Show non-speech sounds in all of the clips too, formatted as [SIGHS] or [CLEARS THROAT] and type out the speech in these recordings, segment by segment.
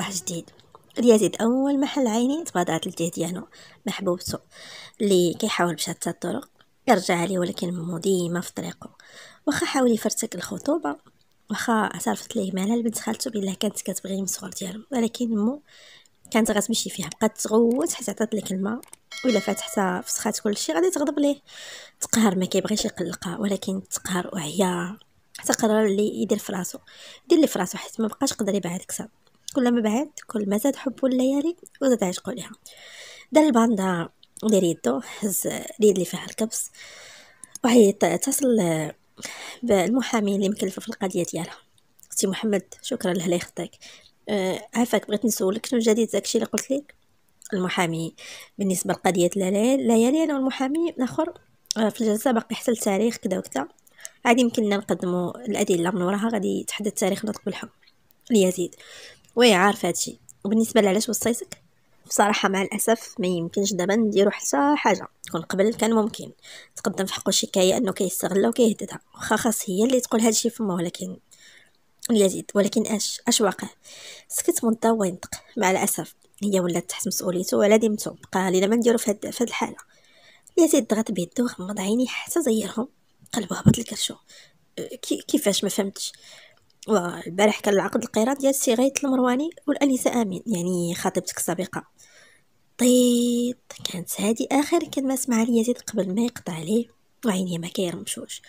صباح جديد اليزيد اول محل عيني تبادرت لجهه ديالو محبوبته اللي كيحاول بشتى الطرق يرجع ليه ولكن ديما في طريقه واخا حاول يفرتك الخطوبه واخا عرفت ليه مالها البنت خالته بالله كانت كتبغي المسغول ديالو ولكن مو كانت غتمشي فيها بقات تغوت حتى عطات لك كلمه ولا فات حتى فسخات كلشي غادي تغضب ليه تقهر ما كيبغيش يقلقها ولكن تقهر وعيا حتى قرر اللي يدير فراسو يدير لي فراسو حيت ما بقاش قدر يبعد كثر كلما بعد كل ما زاد حبو الليالي وزاد ليها لها الباندا عندها يدو هز ريد لي فيها الكبس وهي تصل بالمحامي اللي مكلفه في القضيه ديالها سي محمد شكرا لي خطاك أه عافاك بغيت نسولك شنو جديد داكشي اللي قلت لك المحامي بالنسبه لقضيه الليالي انا والمحامي الاخر أه، في الجلسه باقي حتى التاريخ كذا وكذا عادي يمكننا نقدمو الادله من وراها غادي يتحدد تاريخ نطلب الحكم ليزيد وي عارفه هادشي وبالنسبه لعلاش وصيتك بصراحه مع الاسف ما يمكنش دابا نديرو حتى حاجه كون قبل كان ممكن تقدم في حقو شكايه انه كيستغلها وكيهددها واخا خاص هي اللي تقول هادشي فما ولكن يزيد ولكن اش اش واقع سكت مده وينطق مع الاسف هي ولات تحت مسؤوليته وعلى ذمته بقى لينا ما نديرو في هاد الحاله يزيد ضغط بيده وغمض عيني حتى زيرهم قلبه هبط الكرشو أه، كيفاش ما فهمتش والبارح كان العقد القيران ديال السي غايت المرواني والانسه امين يعني خطيبتك السابقه طيط كانت هادي اخر كان ما سمع لي يزيد قبل ما يقطع عليه وعينيه ما كيرمشوش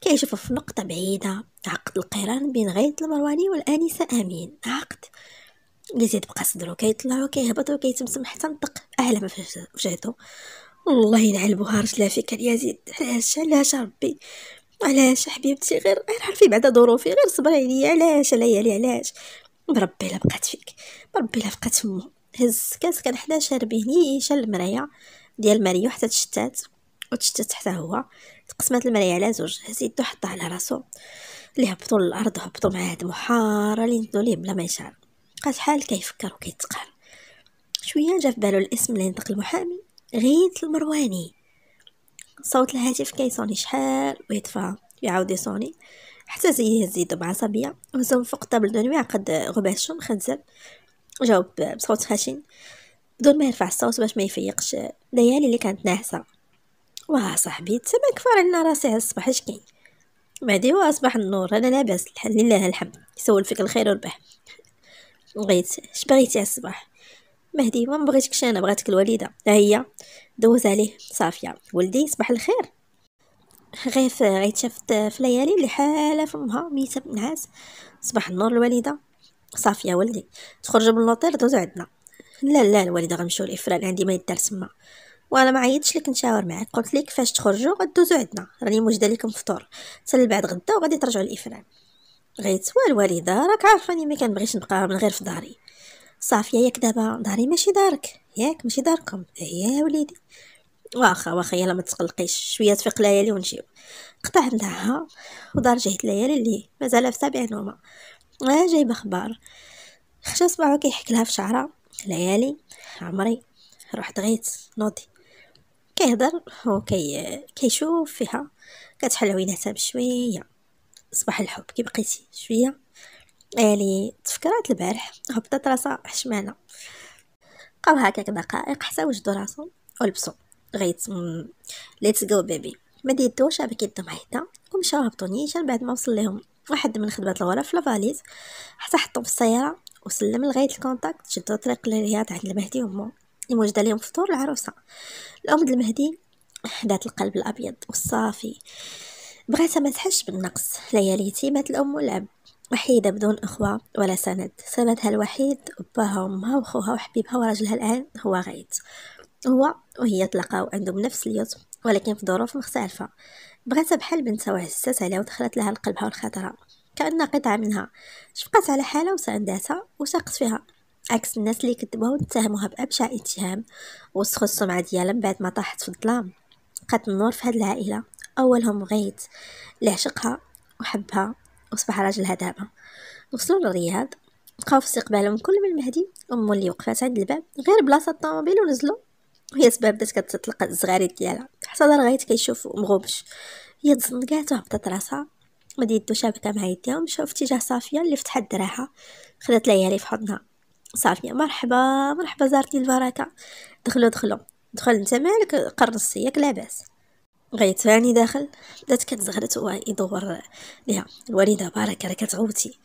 كيشوفو في نقطه بعيده عقد القيران بين غايت المرواني والانسه امين عقد يزيد بقى صدرو كيطلع وكيهبط وكيتمسم حتى نطق اعلى ما فجاتو والله ينعل بها رجلا فيك يا زيد علاش علاش ربي علاش حبيبتي غير غير عرفي بعدا ظروفي غير صبري عليا علاش عليا علاش بربي لا بقات فيك بربي لا بقات فمو هز كاس كان حدا شاربيه شال المرايه ديال ماريو حتى تشتات وتشتات حتى هو تقسمات المرايه على زوج هز يدو حطها على راسو اللي هبطوا للارض هبطوا مع هاد المحاره اللي نتو ليه بلا ما يشعر بقى شحال كيفكر وكيتقهر شويه جا في بالو الاسم اللي نطق المحامي غيث المرواني صوت الهاتف كيصوني شحال ويطفى يعاود يصوني حتى زي يدو بعصبية وهزهم فوق الطابل دو نويع قد غباشو مخزل جاوب بصوت خشن بدون ما يرفع الصوت باش ما يفيقش ليالي اللي كانت ناعسة واه صاحبي تما كفار راسي على الصباح اش كاين بعدي هو اصبح النور انا لاباس الحمد لله الحمد يسول فيك الخير وربح بغيت اش بغيتي على الصباح مهدي ما بغيتكش انا بغاتك الوالده ها هي دوز عليه صافيه ولدي صباح الخير غيف شفت في ليالي اللي حاله فمها ميته بالنعاس صباح النور الوالده صافيه ولدي تخرج من اللوطير دوزو عندنا لا لا الوالده غنمشيو الافران عندي ما يدار تما وانا ما عيطتش لك نشاور معاك قلت لك فاش تخرجوا غدوزو عندنا راني موجده لكم فطور حتى بعد غدا وغادي ترجعوا الافران غيتسوى الوالده راك عارفاني ما كنبغيش نبقى من غير في داري صافي ياك دابا داري ماشي دارك ياك ماشي داركم هي يا وليدي واخا واخا يلا ما تقلقيش شويه تفيق ليالي ونجيو قطع عندها ودار جهه ليالي اللي مازال في سابع نومه اه جايبه خبار خشى صباعو كيحك لها في شعرها ليالي عمري رحت غيت نوضي كيهضر وكي كيشوف فيها كتحل عيناتها بشويه صباح الحب كي بقيتي شويه الي تفكرات البارح هبطت راسها حشمانه بقاو هكاك دقائق حتى وجدوا راسهم ولبسوا غيت ليتس جو بيبي ما ديتوش باك يدهم حتى ومشاو هبطو نيشان بعد ما وصل لهم واحد من خدمات الغرف في حتى حطو في السياره وسلم لغايه الكونتاكت شدو طريق للرياض عند المهدي وامه الموجودة ليهم فطور العروسة الأم د المهدي ذات القلب الأبيض والصافي بغاتها ما تحش بالنقص لياليتي مات الأم والعب وحيدة بدون إخوة ولا سند سندها الوحيد باها وأمها وأخوها وحبيبها وراجلها الآن هو غيت هو وهي تلقاو عندهم نفس اليوت ولكن في ظروف مختلفة بغاتها بحال بنتها وعزت عليها ودخلت لها لقلبها والخاطرة كأنها قطعة منها شفقات على حالها وسانداتها وثقت فيها عكس الناس اللي كذبوها واتهموها بأبشع اتهام وسخوا السمعة ديالها من بعد ما طاحت في الظلام بقات النور في هاد العائلة أولهم غيت لعشقها وحبها أصبح رجل هدابة وصلوا للرياض بقاو في استقبالهم كل من المهدي أمو اللي وقفات عند الباب غير بلاصة الطوموبيل ونزلوا وهي سباب بدات كتطلق الزغاريد ديالها حتى دار غايت كيشوف مغوبش هي تزنقات وهبطت راسها ودي يدو شابكة مع يديها ومشاو في اتجاه صافية اللي فتحت دراعها خدات ليالي في حضنها صافية مرحبا مرحبا زارتي البركة دخلوا دخلوا دخل انت مالك قرنصي ياك لاباس بغيت فاني داخل بدات كتزغرت ويدور ليها الوالده بارك راه كتغوتي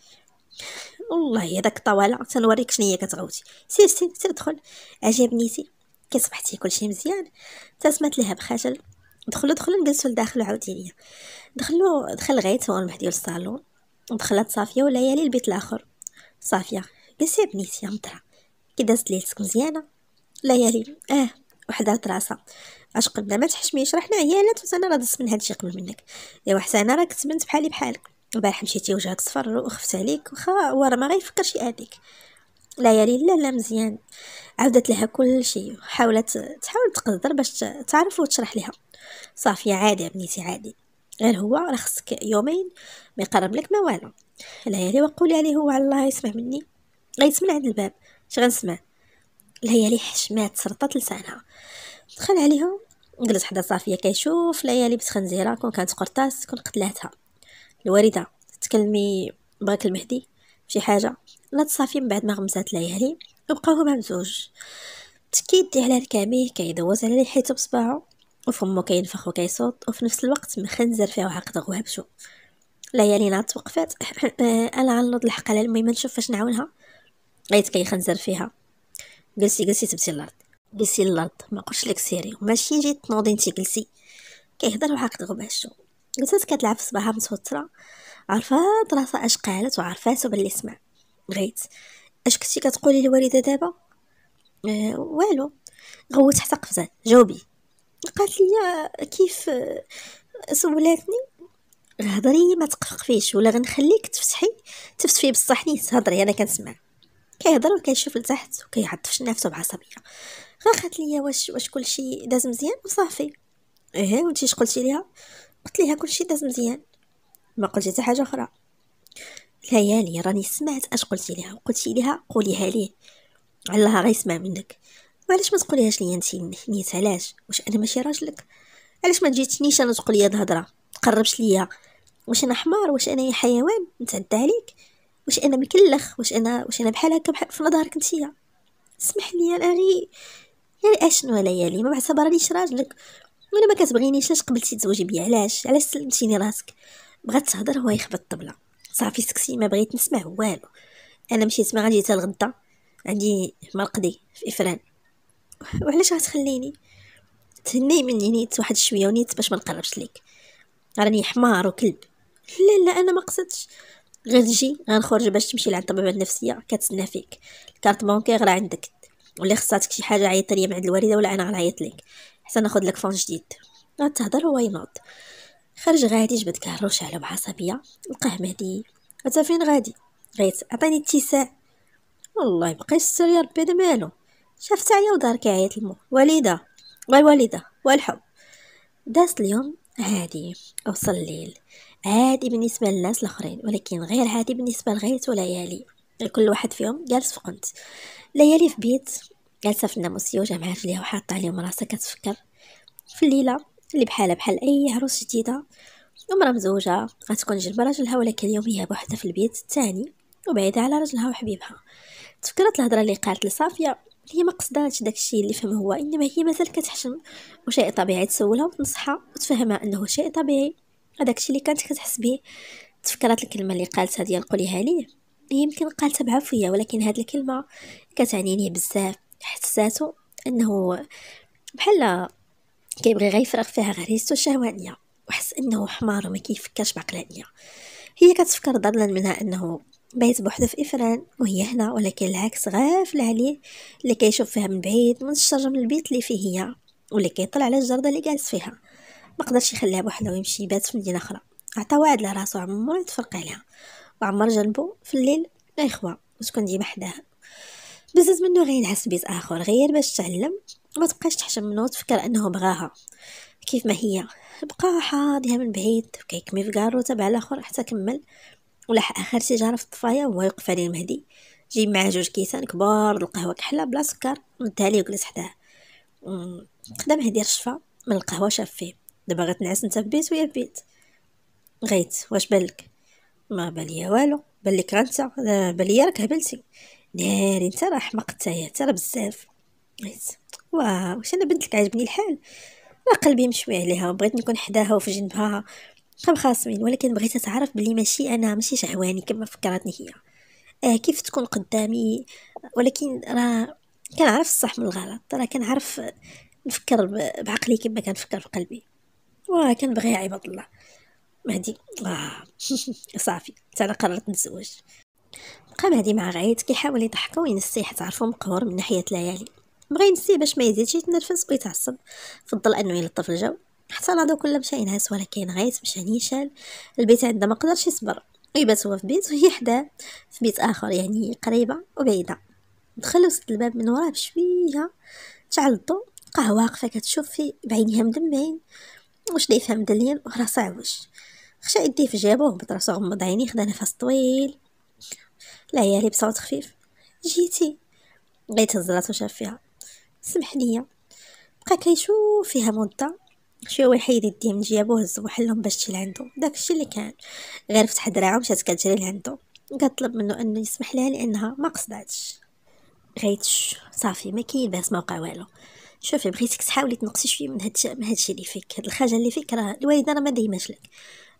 والله هذاك الطواله تنوريك شنو هي كتغوتي سير سير سير دخل عجبنيتي كي صبحتي كلشي مزيان تسمات لها بخجل دخلوا دخلوا نجلسوا لداخل عاودي ليا دخلوا دخل غيت هو ديال الصالون دخلت صافيه وليالي البيت الاخر صافيه جلسي بنيتي مطره كي دازت ليلتك مزيانه ليالي اه وحضرت راسها اش قلنا ما تحشميش راه حنايا لا تنسى انا راه دزت من هادشي قبل منك يا وحسانه راه كنت بنت بحالي بحالك البارح مشيتي وجهك صفر وخفت عليك واخا هو راه ما غيفكرش يأذيك لا يا ليلى لا مزيان عاودت لها كل شيء حاولت تحاول تقدر باش تعرف وتشرح لها صافي عادي بنيتي عادي غير هو راه خصك يومين ما يقرب لك ما والو ليلى وقولي عليه هو على الله يسمع مني غيتسمع عند الباب اش غنسمع ليالي حشمات سرطات لسانها دخل عليها جلس حدا صافيه كيشوف ليالي بس خنزيره كون كانت قرطاس كون قتلاتها الوالده تكلمي بغاك المهدي شي حاجه لا صافي من بعد ما غمزات ليالي وبقاو هما مزوج تكيدي على ركابيه كيدوز على ريحته بصباعو وفمو كينفخ وكيصوت وفي نفس الوقت مخنزر فيه عقد غوابشو ليالي نات وقفات انا غنوض الحق على المهم نشوف فاش نعاونها لقيت كيخنزر فيها جلسي جلسي تبتي الارض جلسي الارض ما قلتش لك سيري ماشي جيت تنوضي انت جلسي كيهضر وعاقد غباشو جلست كتلعب في صباحها متوتره عرفات راسها اش قالت وعرفاتو باللي سمع بغيت اش كنتي كتقولي للوالده دابا آه والو غوت حتى قفزات جاوبي قالت لي كيف سولاتني هضري ما تقفقفيش ولا غنخليك تفتحي تفتفي بصح نيت هضري انا كنسمع كيهضر وكيشوف لتحت وكيعطفش نفسه بعصبيه غاخات ليا واش واش كلشي داز مزيان وصافي ايه وانت اش قلتي ليها قلت ليها كلشي داز مزيان ما قلتي حتى حاجه اخرى ليالي راني سمعت اش قلتي ليها قلتي ليها قوليها ليه علها غيسمع منك وعلاش ما تقوليهاش ليا انت نيت علاش واش انا ماشي راجلك علاش ما جيتنيش انا تقول لي هاد الهضره تقربش ليا واش انا حمار واش انا حيوان نتعدى عليك واش انا مكلخ واش انا واش انا بحال هكا بحال في نظرك نتيا اسمح لي يا الاغي يا يعني اشنو ليالي ما معتبرنيش راجلك وانا ما كتبغينيش علاش قبلتي تزوجي بيا علاش علاش سلمتيني راسك بغات تهضر هو يخبط الطبله صافي سكسي ما بغيت نسمع والو انا مشيت ما غادي حتى الغدا عندي مرقدي في افران وعلاش غتخليني تهني مني نيت واحد شويه ونيت باش ما نقربش ليك راني حمار وكلب لا لا انا ما قصدتش غتجي غنخرج باش تمشي لعند طبيبه نفسيه كتسنى فيك الكارت بونكير راه عندك ولا خصاتك شي حاجه عيط ليا من عند الوالده ولا انا غنعيط لك حتى ناخذ لك فون جديد غتهضر هو ينوض خرج غادي جبد كهرو على بعصبيه لقاه مهدي انت فين غادي غيت عطيني اتساع والله يبقى يستر يا ربي هذا مالو شافت عليا ودار كيعيط لمو والده غير والحب داز اليوم هادي وصل الليل عادي بالنسبه للناس الاخرين ولكن غير عادي بالنسبه لغيرت وليالي كل واحد فيهم جالس في قنت ليالي في بيت جالسه في الناموسيه وجامعه رجليها وحاطه عليهم راسها كتفكر في الليله اللي بحالها بحال اي عروس جديده امراه مزوجه غتكون جنب راجلها ولكن اليوم هي بوحدها في البيت الثاني وبعيده على راجلها وحبيبها تفكرت الهضره اللي قالت لصافيه هي ما قصداتش داكشي اللي فهم هو انما هي مازال كتحشم وشيء طبيعي تسولها وتنصحها وتفهمها انه شيء طبيعي الشيء اللي كانت كتحس به تفكرات الكلمه اللي قالتها ديال قوليها هالي يمكن قالتها بعفويه ولكن هاد الكلمه كتعنيني بزاف حساته انه بحال كيبغي غير يفرغ فيها غريزته الشهوانيه وحس انه حمار وما كيفكرش بعقلانيه هي كتفكر ضلا منها انه بايت بوحدو في افران وهي هنا ولكن العكس غافل عليه اللي كيشوف فيها من بعيد من الشجر من البيت اللي فيه هي واللي كيطلع على الجرده اللي جالس فيها ما قدرش يخليها بوحدها ويمشي يبات في مدينه اخرى عطا وعد لراسو عمر يتفرق عليها وعمر جنبو في الليل لا يخوى وتكون ديما حداها بزز منو غينعس بيت اخر غير باش تعلم ما تبقاش تحشم منو وتفكر انه بغاها كيف ما هي بقى حاضيها من بعيد وكيكمي في كارو تبع الاخر حتى كمل ولاح اخر تجاره في الطفايه وهو يوقف عليه المهدي جيب معاه جوج كيسان كبار القهوه كحله بلا سكر مدها ليه وجلس حداه قدام مهدي رشفه من القهوه شاف فيه دابا غتنعس نتا في بيت ويا في بيت غيت واش بالك ما ليا والو بان لك بان ليا راك هبلتي ناري نتا راه حمق نتا يا راه بزاف غيت واو واش انا بنتك عجبني الحال راه قلبي مشوي عليها وبغيت نكون حداها وفي جنبها خم خاصمين ولكن بغيتها تعرف بلي ماشي انا ماشي شهواني كما فكرتني هي آه كيف تكون قدامي ولكن راه كنعرف الصح من الغلط راه كنعرف نفكر بعقلي كما كنفكر في قلبي واه كنبغيها عباد الله مهدي آه. [LAUGHS] صافي حتى انا قررت نتزوج بقى مهدي مع غايت كيحاول يضحك وينسيه حيت عرفو مقهور من ناحيه ليالي بغى ينسيه باش ما يزيدش يتنرفز ويتعصب فضل انه يلطف الجو حتى لا كل مشى ينعس ولكن غايت مشى نيشان البيت عنده ما قدرش يصبر ويبات هو في بيت وهي حداه في بيت اخر يعني قريبه وبعيده دخل وسط الباب من وراه بشويه تعلطو قهوه واقفه كتشوف في بعينيها مدمعين واش دا يفهم دليان وراه واش خشى يديه في جيبو وهبط راسو غمض عينيه خدا نفس طويل العيالي بصوت خفيف جيتي بغيت هزرات وشاف فيها سمح ليا بقى كيشوف فيها مده شويه هو يحيد يديه من جيابو هز وحلهم باش تشيل لعندو داكشي اللي كان غير فتح دراعو مشات كتجري لعندو كطلب منو انه يسمح لها لانها ما قصداتش غيتش صافي ما كاين باس ما وقع والو شوفي بغيتك تحاولي تنقصي شويه من هادشي من هادشي اللي فيك هاد الخجل اللي فيك راه الوالده راه ما دايماش لك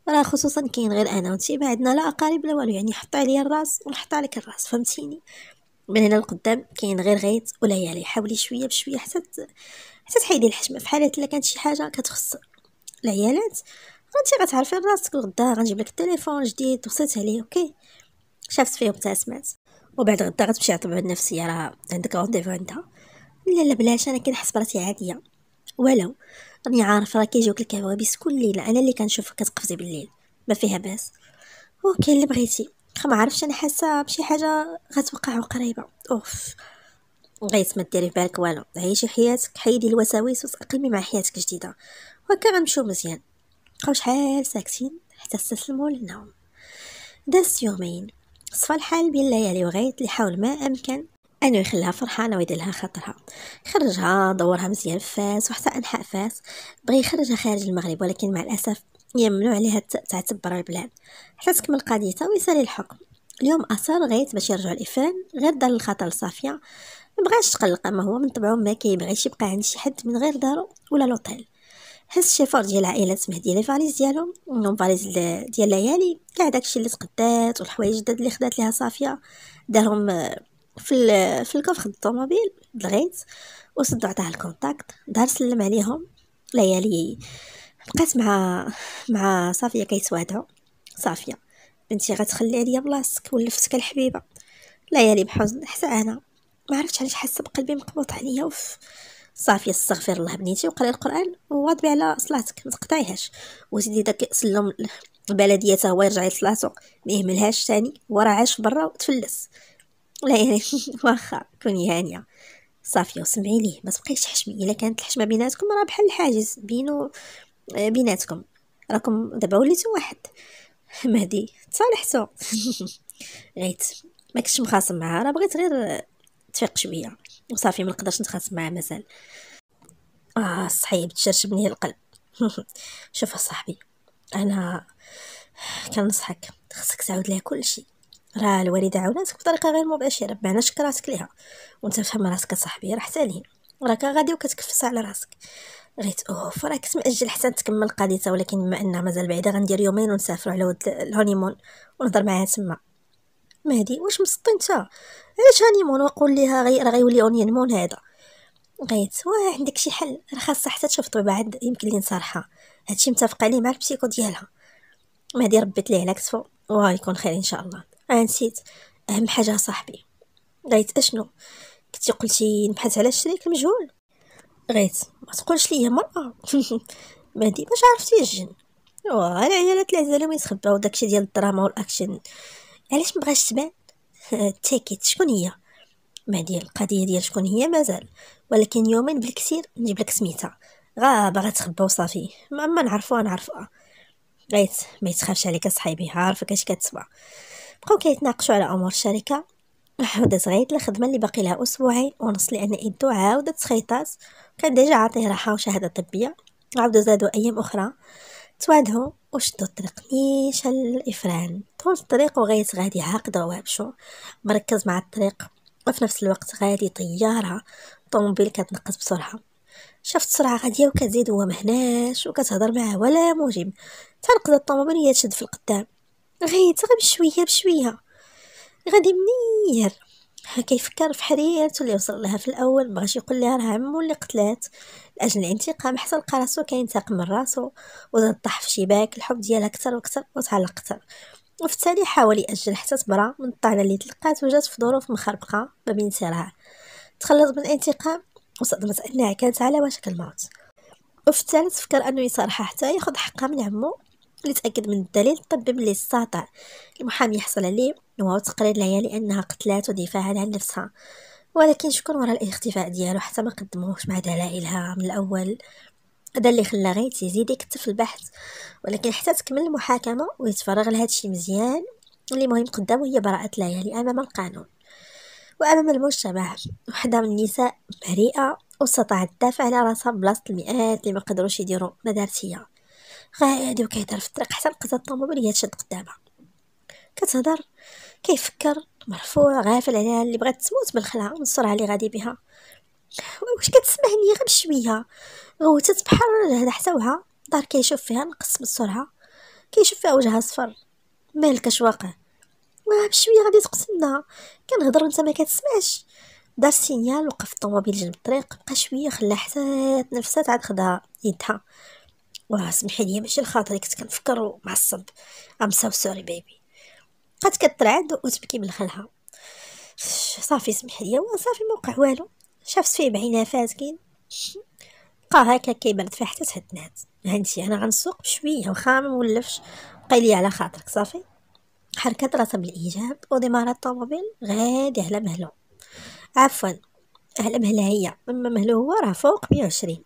راه خصوصا كاين غير انا وانت ما عندنا لا اقارب لا والو يعني حط عليا الراس ونحط عليك الراس فهمتيني من هنا لقدام كاين غير غيط ولا يالي حاولي شويه بشويه حتى حتى تحيدي الحشمه في حاله الا كانت شي حاجه كتخص العيالات انت غتعرفي راسك غدا غنجيب لك التليفون جديد وصيت عليه اوكي شافت فيهم تاع وبعد غدا غتمشي على الطبيب النفسيه راه عندك رونديفو عندها لا لا بلاش انا كنحس براسي عاديه ولو راني عارف راه كيجيوك الكوابيس كل ليله انا اللي كنشوفك كتقفزي بالليل ما فيها باس اوكي اللي بغيتي ما عرفتش انا حاسه بشي حاجه غتوقع قريبه اوف بغيت ما ديري في بالك والو عيشي حياتك حيدي الوساوس وتأقلمي مع حياتك جديده وهكا غنمشيو مزيان بقاو شحال ساكتين حتى استسلموا للنوم داس يومين صفى الحال بين ليالي وغيت لحول ما امكن انه يخليها فرحانه ويدير لها خاطرها خرجها دورها مزيان فاس وحتى انحاء فاس بغى يخرجها خارج المغرب ولكن مع الاسف يمنوع عليها تعتب برا البلاد حتى تكمل قضيتها ويسالي الحكم اليوم اثار غيت باش يرجع الافان غير دار الخطر لصافيه ما بغاش تقلق اما هو من طبعه ما كيبغيش يبقى عند شي حد من غير دارو ولا لوطيل حس الشيفور ديال العائله مهدي لي فاليز ديالهم انهم فاليز ديال ليالي كاع داكشي اللي تقدات والحوايج جداد اللي خدات ليها صافيه دارهم في ال في الكفخ الطوموبيل دغيت وصدعته على الكونتاكت دار سلم عليهم ليالي بقيت مع مع صافيه كيتوادعوا صافيه بنتي غتخلي عليا بلاصتك ولفتك الحبيبه ليالي بحزن حتى انا ما عرفتش علاش حاسه بقلبي مقبوط عليا وف صافي استغفر الله بنيتي وقري القران وواظبي على صلاتك ما تقطعيهاش وزيدي داك سلم البلديه حتى هو يرجع يصلاتو ما يهملهاش ثاني وراه عاش برا وتفلس لا يعني [LAUGHS] واخا كوني هانيه صافي وسمعي ليه ما تبقيش تحشمي الا كانت الحشمه بيناتكم راه بحال الحاجز بينو آه، بيناتكم راكم دابا وليتو واحد [LAUGHS] مهدي تصالحتو [LAUGHS] غيت ما كنتش مخاصم معها راه بغيت غير تفيق شويه وصافي ما نقدرش نتخاصم معها مازال اه صحيب تشرشبني القلب شوف صاحبي انا كنصحك خصك تعاود ليها كلشي راه الوالده عاوناتك بطريقه غير مباشره بمعنى شكراتك ليها وانت فهم راسك صاحبي راه حتى راك غادي وكتكفس على راسك غيت اوف راه كنت ماجل حتى تكمل القضيه ولكن بما انها مازال بعيده غندير يومين ونسافر على ود الهونيمون ونهضر معاها تما مهدي واش مسطي انت علاش هانيمون وقول ليها غير غيولي اونيمون هذا غيت واه عندك شي حل راه خاصها حتى تشوف طبيبه عاد يمكن لي نصارحها هادشي متفق عليه مع البسيكو ديالها مهدي ربيت ليه على كتفو ويكون خير ان شاء الله آه نسيت أهم حاجة صاحبي غيت أشنو كنتي قلتي نبحث على الشريك المجهول غيت ما تقولش ليا مرأة [LAUGHS] ما باش عرفتي الجن وا العيالات وين يتخباو داكشي ديال الدراما والاكشن علاش مبغاش تبان تيكيت [LAUGHS] شكون هي ما دي القضيه ديال شكون هي مازال ولكن يومين بالكثير نجيب لك سميتها غا باغا تخبى وصافي ما اما نعرفوها نعرفوها غيت ما يتخافش عليك صاحبي عارفك اش كتسمع بقاو كيتناقشوا على امور الشركه عاودة صغيت الخدمة اللي باقي لها أسبوعين ونص لأن ايدو عاودت تخيطات كان ديجا عاطيه راحة وشهادة طبية عاودوا زادوا أيام أخرى توعدوا وشدوا الطريق نيشا للإفران طول الطريق وغيت غادي عاقدة وهبشو مركز مع الطريق وفي نفس الوقت غادي طيارة طوموبيل كتنقص بسرعة شافت السرعة غادية وكتزيد هو مهناش وكتهضر معاه ولا موجب تنقز الطوموبيل هي تشد في القدام غيت غير بشويه بشويه غادي منير ها كيفكر في حريرته اللي وصل لها في الاول مبغاش يقول لها راه عمو اللي قتلات لاجل الانتقام حتى لقى راسو كينتقم من راسو طاح في شباك الحب ديالها كتر وكتر وتعلق كتر وفي التالي حاول ياجل حتى تبرا من الطعنه اللي تلقات وجات في ظروف مخربقه ما بين صراع تخلص من الانتقام وصدمت انها كانت على وشك الموت وفي الثالث فكر انه يصارحها حتى ياخذ حقها من عمو تأكد من الدليل الطبي ملي استطاع المحامي يحصل عليه وهو تقرير ليا أنها قتلات دفاعا عن نفسها ولكن شكون وراء الاختفاء ديالو حتى ما قدموهش مع دلائلها من الأول هذا اللي خلى غيت يزيد يكتف البحث ولكن حتى تكمل المحاكمة ويتفرغ لهذا الشيء مزيان اللي مهم قدامه هي براءة ليالي أمام القانون وأمام المجتمع وحدة من النساء بريئة واستطاعت تدافع على راسها بلاصة المئات اللي ما قدروش يديروا ما هي غادي وكيهضر في الطريق حتى لقات الطوموبيل هي تشد قدامها كتهضر كيفكر مرفوع غافل عليها اللي بغات تموت بالخلعه من السرعه اللي غادي بها واش كتسمعني غير بشويه غوتت بحال هذا حتى وها دار كيشوف فيها نقص من السرعه كيشوف فيها وجهها صفر مالك اش واقع واه بشويه غادي تقتلنا كنهضر وانت ما كتسمعش دار سينيال وقف الطوموبيل جنب الطريق بقى شويه خلا حتى نفسها تعاد خدها يدها واه سمحي لي ماشي لخاطري كنت كنفكر ومعصب ام سو سوري بيبي بقات كترعد وتبكي من خلها صافي سمحي لي صافي ما وقع والو شاف فيه بعينها فاسكين بقى هكا كيبرد فيها حتى تهدنات هانتي انا غنسوق بشويه واخا ما نولفش بقي لي على خاطرك صافي حركات راسها بالايجاب ودمار الطوموبيل غادي على مهلو عفوا على مهلها هي اما مهلو هو راه فوق 120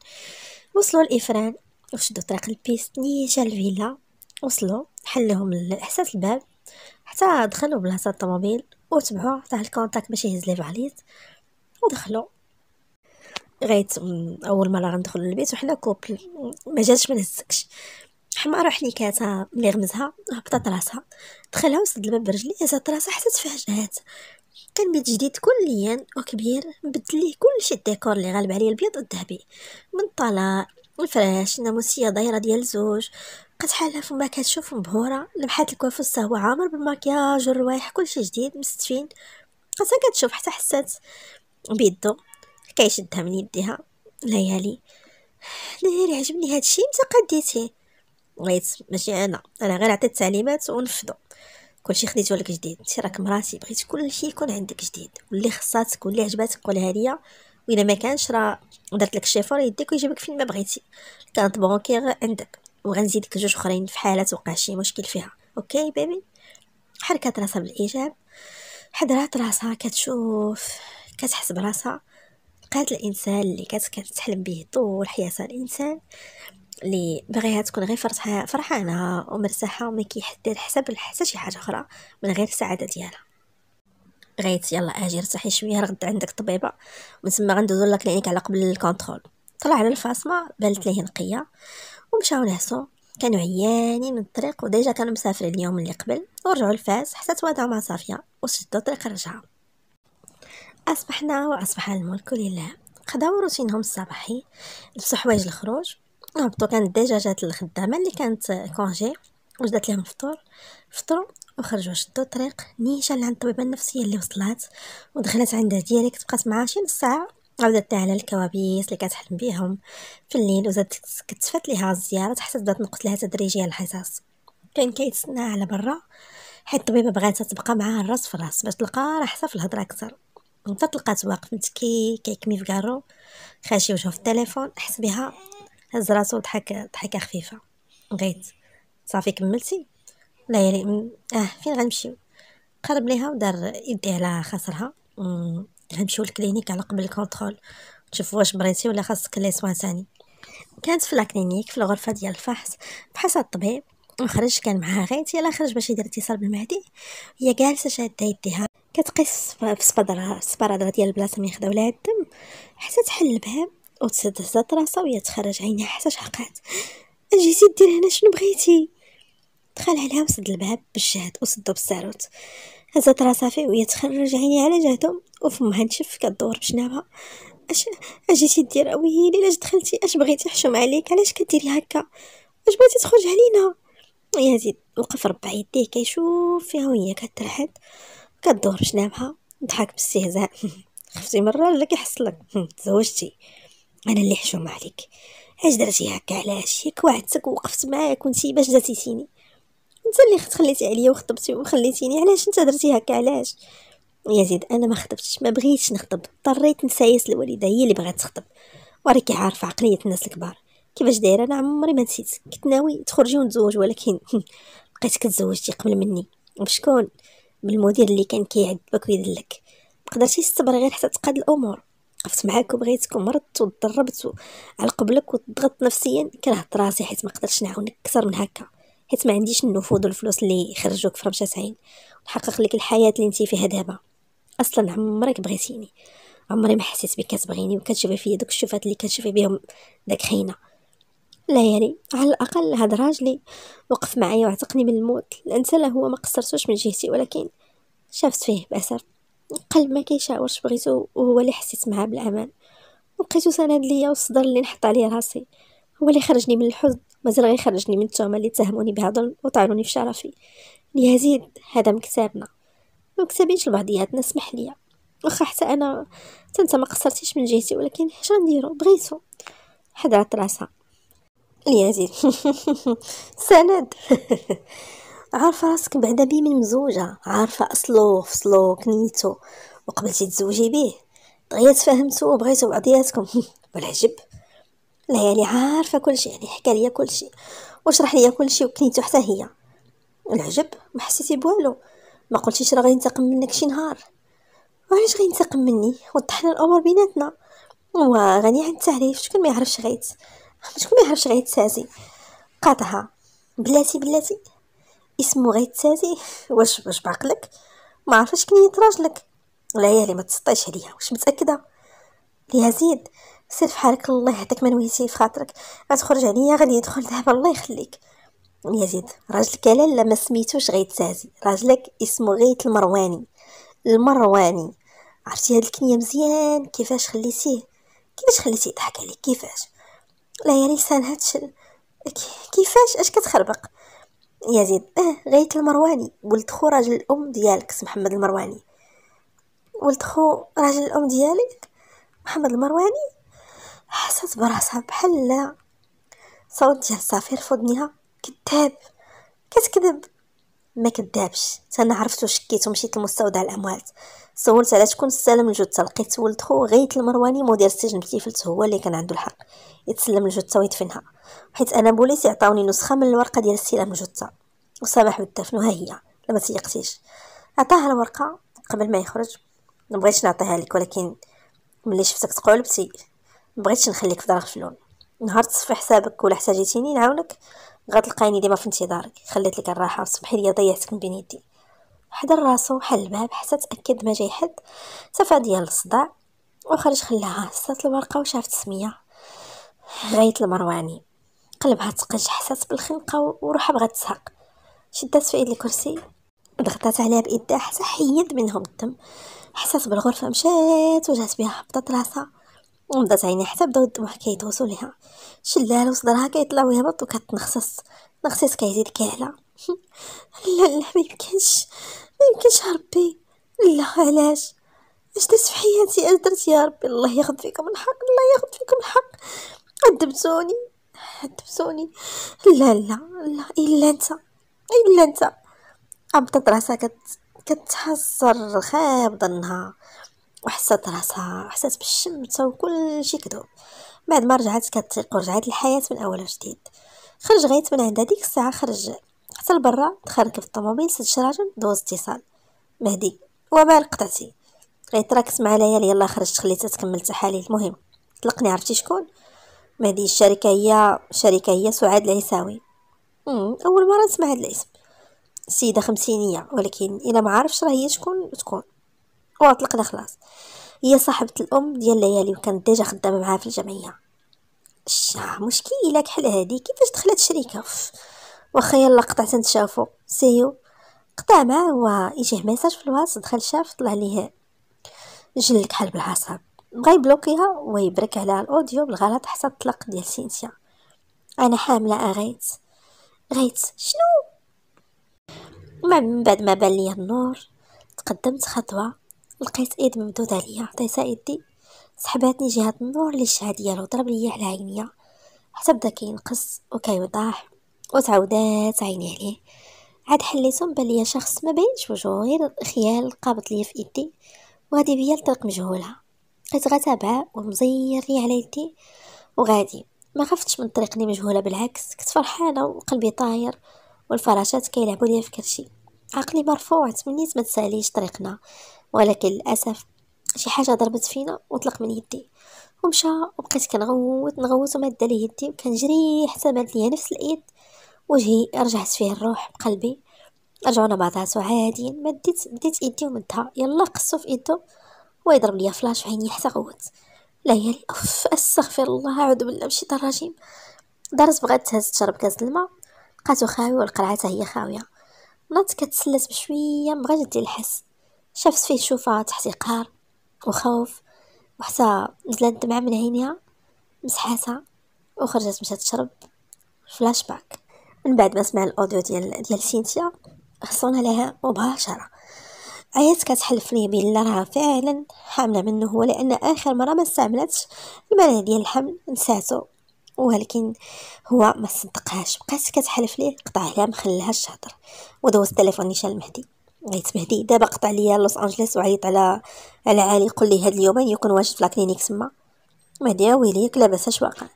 وصلوا الافران وشدو طريق البيست نيجا الفيلا وصلوا حلهم الاحساس الباب حتى دخلوا بلاصه الطوموبيل وتبعوا حتى الكونتاك باش يهز لي فاليز ودخلوا غيت اول مره غندخل للبيت وحنا كوبل ما جاتش ما نهزكش حمارة حنيكاتها ملي غمزها هبطت راسها دخلها وسد الباب برجلي هزات راسها حتى تفاجات كان بيت جديد كليا وكبير مبدل ليه كلشي الديكور اللي غالب عليه البيض والذهبي من طلاء الفراش الناموسية دايرة ديال زوج بقات حالها فما كتشوف مبهورة لمحات الكوافوس هو عامر بالماكياج والروايح كلشي جديد مستفين بقاتها كتشوف حتى حسات بيدو كيشدها من يديها ليالي ناري عجبني هادشي متى قديتي بغيت ماشي انا انا غير عطيت التعليمات ونفذو كلشي خديتو لك جديد انت راك مراتي بغيت كلشي يكون عندك جديد واللي خصاتك واللي عجباتك قولها ليا وإلا ما كانش راه درت لك شيفور يديك ويجيبك فين ما بغيتي كانت بونكير عندك وغنزيد لك جوج اخرين في حاله وقع شي مشكل فيها اوكي بيبي حركات راسها بالايجاب حضرات راسها كتشوف كتحس براسها قالت الانسان اللي كانت كتحلم به طول حياتها الانسان اللي باغيها تكون غير فرحانه ومرتاحه وما كيدير حساب حتى شي حاجه اخرى من غير السعاده ديالها غيت يلا اجي ارتاحي شويه رغد عندك طبيبه ومن تما غندوزو لاكلينيك على قبل الكونترول طلع على الفاصمه بانت ليه نقيه ومشاو نعسو كانوا عيانين من الطريق وديجا كانوا مسافرين اليوم اللي قبل ورجعوا لفاس حتى تواضعوا مع صافيه وشدوا طريق الرجعه اصبحنا واصبح الملك لله خداو روتينهم الصباحي لبسوا حوايج الخروج هبطوا كانت ديجا جات الخدامه اللي كانت كونجي وجدت لهم الفطور فطروا وخرجوا شدوا الطريق نيشان اللي عند الطبيبه النفسيه اللي وصلات ودخلت عندها ديالك تبقات معها شي نص ساعه عاودت على الكوابيس اللي كتحلم بيهم في الليل وزادت كتفات ليها الزياره حتى بدات تنقص لها تدريجيا الحصص كان كيتسنى على برا حيت الطبيبه بغاتها تبقى معاها الراس في الراس باش تلقى راحتها في الهضره اكثر وانت تلقات واقف متكي كيكمي في كارو خاشي وجهو في التليفون حس بها هز راسو وضحك ضحكه خفيفه بغيت صافي كملتي ليلي اه فين غنمشيو قرب ليها ودار يدي على خاصرها غنمشيو للكلينيك على قبل الكونترول نشوف واش بريتي ولا خاصك لي سوا ثاني كانت في لاكلينيك في الغرفه ديال الفحص فحصها الطبيب وخرج كان معها غير يلا خرج باش يدير اتصال بالمهدي هي جالسه شاده يديها كتقيس في سبادرها السبرادره ديال البلاصه ملي خداو لها الدم حتى تحل بها وتسد هزات راسها وهي تخرج عينها حتى شحقات اجيتي دير هنا شنو بغيتي دخل عليها وسد الباب بالشهد وسدو بالساروت هزت راسها فيه وهي تخرج عيني على جهتهم وفمها تشف كدور بشنابها اش اجيتي دير ويلي علاش دخلتي اش بغيتي حشوم عليك علاش كديري هكا اش بغيتي تخرج علينا يا زيد وقف ربع يديه كيشوف فيها وهي كترحد كدور بشنابها ضحك بالاستهزاء [LAUGHS] خفتي من الراجل كيحصلك [LAUGHS] تزوجتي انا اللي حشوم عليك اش درتي هكا علاش ياك وعدتك ووقفت معاك كنتي باش دزيتيني انت اللي خليتي عليا وخطبتي وخليتيني علاش انت درتي هكا علاش يا زيد انا ما خطبتش ما بغيتش نخطب اضطريت نسايس الوالده هي اللي بغات تخطب وراكي عارفه عقليه الناس الكبار كيفاش دايره انا عمري ما نسيت كنت ناوي تخرجي ونتزوج ولكن [LAUGHS] بقيت كتزوجتي قبل مني بشكون بالمدير اللي كان كيعذبك ويدلك مقدرتيش تصبر غير حتى تقاد الامور وقفت معاك وبغيتك ومرضت وتضربت على قبلك وتضغط نفسيا كرهت راسي حيت ما قدرتش نعاونك اكثر من هكا حيت ما عنديش النفوذ والفلوس اللي يخرجوك فرمشة عين ونحقق لك الحياة اللي انت فيها دابا اصلا عمرك بغيتيني عمري ما حسيت بك كتبغيني وكتشوفي فيا دوك الشوفات اللي كتشوفي بهم داك خينا لا يعني على الاقل هاد راجلي وقف معايا وعتقني من الموت الانسان هو ما قصرتوش من جهتي ولكن شافت فيه باسر قلب ما كيشاورش بغيتو وهو اللي حسيت معاه بالامان وبقيتو سند ليا والصدر اللي نحط عليه راسي هو اللي خرجني من الحزن مازال غيخرجني من التهمة اللي بها بهذا وطعنوني في شرفي ليزيد هذا مكتابنا ما مكتابينش لبعضياتنا سمح ليا واخا حتى انا حتى ما قصرتيش من جهتي ولكن اش غنديرو بغيتو حضرت راسها ليزيد سند [LAUGHS] عارفه راسك بعدا بيه من مزوجه عارفه اصلو فصلو كنيتو وقبلتي تزوجي بيه دغيا تفاهمتو وبغيتو بعضياتكم والعجب [LAUGHS] ليالي يعني عارفه عارفه كلشي يعني حكى ليا كلشي وشرح ليا كلشي وكنيتو حتى هي العجب ما حسيتي بوالو ما قلتيش راه غينتقم منك شي نهار وعلاش غينتقم مني وضحنا الامور بيناتنا وغني عن التعريف شكون ما يعرفش غيت شكون ما يعرفش غيت سازي قاطعها بلاتي بلاتي اسمو غيت سازي [LAUGHS] واش واش بعقلك ما عرفش كنيت راجلك ليالي ما تسطيش عليا واش متاكده ليها زيد سير فحالك الله يهديك ما نويتي في خاطرك غتخرج عليا غادي يدخل دابا الله يخليك يا زيد راجلك لا لا ما سميتوش غيتسازي راجلك اسمه غيت المرواني المرواني عرفتي هاد الكنيه مزيان كيفاش خليتيه كيفاش خليتيه يضحك عليك كيفاش لا يا لسان هادش كيفاش اش كتخربق يا زيد اه غيت المرواني ولد خو راجل الام ديالك اسم محمد المرواني ولد خو راجل الام ديالك محمد المرواني حست براسها بحال صوت ديال صفير في ودنيها كذاب كتكذب ما كذابش انا عرفت وشكيت ومشيت لمستودع الاموات سولت على شكون استلم الجثه لقيت ولد خو غيت المرواني مدير السجن بتيفلت هو اللي كان عنده الحق يتسلم الجثه ويدفنها حيت انا بوليس عطاوني نسخه من الورقه ديال استلام الجثه وسمح بالدفن وها هي لما تيقتيش عطاها الورقه قبل ما يخرج ما بغيتش نعطيها لك ولكن ملي شفتك تقولبتي مبغيتش نخليك في دار غفلون نهار تصفي حسابك ولا احتاجيتيني نعاونك غتلقاني ديما في انتظارك خليت لك الراحه وصبحي ليا ضيعتك من بين يدي حضر راسو حل الباب حتى تاكد ما جاي حد صفا ديال الصداع وخرج خلاها حسات الورقه وشافت سميه غايه المرواني قلبها تقج حسات بالخنقه وروحها بغات تسهق شدات في ايد الكرسي ضغطات عليها بايدها حتى حيد منهم الدم حسات بالغرفه مشات وجات بها هبطت راسها ومضات عيني حتى بداو الدموع كيتوصلو ليها شلالة وصدرها كيطلع ويهبط وكتنخسس نخسس كيزيد كاعلة [LAUGHS] لا لا ما يمكنش ما يمكنش ربي لا علاش اش درت في حياتي اش درت يا ربي الله ياخذ فيكم الحق الله ياخذ فيكم الحق عذبتوني عذبتوني لا لا لا الا انت الا انت عبطت راسها كت كتحسر خايب ظنها وحست راسها وحست بالشمتة وكلشي كذوب بعد ما رجعت كتيق ورجعت الحياة من اول وجديد خرج غيت من عندها ديك الساعة خرج حتى لبرا دخل في الطوموبيل سد شراجة راجل دوز اتصال مهدي وبال قطعتي غيت راكس مع ليال يلا خرجت خليتها تكمل تحاليل المهم طلقني عرفتي شكون مهدي الشركة هي الشركة هي سعاد العيساوي أول مرة نسمع هذا الاسم سيدة خمسينية ولكن إلا ما عارفش راه هي شكون تكون وطلقنا خلاص هي صاحبة الأم ديال ليالي وكانت ديجا خدامة معاها في الجمعية شا مشكلة كحل هادي كيفاش دخلت شريكة واخا يلا قطع تنتشافو سيو قطع معاه هو يجيه ميساج في الواتس دخل شاف طلع ليه جل كحل بالعصب بغا يبلوكيها ويبرك على الاوديو بالغلط حتى الطلاق ديال سينسيا انا حامله اغيت أه، غيت شنو ومن من بعد ما بان ليا النور تقدمت خطوه لقيت ايد ممدودة عليا عطيتها ايدي سحباتني جهة النور اللي الشها ديالو ضرب ليا على عينيا حتى بدا كينقص وكيوضح وتعاودات عيني عليه عاد حليتهم بان ليا شخص ما بينش وجهو غير خيال قابط ليا في ايدي وهادي هي الطريق مجهوله بقيت غتابعه ومزير ليا على يدي وغادي ما خفتش من الطريق اللي مجهوله بالعكس كنت فرحانه وقلبي طاير والفراشات كيلعبوا ليا في كرشي عقلي مرفوع تمنيت ما تساليش طريقنا ولكن للأسف شي حاجة ضربت فينا وطلق من يدي ومشى وبقيت كنغوت نغوت وما دا لي يدي وكنجري حتى بانت ليا نفس الايد وجهي رجعت فيه الروح بقلبي رجعونا بعضاتو عاديين ما ديت بديت يدي ومدها يلا قصو في يدو ويضرب ليا فلاش في عيني حتى غوت يا اوف استغفر الله اعوذ بالله من الشيطان الرجيم دارت بغات تهز تشرب كاس الماء لقاتو خاوي والقرعه هي خاويه نات كتسلس بشويه مبغاتش دير الحس شافت فيه شوفة تحت قهر وخوف وحتى نزلت دمعة من عينيها مسحاتها وخرجت مشات تشرب فلاش باك من بعد ما سمع الاوديو ديال ديال سينتيا خصونا لها مباشره عيات كتحلف كتحلفني بان راه فعلا حامله منه هو لان اخر مره ما استعملتش المال ديال الحمل نساتو ولكن هو ما صدقهاش بقات كتحلف ليه قطع لها مخليها الشهدر ودوز التليفون نيشان المهدي مهدي دابا قطع ليا لوس انجليس وعيط على على علي قول لي هاد اليومين يكون واجد في لاكلينيك تما مهدي ويلي ياك لاباس اش واقع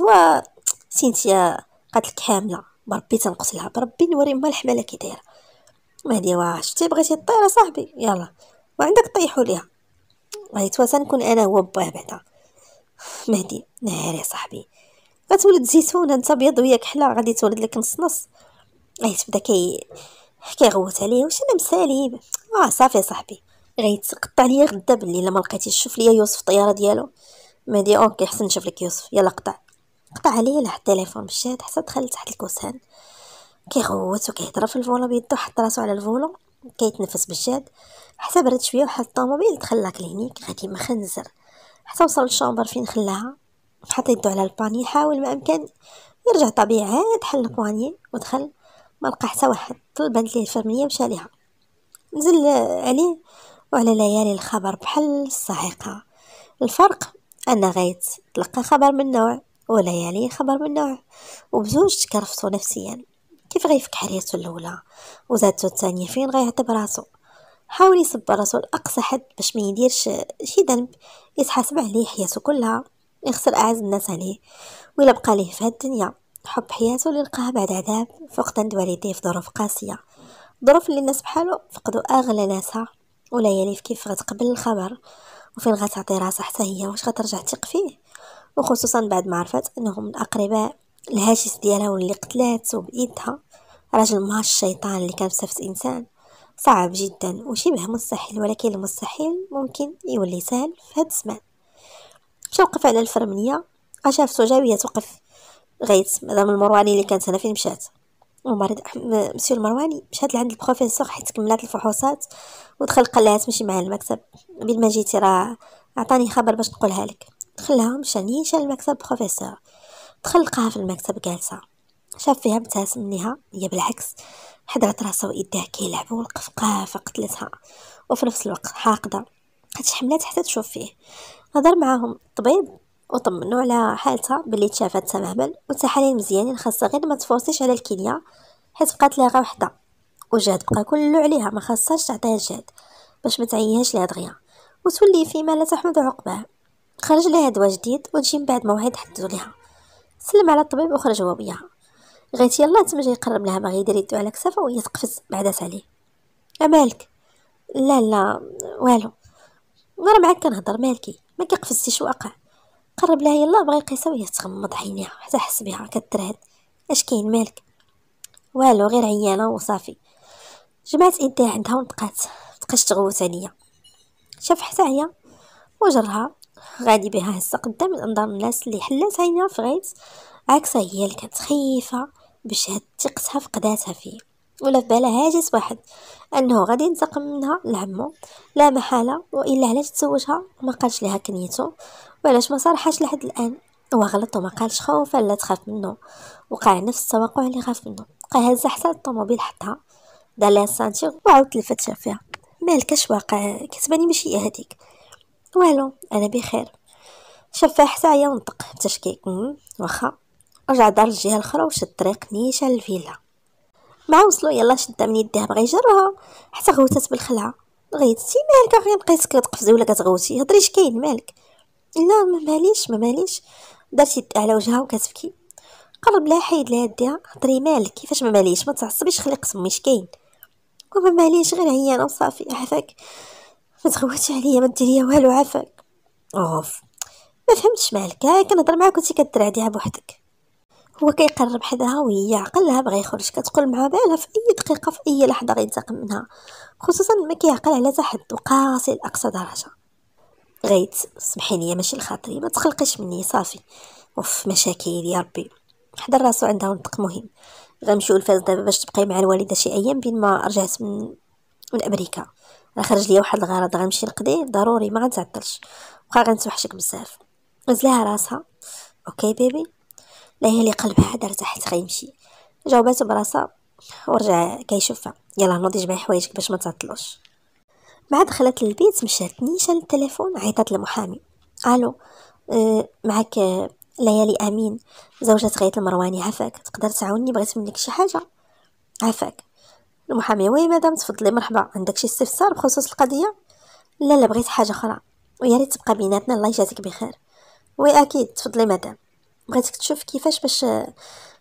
وا سينتيا قالت لك حامله بربي تنقتلها بربي نوري ما الحمله كي دايره مهدي واه شتي بغيتي طير صاحبي يلا وعندك طيحوا ليها وا تنكون انا هو با بعدا مهدي ناري صاحبي غتولد زيتونه انت ابيض وياك حلا غادي تولد لك نص نص بدا كي حكي غوت عليه واش انا مسالي اه صافي صاحبي غيتقطع ليا غدا بالليل الا ما لقيتيش شوف ليا يوسف الطياره ديالو ما دي حسن كيحسن نشوف لك يوسف يلا قطع قطع عليا لحد التليفون مشات حتى دخل تحت الكوسان كيغوت وكيهضر في الفولو بيدو حط راسو على الفولو كيتنفس بالجاد حتى برد شويه وحط الطوموبيل دخل لا غادي ما خنزر حتى وصل للشومبر فين خلاها حط يدو على الباني حاول ما امكن يرجع طبيعي عاد حل البواني ودخل ما لقى حتى واحد طلب ليه الفرميه مشى ليها نزل عليه وعلى ليالي الخبر بحال الصاعقه الفرق ان غايت تلقى خبر من نوع وليالي خبر من نوع وبزوج تكرفتو نفسيا كيف غيفك حريته الاولى وزادته الثانيه فين غيعتب راسو حاول يصبر راسو لاقصى حد باش ما يديرش شي ذنب يتحاسب عليه حياته كلها يخسر اعز الناس عليه ويلا بقى ليه في هاد الدنيا حب حياته اللي لقاها بعد عذاب فقدان والديه في ظروف قاسيه ظروف اللي الناس بحالو فقدوا اغلى ناسها ولا في كيف غتقبل الخبر وفين غتعطي راسها حتى هي واش غترجع تثق فيه وخصوصا بعد ما عرفت انه من الاقرباء الهاجس ديالها واللي قتلاتو بايدها راجل مع الشيطان اللي كان بصفة انسان صعب جدا وشبه مستحيل ولكن المستحيل ممكن يولي سهل في هاد الزمان شوقف وقف على الفرمنية شاف سجاوية توقف غيت مدام المرواني اللي كانت هنا فين مشات ومريض مسيو المرواني مشات لعند البروفيسور حيت كملات الفحوصات ودخل قال لها تمشي معايا المكتب قبل ما جيتي راه عطاني خبر باش نقولها لك دخلها مشى نيشا المكتب بروفيسور دخل لقاها في المكتب جالسه شاف فيها مبتسم ليها هي بالعكس حضرت راسها ويديها كيلعبوا والقفقه قتلتها وفي نفس الوقت حاقدة حتى حملات حتى تشوف فيه هضر معاهم الطبيب وطمنوا على حالتها بلي تشافات تماما وتحاليل مزيانين خاصها غير ما تفوصيش على الكليه حيت بقات غير وحده وجهد بقى كله عليها ما خاصهاش تعطيها الجهد باش ما تعيهاش لها دغيا وتولي فيما لا تحمد عقباه خرج لها دواء جديد وتجي من بعد موعد حددو ليها سلم على الطبيب وخرج هو بيها غيت يلا تما جاي يقرب لها باغي يدير يدو على كتافها وهي تقفز بعدات عليه امالك لا لا والو غير معاك كنهضر مالكي ما كيقفزتيش واقع قرب لها يلا بغا يقيسها وهي تغمض عينيها حتى حس بها كترهد اش كاين مالك والو غير عيانه وصافي جمعت ايديها عندها ونطقات بقاش تغوت عليا شاف حتى هي وجرها غادي بها هسه قدام انظار الناس اللي حلات عينها في غيت عكسها هي اللي كانت خايفه باش هاد ثقتها فقداتها فيه ولا في بالها هاجس واحد انه غادي ينتقم منها لعمو لا محاله والا علاش تزوجها وما قالش لها كنيته وعلاش ما صرحاش لحد الان هو غلط وما قالش خوفا لا تخاف منه وقع نفس التوقع اللي خاف منه بقى هز حتى الطوموبيل حطها دار لها سانتيغ وعاود تلفت شافيها مالكش واقع كتباني ماشي هذيك والو انا بخير شافها حتى هي ونطق بتشكيك واخا رجع دار الجهه الاخرى وشد الطريق نيشان الفيلا مع وصلو يلا شدها من يديها بغا يجرها حتى غوتات بالخلعه غيتي مالك غير بقيتك كتقفزي ولا كتغوتي هضريش كاين مالك لا ما ماليش ما ماليش دارت يد على وجهها وكتبكي قرب لا حيد لها يديها هضري مالك كيفاش ما ماليش ما تعصبيش خلي مش شكاين وما ماليش غير عيانه وصافي عافاك ما تغوتي عليا ما ليا والو عافاك اوف ما فهمتش مالك ها كنهضر معاك وانت كترعديها بوحدك هو كيقرب حداها وهي عقلها بغى يخرج كتقول معها بالها في اي دقيقه في اي لحظه غينتقم منها خصوصا ما كيعقل على حد وقاسي لاقصى درجه بغيت سمحي ليا ماشي لخاطري ما تخلقيش مني صافي اوف مشاكل يا ربي حدا راسو عندها ونطق مهم غنمشيو لفاس دابا باش تبقاي مع الوالده شي ايام بين ما رجعت من من امريكا راه خرج ليا واحد الغرض غنمشي نقضيه ضروري ما غنتعطلش واخا غنتوحشك بزاف نزلها راسها اوكي بيبي لا هي اللي قلبها حدا حيت غيمشي جاوباتو براسها ورجع كيشوفها يلا نوضي جمعي حوايجك باش ما تعطلوش بعد دخلت للبيت مشات نيشان التليفون عيطت للمحامي الو أه معك ليالي امين زوجة غيت المرواني عفاك تقدر تعاوني بغيت منك شي حاجه عفاك المحامي وي مدام تفضلي مرحبا عندك شي استفسار بخصوص القضيه لا لا بغيت حاجه اخرى ويا ريت تبقى بيناتنا الله يجازيك بخير وي اكيد تفضلي مدام بغيتك تشوف كيفاش باش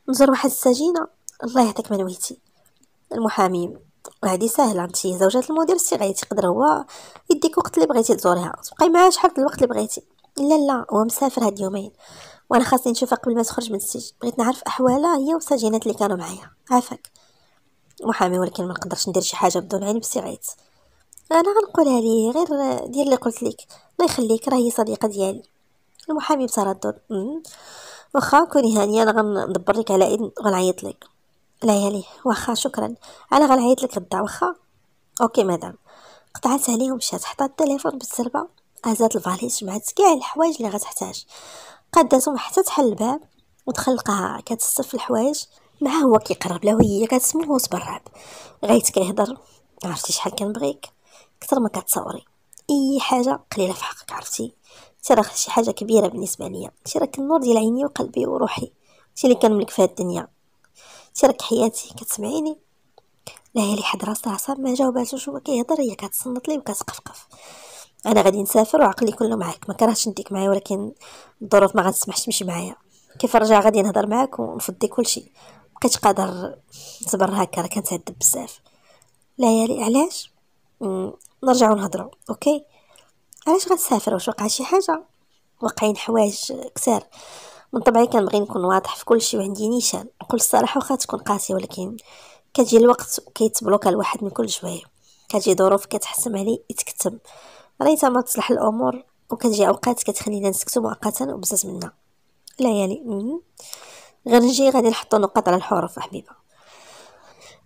نزور واحد السجينه الله يعطيك منويتي المحامي هذه سهله انت زوجة المدير غادي يقدر هو يديك وقت اللي بغيتي تزوريها تبقاي معاه شحال الوقت اللي بغيتي لا لا هو مسافر هاد اليومين وانا خاصني نشوفها قبل ما تخرج من السجن بغيت نعرف احوالها هي والسجينات اللي كانوا معايا عافاك محامي ولكن ما نقدرش ندير شي حاجه بدون عين بسعيت انا غنقولها ليه غير دير اللي قلت لك الله يخليك راه هي صديقه ديالي المحامي بتردد واخا كوني هانيه انا غندبر لك على اذن وغنعيط لك لا واخا شكرا انا غنعيط لك غدا واخا اوكي مدام قطعت عليه ومشات حطات التليفون بالزربه هزات الفاليز جمعات كاع الحوايج اللي غتحتاج قاداتهم حتى تحل الباب ودخل لقاها كتصف الحوايج مع هو كيقرب لها وهي كتسمو وتبرعب غيت كيهضر عرفتي شحال كنبغيك كثر ما كتصوري اي حاجه قليله في حقك عرفتي انت راه شي حاجه كبيره بالنسبه ليا انت راك النور ديال عيني وقلبي وروحي انت اللي كنملك في هاد الدنيا تيرك حياتي كتسمعيني لا هي اللي حد راسها عصام ما جاوباتوش هو كيهضر هي كتصنت لي وكتقفقف انا غادي نسافر وعقلي كله معاك ما كرهتش نديك معايا ولكن الظروف ما غتسمحش تمشي معايا كيف رجع غادي نهضر معاك ونفضي كلشي بقيت قادر نصبر هكا راه كنتعذب بزاف ليالي علاش نرجعو نهضروا اوكي علاش غنسافر واش وقع شي حاجه واقعين حوايج كثار من طبعي كنبغي نكون واضح في كل شيء وعندي نيشان نقول الصراحه واخا تكون قاسي ولكن كتجي الوقت وكيتبلوكا الواحد من كل شويه كتجي ظروف كتحسم عليه يتكتم ريت ما تصلح الامور وكتجي اوقات كتخلينا نسكتو مؤقتا وبزاف منا ليالي يعني غنجي غادي نحطو نقط على الحروف حبيبه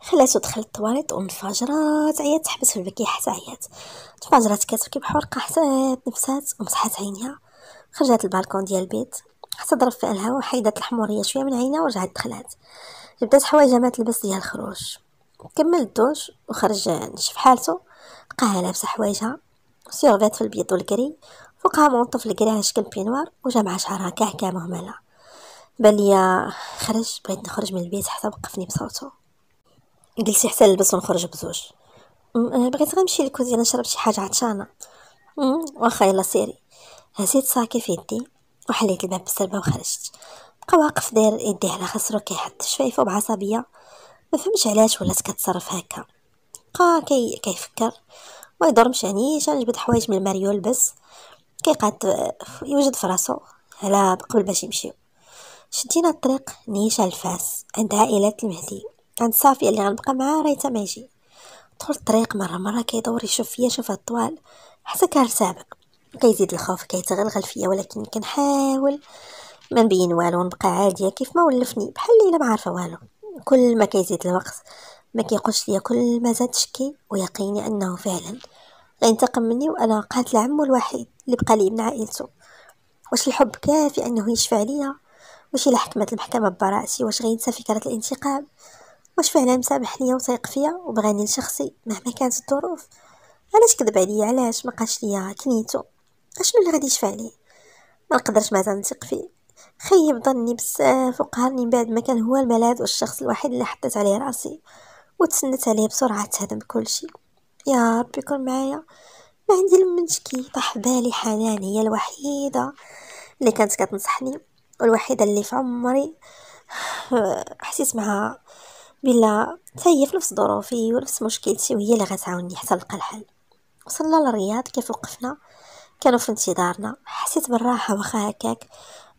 خلاتو دخل الطواليط وانفجرات عيات تحبس في البكي حتى عيات تفجرات كتركب بحرقه حتى نفسات ومسحات عينيها خرجت البالكون ديال البيت استظرف في الهواء وحيدت الحموريه شويه من عينها ورجعت دخلات بدات حوايجها ما تلبس ديال الخروج كمل الدوش وخرج نشف حالته لقاها لابسه حوايجها سيرفيت في البيض والكري فوقها منطف الكري على شكل بينوار وجمع شعرها كاع كاع مهمله بان ليا خرج بغيت نخرج من البيت حتى وقفني بصوته جلسي حتى نلبس ونخرج بزوج آه، بغيت غنمشي للكوزينه نشرب شي حاجه عطشانه واخا يلا سيري هزيت ساكي في يدي وحليت الباب بالسلبه وخرجت بقى واقف داير يديه على خصرو كيحط شفايفو بعصبيه ما فهمش علاش ولات كتصرف هكا بقى كي كيفكر ما يضرمش عنيش جبد حوايج من الماريول بس كيقعد يوجد فراسو على قبل باش يمشيو شدينا الطريق نيشان الفاس عند عائلة المهدي عند صافية اللي غنبقى معاه راهي ما يجي طول الطريق مرة مرة كيدور يشوف فيا شوف الطوال حتى كان سابق كيزيد الخوف كيتغلغل فيا ولكن كنحاول ما نبين والو نبقى عاديه كيف ما ولفني بحال اللي ما عارفه والو كل ما كيزيد الوقت ما كيقولش ليا كل ما زاد شكي ويقيني انه فعلا غينتقم مني وانا قاتل عمو الوحيد اللي بقى لي من عائلته واش الحب كافي انه يشفع ليا واش الا حكمت المحكمه ببراءتي واش غينسى فكره الانتقام واش فعلا مسامح ليا وثيق فيا وبغاني لشخصي مهما كانت الظروف علاش كذب عليا علاش ما قاش ليا كنيتو اشنو اللي غادي يشفع ليه ما نقدرش مازال نثق فيه خيب ظني بزاف وقهرني من بعد ما كان هو الملاذ والشخص الوحيد اللي حطيت عليه راسي وتسنت عليه بسرعه تهدم كل شيء يا ربي كون معايا ما عندي لمن طاح بالي حنان هي الوحيده اللي كانت كتنصحني والوحيده اللي في عمري [SIGHS] حسيت معها بلا حتى هي في نفس ظروفي ونفس مشكلتي وهي اللي غتعاوني حتى نلقى الحل وصلنا للرياض كيف وقفنا كانوا في انتظارنا حسيت بالراحة واخا هكاك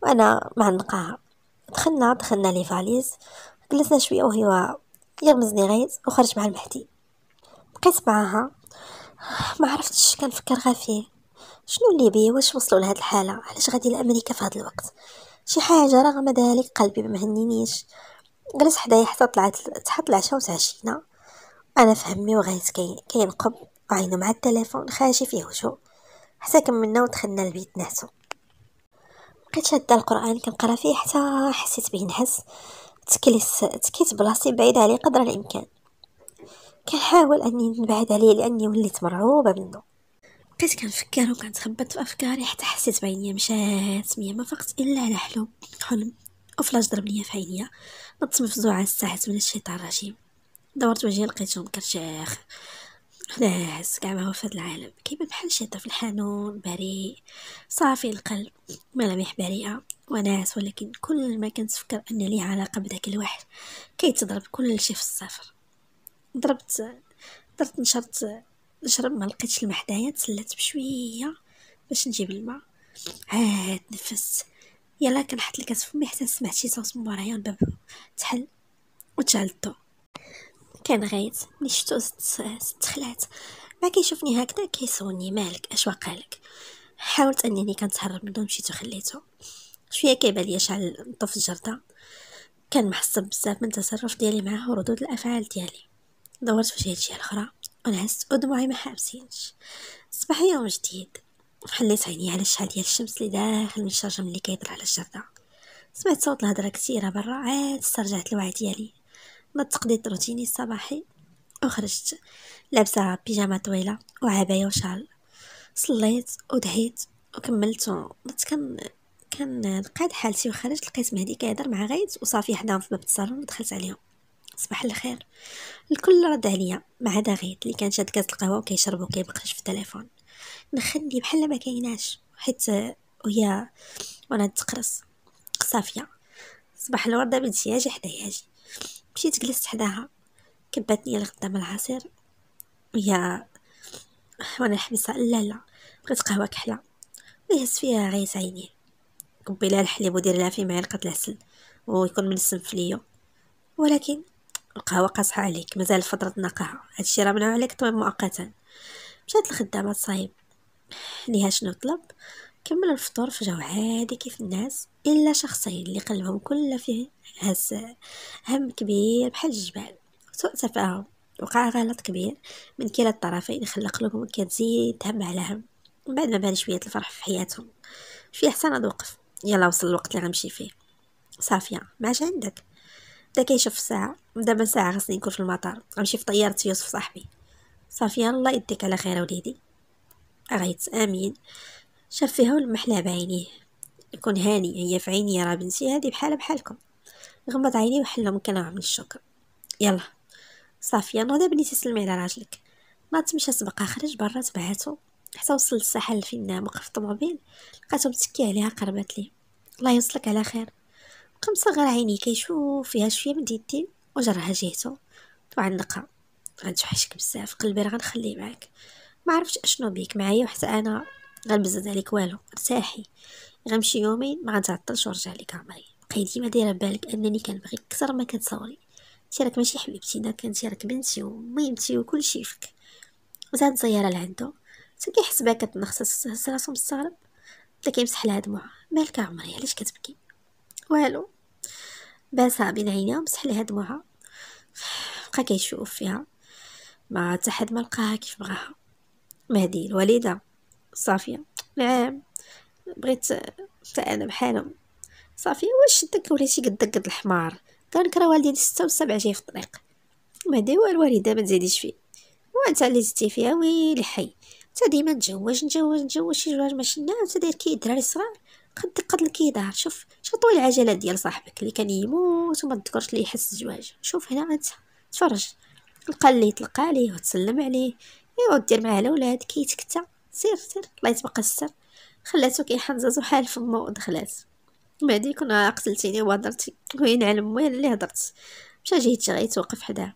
وانا معنقاها دخلنا دخلنا لي فاليز جلسنا شوية وهي يغمزني غيز وخرج مع المهدي بقيت معاها ما عرفتش كنفكر غا فيه شنو اللي بيه واش وصلوا لهاد الحالة علاش غادي لامريكا في هاد الوقت شي حاجة رغم ذلك قلبي مهنينيش جلس حدايا حتى طلعت تحط العشاء وتعشينا انا فهمي وغيت كاين كاين قب وعينو مع التليفون خاشي فيه وجهو حتى كملنا ودخلنا البيت نعسو بقيت شاده القران كنقرا فيه حتى حسيت به نحس تكليس تكيت بلاصتي بعيد عليه قدر الامكان كنحاول اني نبعد عليه لاني وليت مرعوبه منه بقيت كنفكر وكنتخبط في افكاري حتى حسيت بعينيا مشات مية ما فقت الا على حلم حلم وفلاش ليا في عينيا نط مفزوعه الساعة من الشيطان الرجيم دورت وجهي لقيتهم كرشاخ ناعس كاع ما في هذا العالم كيما بحال شادة في حنون بريء صافي القلب ملامح بريئة وناعس ولكن كل ما كنتفكر أن لي علاقة بداك الواحد كيتضرب كل شي في الصفر ضربت درت نشرت نشرب ما لقيتش الماء حدايا تسلات بشويه باش نجيب الماء عاد نفست يلا كنحط الكاس فمي حتى سمعت شي صوت من ورايا الباب تحل وتشعل الضو كان غايت ملي شفتو تخلعت ما كيشوفني هكذا كيسولني مالك اش وقالك حاولت انني كنتهرب منه مشيت وخليته شويه كيبان ليا شعل طف الجرده كان محسب بزاف من التصرف ديالي معاه وردود الافعال ديالي دورت في شي حاجه اخرى ونعست ودموعي ما حابسينش صباح يوم جديد حليت عيني على الشعل ديال الشمس اللي داخل من الشرجم اللي كيطلع على الجرده سمعت صوت الهضره كثيره برا عاد استرجعت الوعي ديالي ما تقضيت روتيني الصباحي وخرجت لابسه بيجامه طويله وعبايه وشال صليت ودهيت وكملت كان كان كنقاد حالتي وخرجت لقيت مهدي كيهضر مع غيت وصافي حداهم في باب الصالون ودخلت عليهم صباح الخير الكل رد عليا ما عدا غيت اللي كان شاد كاس القهوه وكيشرب وكيبقش في التليفون نخلي بحال ما كايناش حيت وهي وانا تقرص صافيه صباح الورده بنتي اجي حدايا اجي مشيت جلست حداها كباتني الغدا مع العصير يا وانا حبسها لا لا بغيت قهوه كحله ويهز فيها غيس عينيه كبي لها الحليب ودير لها فيه معلقه العسل ويكون ملسم فليو ولكن القهوه قاصحه عليك مازال فتره نقاها هادشي راه منعو عليك طبيب مؤقتا مشات الخدامه تصايب ليها شنو طلب كمل الفطور في جو عادي كيف الناس إلا شخصين اللي قلبهم كله فيه هز هم كبير بحال الجبال سوء تفاهم وقع غلط كبير من كلا الطرفين خلى قلوبهم كتزيد هم على هم من بعد ما بان شوية الفرح في حياتهم في حسن انا وقف يلا وصل الوقت اللي غنمشي فيه صافية معاش عندك بدا كيشوف الساعة من ساعة خصني نكون في المطار غنمشي في طيارة يوسف صاحبي صافية الله يديك على خير وليدي أغيت امين شاف فيها والمحلاها بعينيه يكون هاني هي في عيني يا بنتي هادي بحالها بحالكم غمض عيني وحلهم كنوع من الشكر يلا صافي يا نوضه بنيتي سلمي على راجلك ما تمشى سبقا خرج برا تبعاتو حتى وصل للساحل فين وقف الطوموبيل لقاتو متكي عليها قربات لي الله يوصلك على خير بقى مصغر عيني كيشوف فيها شويه من يديه وجرها جهته وعنقها غنتوحشك بزاف قلبي راه غنخليه معاك ما عرفتش اشنو بيك معايا وحتى انا غنبز عليك والو ارتاحي غنمشي يومين ما غنتعطلش ونرجع لك عمري بقاي ديما دايره بالك انني كنبغيك كثر ما كتصوري انت راك ماشي حبيبتي حبيبتينا كنتي راك بنتي وميمتي وكلشي فيك وزاد الزياره لعندو حتى كيحس بها كتنخس هز راسو مستغرب بدا كيمسح لها دموعها مالك عمري علاش كتبكي والو باسها بين عينيها مسح لها دموعها بقى كيشوف فيها ما حتى حد ما لقاها كيف بغاها مهدي الوالده صافيه نعم بغيت حتى انا بحالهم صافي واش شدك وليتي قدك قد الحمار كنكره والدي ستة وسبعة جاي في الطريق ما دي الوالدة ما تزيديش فيه وانت اللي زدتي فيها ويلي حي انت ديما تجوج نجوج نجوج شي جواج ماشي ناعم انت داير كي دراري صغار قدك قد الكيدار شوف شطوي العجلات ديال صاحبك اللي كان يموت وما تذكرش اللي يحس الزواج شوف هنا انت تفرج تلقى اللي تلقى عليه وتسلم عليه ايوا دير معاه الاولاد كيتكتا سير سير الله يتبقى السر خلاتو كيحن زازو حال فما ودخلات بعدي كنا قتلتيني وهدرتي وين على مويا اللي هضرت مشى جهد شي غيتوقف حداها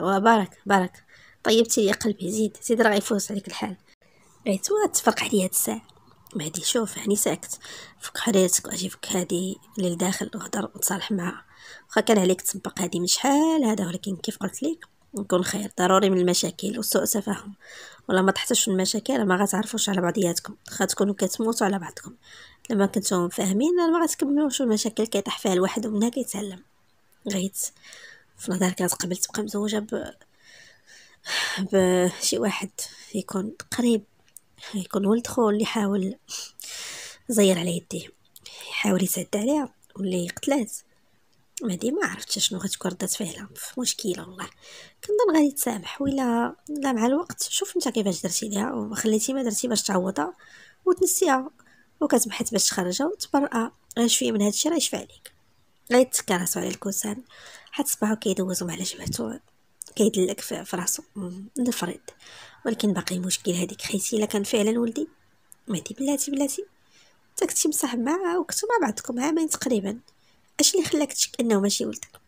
وبارك بارك طيبتي لي قلبي زيد زيد راه غيفوز عليك الحال عيتو تفرق عليا هاد الساعه مهدي شوف هاني ساكت فك حريتك واجي فك هادي للداخل لداخل وتصالح معها واخا كان عليك تطبق هادي من شحال هذا ولكن كيف قلت لك نكون خير ضروري من المشاكل وسوء تفاهم ولا ما تحتاجش المشاكل ما غتعرفوش على بعضياتكم خا تكونوا كتموتوا على بعضكم لما كنتو فاهمين ما غتكملوش المشاكل كيطيح فيها الواحد ومنها كيتعلم غيت في نظر كانت قبل تبقى مزوجه ب بشي واحد يكون قريب يكون ولد خو اللي حاول زير على يديه يحاول يتعدى عليها واللي قتلات ما دي ما عرفتش شنو غتكون ردات فعلها مشكله والله كنظن غادي تسامح ولا لا مع الوقت شوف انت كيفاش درتي ليها وخليتي ما درتي باش تعوضها وتنسيها وكتبحث باش تخرجها وتبرأ غير شويه من هادشي راه يشفع عليك غيتكى راسو على الكوسان حتى صباحو كيدوزهم على جبهتو كيدلك في راسو الفريض ولكن باقي المشكل هذيك خيتي الا كان فعلا ولدي مهدي بلاتي بلاتي تا كنتي مصاحب معاه وكنتو مع بعضكم عامين تقريبا اش اللي خلاك تشك انه ماشي ولدك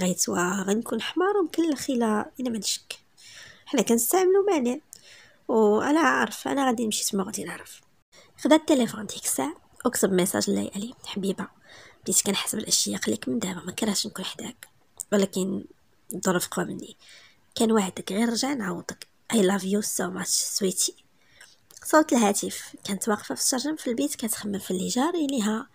غيتوا غنكون حمار ومكلخ الا الا ما نشك حنا كنستعملو مانع وانا عارف انا غادي نمشي تما غادي نعرف خدا التليفون ديك الساعه وكتب ميساج علي حبيبه بديت كنحس بالاشياق ليك من دابا ما كرهتش نكون حداك ولكن الظروف قوى مني كان وعدك غير رجع نعوضك اي لاف يو سو ماتش سويتي صوت الهاتف كانت واقفه في الشرجم في البيت كتخمم في اللي جاري ليها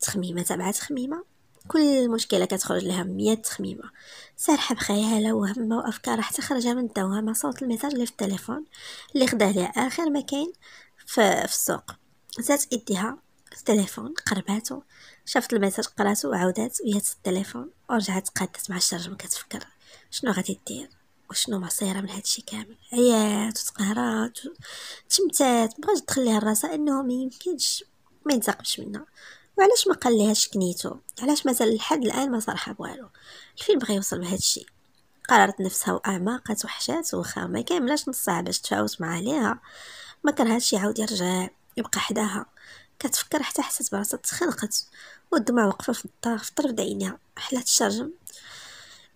تخميمه تبع تخميمه كل مشكله كتخرج لها مية تخميمه سارحه بخيالها وهمها وافكارها حتى خرجها من الدوامه صوت الميساج اللي في التليفون اللي خداه لها اخر ما كاين في السوق زات ايديها التليفون قرباتو شافت الميساج قراتو وعاودات وهي التليفون ورجعت قادت مع الشرجم كتفكر شنو غادي دير وشنو مصيره من هادشي كامل عيات وتقهرات وتمتات بغات تخليها الراسه انه ما يمكنش ما ينتقمش منها وعلاش ما قال لهاش كنيتو علاش مازال لحد الان ما صرحها بوالو الفيلم بغى يوصل بهذا الشيء قررت نفسها واعماقت وحشات وخا ما كاملاش ساعه باش تفاوت مع ليها ما كرهاتش يعاود يرجع يبقى حداها كتفكر حتى حسات براسها تخنقت والدمع وقفوا في الطرف طرف عينيها حلات الشرجم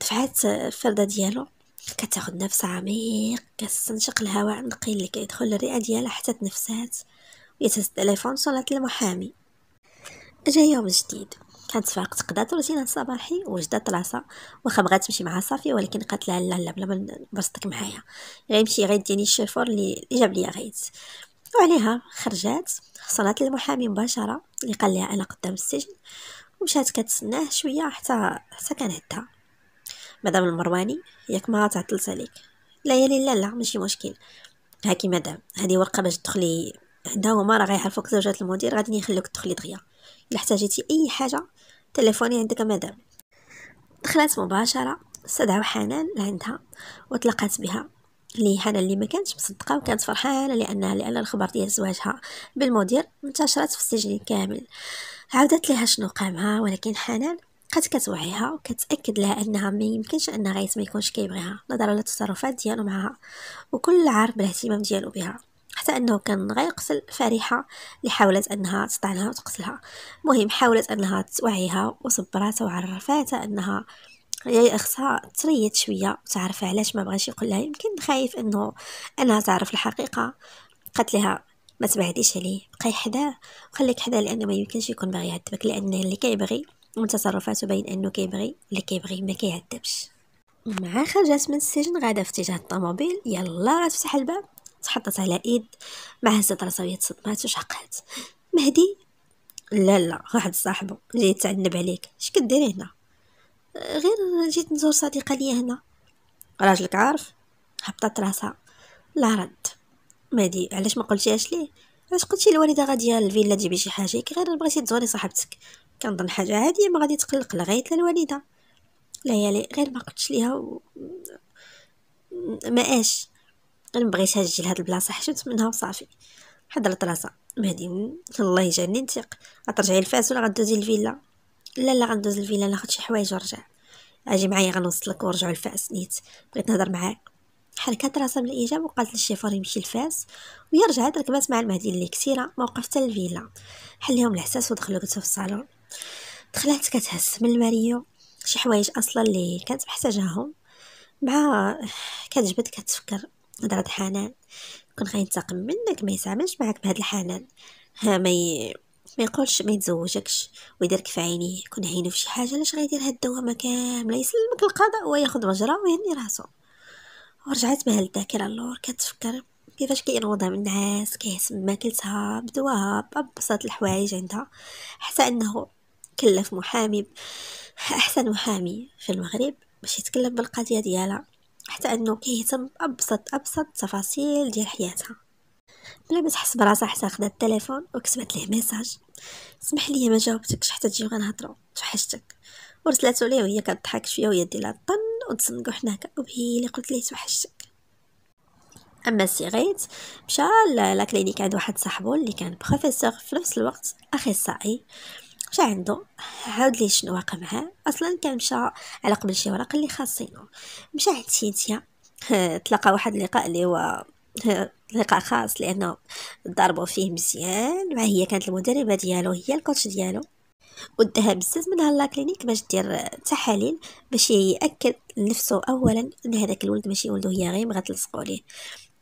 دفعات الفرده ديالو كتاخد نفس عميق كتستنشق الهواء النقي اللي كيدخل للرئه ديالها حتى تنفسات ويتهز التليفون صلات المحامي جا يوم جديد كانت فاقت قضات روتينها الصباحي وجدات راسها واخا بغات تمشي مع صافي ولكن قالت لها لا لا بلا ما نبسطك معايا غير غيديني الشيفور اللي جاب ليا غيت وعليها خرجات وصلت للمحامي مباشرة اللي قال لها انا قدام السجن ومشات كتسناه شويه حتى حتى كان عندها مدام المرواني ياك ما تعطلت عليك لا يا لا لا ماشي مشكل هاكي مدام هذه ورقه باش تدخلي عندها هما راه غيعرفوك زوجات المدير غادي يخلوك تدخلي دغيا الا احتاجتي اي حاجه تليفوني عندك مدام دخلت مباشره استدعوا حنان لعندها وطلقت بها اللي حنان اللي ما كانتش مصدقه وكانت فرحانه لانها لان الخبر ديال زواجها بالمدير انتشرت في السجن كامل عاودت لها شنو قامها ولكن حنان بقات كتوعيها وكتاكد لها انها ما يمكنش ان غيث ما يكونش كيبغيها نظرا للتصرفات ديالو معها وكل عار بالاهتمام ديالو بها حتى انه كان غيقتل فريحه فرحه اللي حاولت انها تطعنها وتقتلها مهم حاولت انها توعيها وصبراتها وعرفاتها انها هي اختها تريت شويه وتعرف علاش ما بغاش يقول لها يمكن خايف انه انها تعرف الحقيقه قالت لها ما تبعديش عليه بقاي حداه وخليك حداه لانه ما يمكنش يكون باغي يعذبك لان اللي كيبغي من تصرفاته باين انه كيبغي اللي كيبغي ما كيعذبش مع خرجت من السجن غادا في اتجاه الطوموبيل يلا تفتح الباب تحطت على إيد مع هزات راسها تصدمات واش وشقات مهدي لا لا واحد صاحبه جاي يتعنب عليك اش كديري هنا غير جيت نزور صديقه ليا هنا راجلك عارف هبطت راسها لا رد مهدي علاش ما قلتيهاش ليه علاش قلتي الوالده غاديه الفيلا تجيبي شي حاجه غير بغيتي تزوري صاحبتك كنظن حاجه عاديه ما غادي تقلق لغايه الوالده ليالي غير ما قلتش ليها و... ما اش انا مبغيتش نسجل هاد البلاصه حشمت منها وصافي حدا الطراسه مهدي الله يجعلني نتيق غترجعي لفاس ولا غدوزي الفيلا لا لا غندوز الفيلا ناخد شي حوايج ونرجع اجي معايا غنوصلك ونرجعو لفاس نيت بغيت نهضر معاك حركات راسها من الايجاب وقالت للشيفور يمشي لفاس وهي رجعت ركبات مع المهدي اللي كثيره ما حتى الفيلا حليهم الحساس ودخلوا قلتو في الصالون دخلت كتهز من الماريو شي حوايج اصلا اللي كانت محتاجاهم مع كتجبد كتفكر هضره حنان كون غينتقم منك ما يتعاملش معاك بهذا الحنان ها ما ي... ما يقولش ما يتزوجكش ويديرك في عينيه كون عينو في شي حاجه علاش غيدير هاد الدوامه كامله يسلمك القضاء وياخذ مجرى ويهني راسو ورجعت بها للذاكره اللور كتفكر كيفاش كينوضها من النعاس كيهسم ماكلتها بدواها بابسط الحوايج عندها حتى انه كلف محامي احسن محامي في المغرب باش يتكلف بالقضيه ديالها حتى انه كيهتم بابسط ابسط تفاصيل ديال حياتها بلا ما تحس براسها حتى خدات التليفون وكتبت ليه ميساج سمح لي ما جاوبتكش حتى تجيو غنهضروا توحشتك ورسلاتو ليه وهي كضحك شويه وهي ديال الطن هكا حناك اللي قلت ليه توحشتك اما سيغيت مشى لا كلينيك عند واحد صاحبو اللي كان بروفيسور في نفس الوقت اخصائي جا عندو عاود ليه شنو واقع معاه اصلا كان مشى على قبل شي ورق اللي خاصينو مشى عند سينتيا [LAUGHS] تلقى واحد اللقاء اللي هو [LAUGHS] لقاء خاص لانه ضربوا فيه مزيان مع هي كانت المدربه ديالو هي الكوتش ديالو ودها بزاف من هلا كلينيك باش دير تحاليل باش ياكد لنفسه اولا ان هذاك الولد ماشي ولده هي غير بغات تلصقوا ليه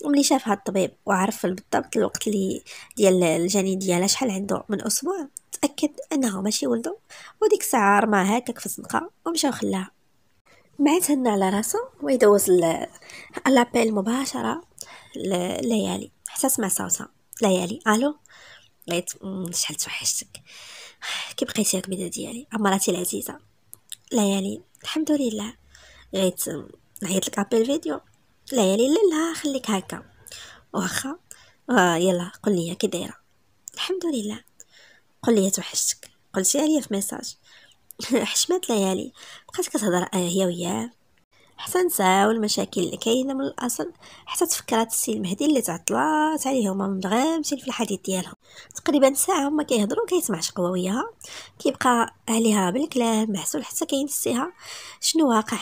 وملي شافها الطبيب وعرف بالضبط الوقت اللي ديال الجنين ديالها شحال عنده من اسبوع تأكد أنها ماشي ولده وديك الساعة رماها هكاك في الزنقة ومشى وخلاها مع تهنى على راسو ويدوز لابيل مباشرة ليالي حتى سمع صوصه ليالي الو بغيت شحال توحشتك [SIGHS] كي بقيتي هاك بدا ديالي عمراتي العزيزة ليالي الحمد لله بغيت نعيط لك ابل فيديو ليالي لا لا خليك هكا واخا آه، يلا قول لي كي دايره الحمد لله قل لي توحشتك قلتيها ليا في ميساج [LAUGHS] حشمات ليالي بقات كتهضر هي وياه حتى نساو المشاكل اللي كاينه من الاصل حتى تفكرات السي المهدي اللي تعطلات عليهم من مغامسين في الحديث ديالهم تقريبا ساعه هما كيهضروا شقوه وياها كيبقى عليها بالكلام محسول حتى كينسيها شنو واقع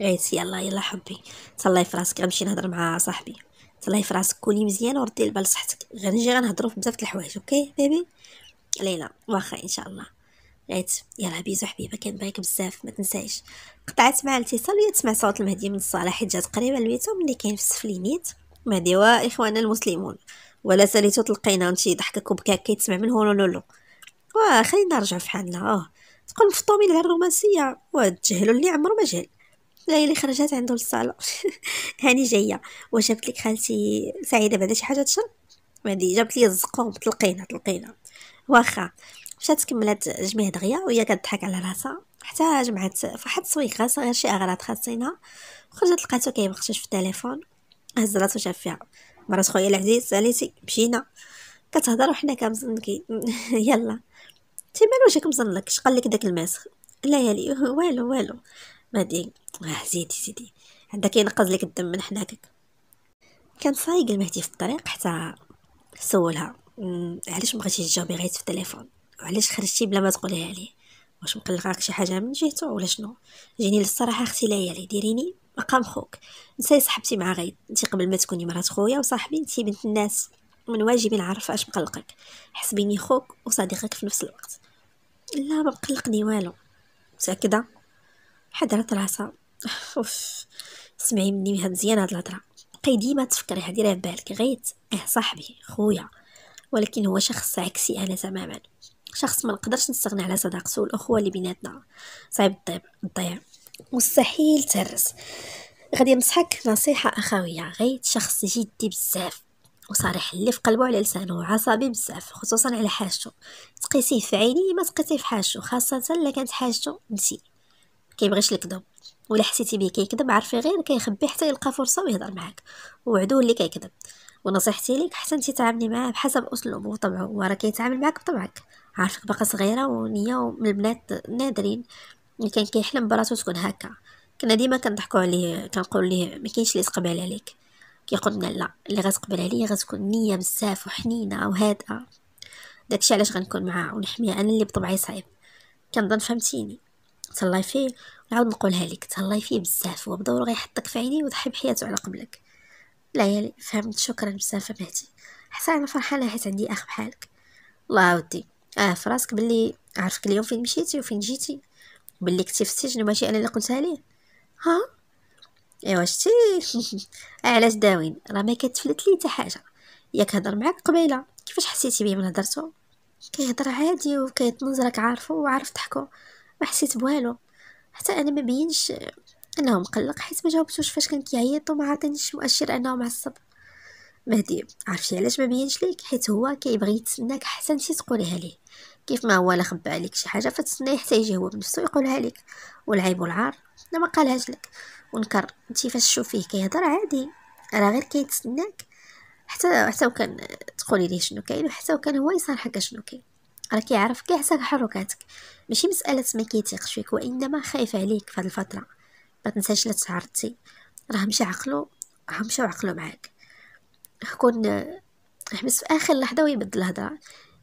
غيت يلا يلا حبي تهلاي في راسك غنمشي نهضر مع صاحبي تهلاي في راسك كوني مزيان وردي البال صحتك غنجي غنهضروا في بزاف د الحوايج اوكي بيبي ليلى واخا ان شاء الله لقيت يلا بيزو حبيبه كنبغيك بزاف ما تنسايش قطعت مع الاتصال وهي تسمع صوت المهدي من الصاله حيت جات قريبه لبيتهم ملي كاين في السفلينيت مهدي وا اخوانا المسلمون ولا ساليتو تلقينا شي ضحكك وبكاك كيتسمع من هونولولو واه خلينا نرجعو فحالنا اه تقول مفطومين على الرومانسيه وتجهلوا اللي عمرو ما جهل لا اللي خرجت عنده للصاله [LAUGHS] هاني جايه وجابت لك خالتي سعيده بعدا شي حاجه تشرب مهدي جابت لي الزقوم تلقينا تلقينا واخا مشات كملات جميع دغيا وهي كضحك على راسها حتى جمعت فواحد السويقه غير شي اغراض خاصينها خرجت لقاتو كيبخشش في التليفون هز راسو شاف فيها مرات خويا العزيز ساليتي مشينا كتهضر وحنا كمزنكين [LAUGHS] يلا تي مال واش كمزنلك اش قال لك داك الماسخ لا يا لي [LAUGHS] والو والو مادي اه زيدي زيدي عندها كينقز لك الدم من حناكك كان صايق المهدي في الطريق حتى سولها علاش بغيتي تجاوبي غير في التليفون وعلاش خرجتي بلا ما تقوليها ليه واش مقلقاك شي حاجه من جهته ولا شنو جيني للصراحه اختي ليالي ديريني مقام خوك نساي صاحبتي مع غيد انت قبل ما تكوني مرات خويا وصاحبي انت بنت الناس من واجبي نعرف اش مقلقك حسبيني خوك وصديقك في نفس الوقت لا ما مقلقني والو متاكده حضرت راسها اوف سمعي مني هاد مزيان هاد الهضره بقاي ديما تفكري هادي راه في بالك غيت اه صاحبي خويا ولكن هو شخص عكسي أنا تماما شخص ما نقدرش نستغنى على صداقته والأخوة اللي بيناتنا صعيب تضيع مستحيل تهرس غادي نصحك نصيحة أخوية غير شخص جدي بزاف وصريح اللي في قلبه على لسانه وعصبي بزاف خصوصا على حاجته تقيسيه في عيني ما تقيسيه في حاجته خاصة الا كانت حاجته نسي كيبغيش الكذب ولا حسيتي بيه كيكذب عرفي غير كيخبي حتى يلقى فرصة ويهضر معاك وعدوه اللي كيكذب ونصيحتي ليك حسن تتعاملي معاه بحسب اسلوبه وطبعه هو راه كيتعامل معاك بطبعك عارفك باقا صغيره ونيه ومن البنات نادرين اللي كان كيحلم براسو تكون هكا كنا ديما كنضحكوا عليه كنقول ليه ما كاينش اللي يتقبل عليك كيقول لنا لا اللي غتقبل عليا غتكون نيه بزاف وحنينه وهادئه داكشي علاش غنكون معاه ونحميه انا اللي بطبعي صعيب كنظن فهمتيني تهلاي فيه نعاود نقولها لك تهلاي فيه بزاف هو غيحطك في عيني ويضحي بحياته على قبلك ليالي فهمت شكرا بزاف مهدي حتى انا فرحانه حيت عندي اخ بحالك الله ودي اه فراسك بلي عرفك اليوم فين مشيتي وفين جيتي بلي كنتي في السجن ماشي انا اللي قلتها ليه ها ايوا شتي [LAUGHS] آه، علاش داوين راه ما كتفلت لي حتى حاجه ياك هضر معاك قبيله كيفاش حسيتي بيه من هضرتو كيهضر عادي وكيتنظرك عارفو وعارف ضحكو ما حسيت بوالو حتى انا ما بينش انه مقلق حيت ما جاوبتوش فاش كان كيعيط وما عطانيش مؤشر انه معصب مهدي عرفتي علاش ما بينش ليك حيت هو كيبغي يتسناك حتى انت تقوليها ليه كيف ما هو لا خبى عليك شي حاجه فتسناه حتى يجي هو بنفسه يقولها لك والعيب والعار لا ما قالهاش لك ونكر انت فاش تشوفيه كيهضر عادي راه غير كيتسناك حتى حتى وكان تقولي ليه شنو كاين وحتى وكان هو يصارحك شنو كاين راه كيعرف كاع حركاتك ماشي مساله ما كيتيقش فيك وانما خايف عليك في هذه الفتره ما تنساش لا تسعرتي راه مشى عقلو راه مشاو عقلو معاك كون حبس في اخر لحظه ويبدل الهضره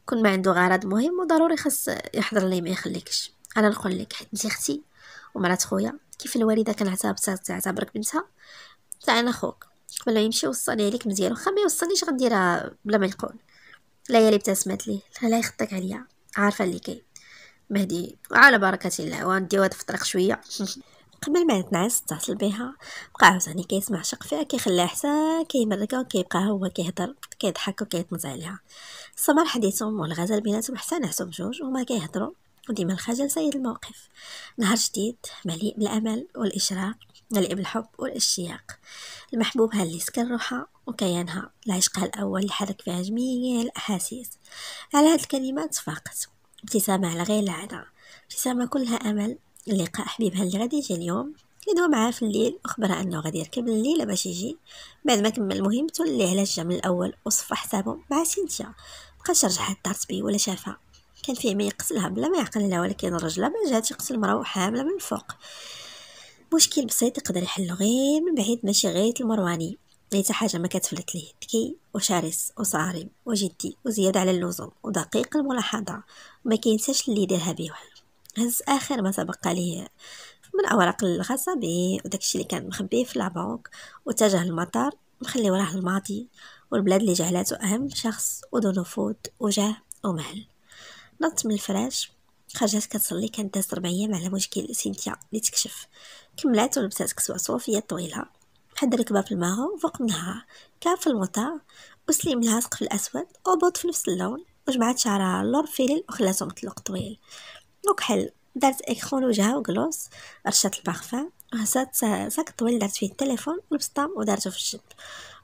كون ما عنده غرض مهم وضروري خاص يحضر لي ما يخليكش انا نقول لك حيت انت اختي ومرات خويا كيف الوالده كنعتبرك تعتبرك بنتها تاع انا خوك قبل ما يمشي وصاني عليك مزيان واخا ما يوصلنيش غنديرها بلا ما يقول اللي ابتسمت ليه لا يخطك عليا عارفه اللي كاين مهدي وعلى بركه الله ونديو هاد الطريق شويه [LAUGHS] قبل ما تنعس تتصل بها بقى عاوتاني كيسمع شق فيها كيخليها حتى كيمرقها وكيبقى هو كيهضر كيضحك وكيتنزع عليها السمر حديثهم والغزل بيناتهم حتى نعسوا بجوج وما كيهضروا وديما الخجل سيد الموقف نهار جديد مليء بالامل والاشراق مليء بالحب والاشتياق المحبوب ها اللي سكن روحها وكيانها العشق الاول اللي حرك فيها جميع الاحاسيس على هاد الكلمات فاقت ابتسامه على غير العاده ابتسامه كلها امل اللقاء حبيبها اللي غادي يجي اليوم يدوى معاه في الليل وخبرها انه غادي يركب الليله باش يجي بعد ما كمل مهمته اللي علاش جا من الاول وصفى حسابه مع سينتيا مبقاش رجعها للدار تبي ولا شافها كان فيه ما يقتلها بلا ما يعقل لها ولكن الرجله ما جات يقتل مراه حامله من الفوق مشكل بسيط يقدر يحلو غير من بعيد ماشي غير المرواني ليس حاجة ما كتفلت ليه ذكي وشرس وصارم وجدي وزيادة على اللزوم ودقيق الملاحظة وما كينساش اللي يديرها بيه هز آخر ما تبقى ليه من أوراق الغصبي وداكشي اللي كان مخبيه في لابونك وتجه للمطار مخلي وراه الماضي والبلاد اللي جعلته أهم شخص وذو نفوذ وجاه ومهل نط من الفراش خرجت كتصلي كانت دازت ربع ايام على مشكل سينتيا اللي تكشف كملات ولبسات كسوة صوفية طويلة حد ركبها في الماغو فوق منها كان في المطاع وسليم لها سقف الأسود وبوط في نفس اللون وجمعت شعرها لور فيلين وخلاته مطلق طويل دوك حل درت ايكخون وجهها وكلوس رشات البارفان وهزات ساك طويل درت فيه التليفون لبسطام ودارته في الجيب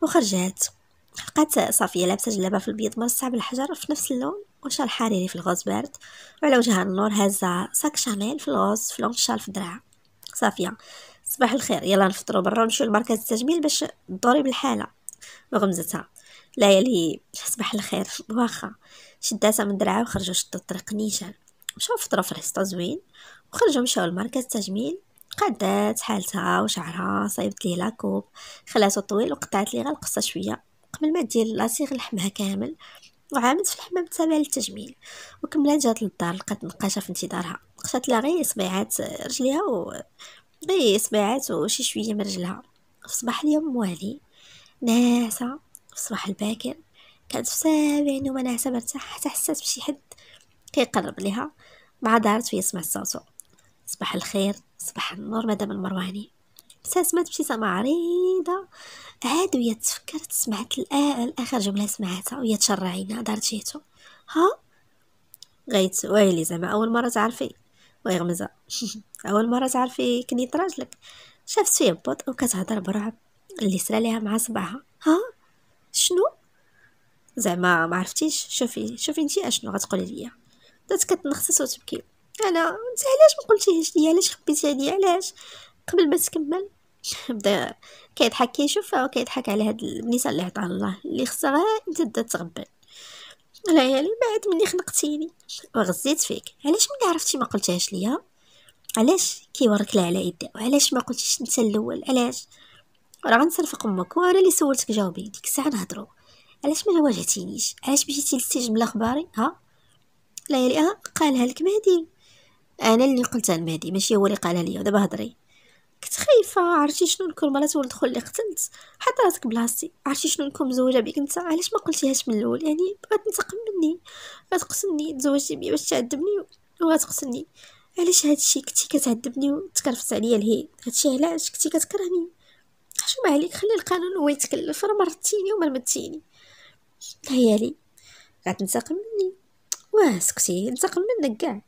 وخرجات لقات صافيه لابسه جلابه في البيض مرصعه بالحجر في نفس اللون وشال حريري في الغوز بارد وعلى وجهها النور هازة ساك شانيل في الغوز في لون شال في دراعها صافيه صباح الخير يلا نفطروا برا ونمشيو لمركز التجميل باش دوري بالحاله وغمزتها يلي صباح الخير واخا شداتها من دراعها وخرجوا شدوا الطريق نيشان مشاو فطروا في الحصة زوين وخرجوا مشاو لمركز تجميل قادات حالتها وشعرها صايبت ليه لاكوب خلاتو طويل وقطعت ليه غير القصه شويه قبل ما دير لاصيغ لحمها كامل وعامت في الحمام تابع للتجميل وكملات جات للدار لقات نقاشه في انتظارها نقشات لها غير صبيعات رجليها و غير صبيعات وشي شويه من رجلها في صباح اليوم موالي ناعسه في الصباح الباكر كانت في سابع نومه ناعسه مرتاحه حتى حسات بشي حد كيقرب ليها ما عاد عرفت في اسمها صباح الخير صباح النور مدام المرواني سمعت بشي ابتسامة عريضة عاد ويا تفكرت سمعت الآخر آه، جملة سمعتها ويا تشرعينا دارت جهتو ها غيت ويلي زعما أول مرة تعرفي وي غمزة [LAUGHS] أول مرة تعرفي كنيت راجلك شافت فيه بوط وكتهضر برعب اللي سرى ليها مع صبعها ها شنو زعما ما عرفتيش شوفي شوفي انتي اشنو غتقولي ليا بدات كتنخسس وتبكي انا انت علاش ما قلتيهاش ليا علاش خبيتيها ليا علاش قبل ما تكمل [LAUGHS] بدا كيضحك كيشوفها وكيضحك على هاد النساء اللي عطاها الله اللي خسرها انت بدات تغبن ليالي بعد ملي خنقتيني وغزيت فيك علاش ملي عرفتي ما قلتيهاش ليا علاش كيورك لها على يدها وعلاش ما قلتيش انت الاول علاش راه غنصرفق امك وانا اللي سولتك جاوبي ديك الساعه نهضروا علاش ما واجهتينيش علاش مشيتي للسجن بلا خباري ها لياليها آه، قالها لك مهدي انا اللي قلتها لمهدي ماشي هو اللي قالها ليا دابا هضري كنت خايفه عرفتي شنو نكون مرات ولد اللي قتلت حط راسك بلاصتي عرفتي شنو نكون مزوجه بك انت علاش ما قلتيهاش من الاول يعني بغات تنتقم مني غتقتلني تزوجتي بيا باش تعذبني وغتقتلني علاش هادشي كنتي كتعذبني وتكرفس عليا لهي هادشي علاش كنتي كتكرهني شو ما عليك خلي القانون هو يتكلف راه مرضتيني ومرمدتيني لي غتنتقم مني واه سكتي انت منك كاع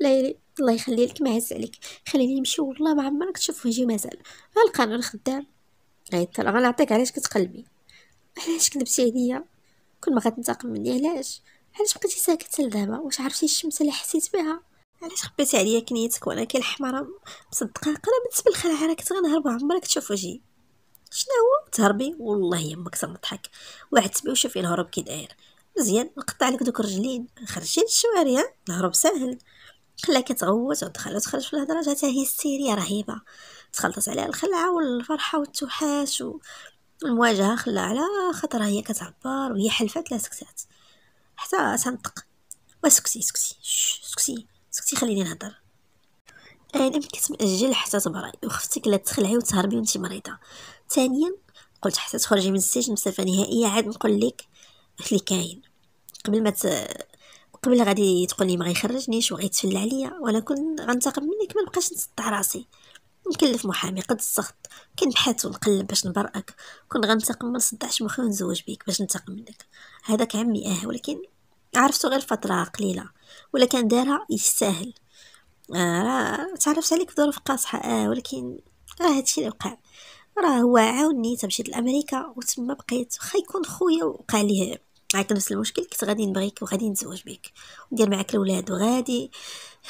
ليلي الله يخلي لك معز عليك خليني نمشي والله ما عمرك تشوف وجهي مازال ها القانون خدام غير ترى غنعطيك علاش كتقلبي علاش كذبتي عليا كل ما غتنتقم مني علاش علاش بقيتي ساكت لدابا واش عرفتي الشمس اللي حسيت بها علاش خبيتي عليا كنيتك وانا كالحمارة مصدقة قلبت بالخلعة راه كنت غنهرب عمرك تشوف وجهي شنو هو تهربي والله يمك تنضحك واحد تبي وشوفي الهروب كي داير مزيان نقطع لك دوك الرجلين خرجي للشوارع نهرب ساهل خلاها كتغوت ودخلت وتخرج في الهضره جاتها السيريا رهيبه تخلطت عليها الخلعه والفرحه والتحاش والمواجهه خلا على خاطر هي كتعبر وهي حلفات لا سكتات حتى تنطق وسكتي سكتي سكتي سكتي خليني نهضر انا كنت مأجل حتى تبرأي وخفتك لا تخلعي وتهربي وانت مريضه ثانيا قلت حتى تخرجي من السجن بصفه نهائيه عاد نقول لك اللي كاين قبل ما ت... قبل غادي تقول لي ما غيخرجنيش وغيتفل عليا وانا كنت غنتقم منك ما نبقاش نسطع راسي نكلف محامي قد السخط كنبحث ونقلب باش نبرأك كنت غنتقم ما نصدعش مخي ونزوج بيك باش نتقم منك هذاك عمي اه ولكن عرفتو غير فترة قليلة ولا كان دارها يستاهل آه، راه تعرفت عليك ظروف قاصحة اه ولكن راه هادشي اللي وقع راه هو عاوني تمشيت لامريكا وتما بقيت واخا يكون خويا وقع ليه معاك نفس المشكل كنت غادي نبغيك وغادي نتزوج بك وندير معاك الاولاد وغادي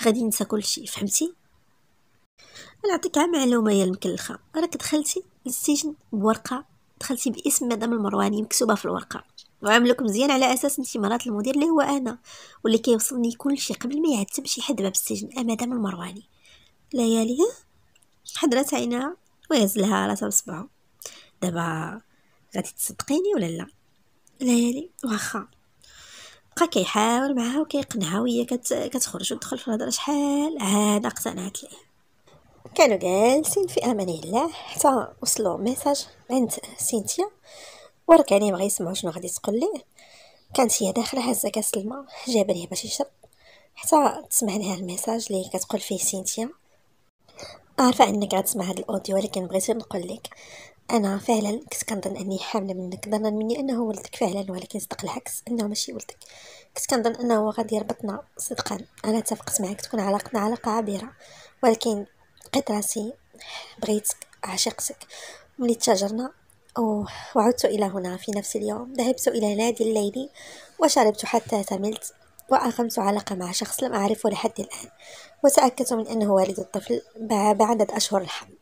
غادي ننسى كل شيء فهمتي نعطيك معلومه يا المكلخه راك دخلتي للسجن بورقه دخلتي باسم مدام المرواني مكتوبه في الورقه وعاملوك مزيان على اساس انت مرات المدير اللي هو انا واللي كيوصلني كل شيء قبل ما يعتب شي حد باب السجن اه مدام المرواني ليالي حضرات عينها ويهز لها راسها بصبعو دابا غادي تصدقيني ولا لا ليالي واخا بقى كيحاول معاها وكيقنعها وهي كت... كتخرج وتدخل في الهضره شحال عاد اقتنعت ليه كانوا جالسين في امان الله حتى وصلوا ميساج عند سينتيا ورا كان يبغى يسمع شنو غادي تقول ليه كانت هي داخله هزه كاس الماء جابه ليه باش يشرب حتى تسمع لها الميساج اللي كتقول فيه سينتيا عارفه انك غتسمع هذا الاوديو ولكن بغيت نقول لك انا فعلا كنت كنظن اني حامله منك ظنا مني انه ولدك فعلا ولكن صدق العكس انه ماشي ولدك كنت كنظن انه غادي يربطنا صدقا انا اتفقت معك تكون علاقتنا علاقه عابره ولكن لقيت راسي بغيتك عشقتك ملي تشاجرنا وعدت إلى هنا في نفس اليوم ذهبت إلى نادي الليل وشربت حتى سملت وأقمت علاقة مع شخص لم أعرفه لحد الآن وتأكدت من أنه والد الطفل بعد أشهر الحمل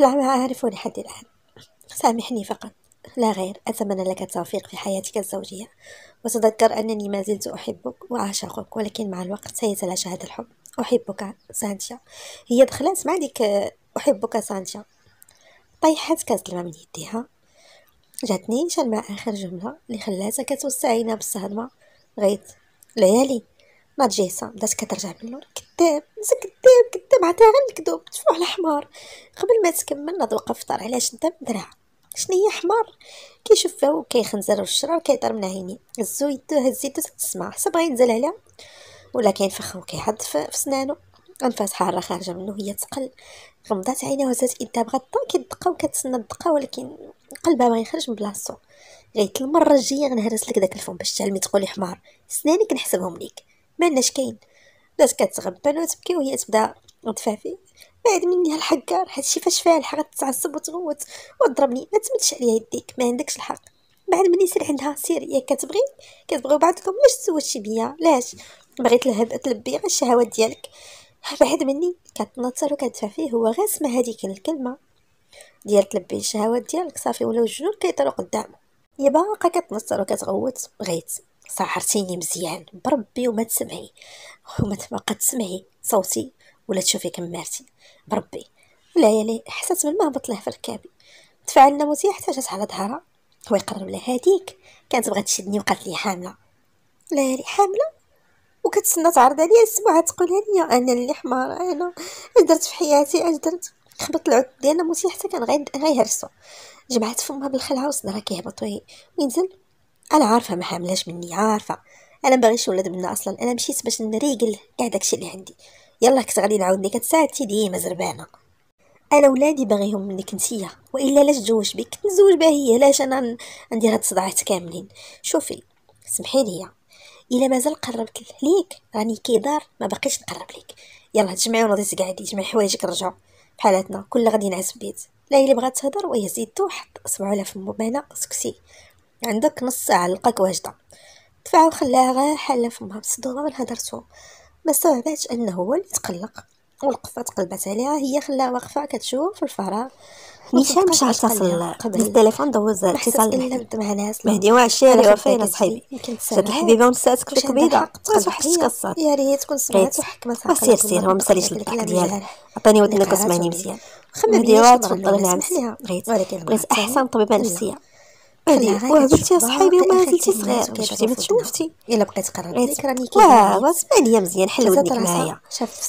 لا ما أعرفه لحد الآن سامحني فقط لا غير أتمنى لك التوفيق في حياتك الزوجية وتذكر أنني ما زلت أحبك وأعشقك ولكن مع الوقت سيتلاشى هذا الحب أحبك سانشا هي دخلت مع ديك أحبك سانشا طيحت كاس الماء من يديها جاتني شان مع آخر جملة اللي خلاتها كتوسعينا بالصدمة غيت ليالي ما تجيسا بدات كترجع من اللور كذاب انت كذاب كذاب عطيها غير الكذوب تفوح الحمار قبل ما تكمل ناض وقف فطر علاش انت مدرع شنو هي حمار كيشوف فيها وكيخنزر الشرا وكيطير من عيني هزو يدو هزيتو تسمع حتى بغا ينزل عليها ولا كينفخ وكيحط في سنانو انفاس حاره خارجه منه هي تقل غمضات عينيها وهزات يدها بغات كدقه وكتسنى الدقه ولكن قلبها ما يخرج من بلاصتو غيت المره الجايه غنهرس لك داك الفم باش تعلمي تقولي حمار سناني كنحسبهم ليك مالناش كاين الناس كتغبن وتبكي وهي تبدا تفافي بعد مني حيت هادشي فاش فالح غتتعصب وتغوت وتضربني ما تمدش عليا يديك ما عندكش الحق بعد مني سير عندها سير يا كتبغي كتبغيو بعضكم علاش تزوجتي بيا علاش بغيت لهب تلبي غير الشهوات ديالك بعد مني كتنطر وكتفافي فيه هو غير سمع هذيك الكلمه ديال تلبي الشهوات ديالك صافي ولاو الجنون كيطيروا قدامه هي باقا كتنصر وكتغوت بغيت سعرتيني مزيان بربي وما تسمعي وما تبقى تسمعي صوتي ولا تشوفي كمارتي بربي حسنت من ما له في ركابي تفاعلنا موتي جات على ظهرها هو يقرب لها هاديك كانت بغات تشدني وقالت لي حامله يلي حامله وكتسنى تعرض عليا السمعة تقولها لي انا اللي حمار انا اش درت في حياتي اش درت خبط العود ديالنا موتي حتى كان غير غيهرسو جمعت فمها بالخلعه وصدرها كيهبط وينزل انا عارفه ما حاملاش مني عارفه انا مبغيش ولاد منا اصلا انا مشيت باش نريقل كاع داكشي اللي عندي يلا كنت غادي نعاود ليك تساعدتي ديما زربانه انا ولادي باغيهم منك نتيا والا لاش تزوج بك نتزوج بها هي لاش انا ندير هاد الصداعات كاملين شوفي سمحي لي الا مازال قربت ليك راني كيدار ما بقيتش نقرب ليك يلا تجمعي ونوضي تقعدي جمعي حوايجك نرجعو بحالاتنا كل غادي نعس بيت لا اللي بغات تهضر وهي زيدتو وحط اصبعو في مبانا سكسي عندك نص ساعة لقاك واجدة دفعها وخلاها غير حالة فمها مصدومة من هدرتو ما استوعبتش انه هو اللي تقلق والقفة تقلبت عليها هي خلاها واقفة كتشوف في الفراغ نيشان باش تصل قبل التليفون دوز اتصال لحلمت مع ناس مهدي واعشي وفين صاحبي جات الحبيبه ونساتك فيك بيضه يا ريت تكون سمعت وحكمت عقلك سير سير وما ساليش الطاق ديالها عطيني ودنك وسمعني مزيان مهدي واعشي تفضل نعم بغيت بغيت احسن طبيبه نفسيه انا وهبلتي اصحابي وما زلتي صغير شفتي ما تشوفتي الا بقيت قررت لك راني كي واه اسمعني مزيان حل ديك معايا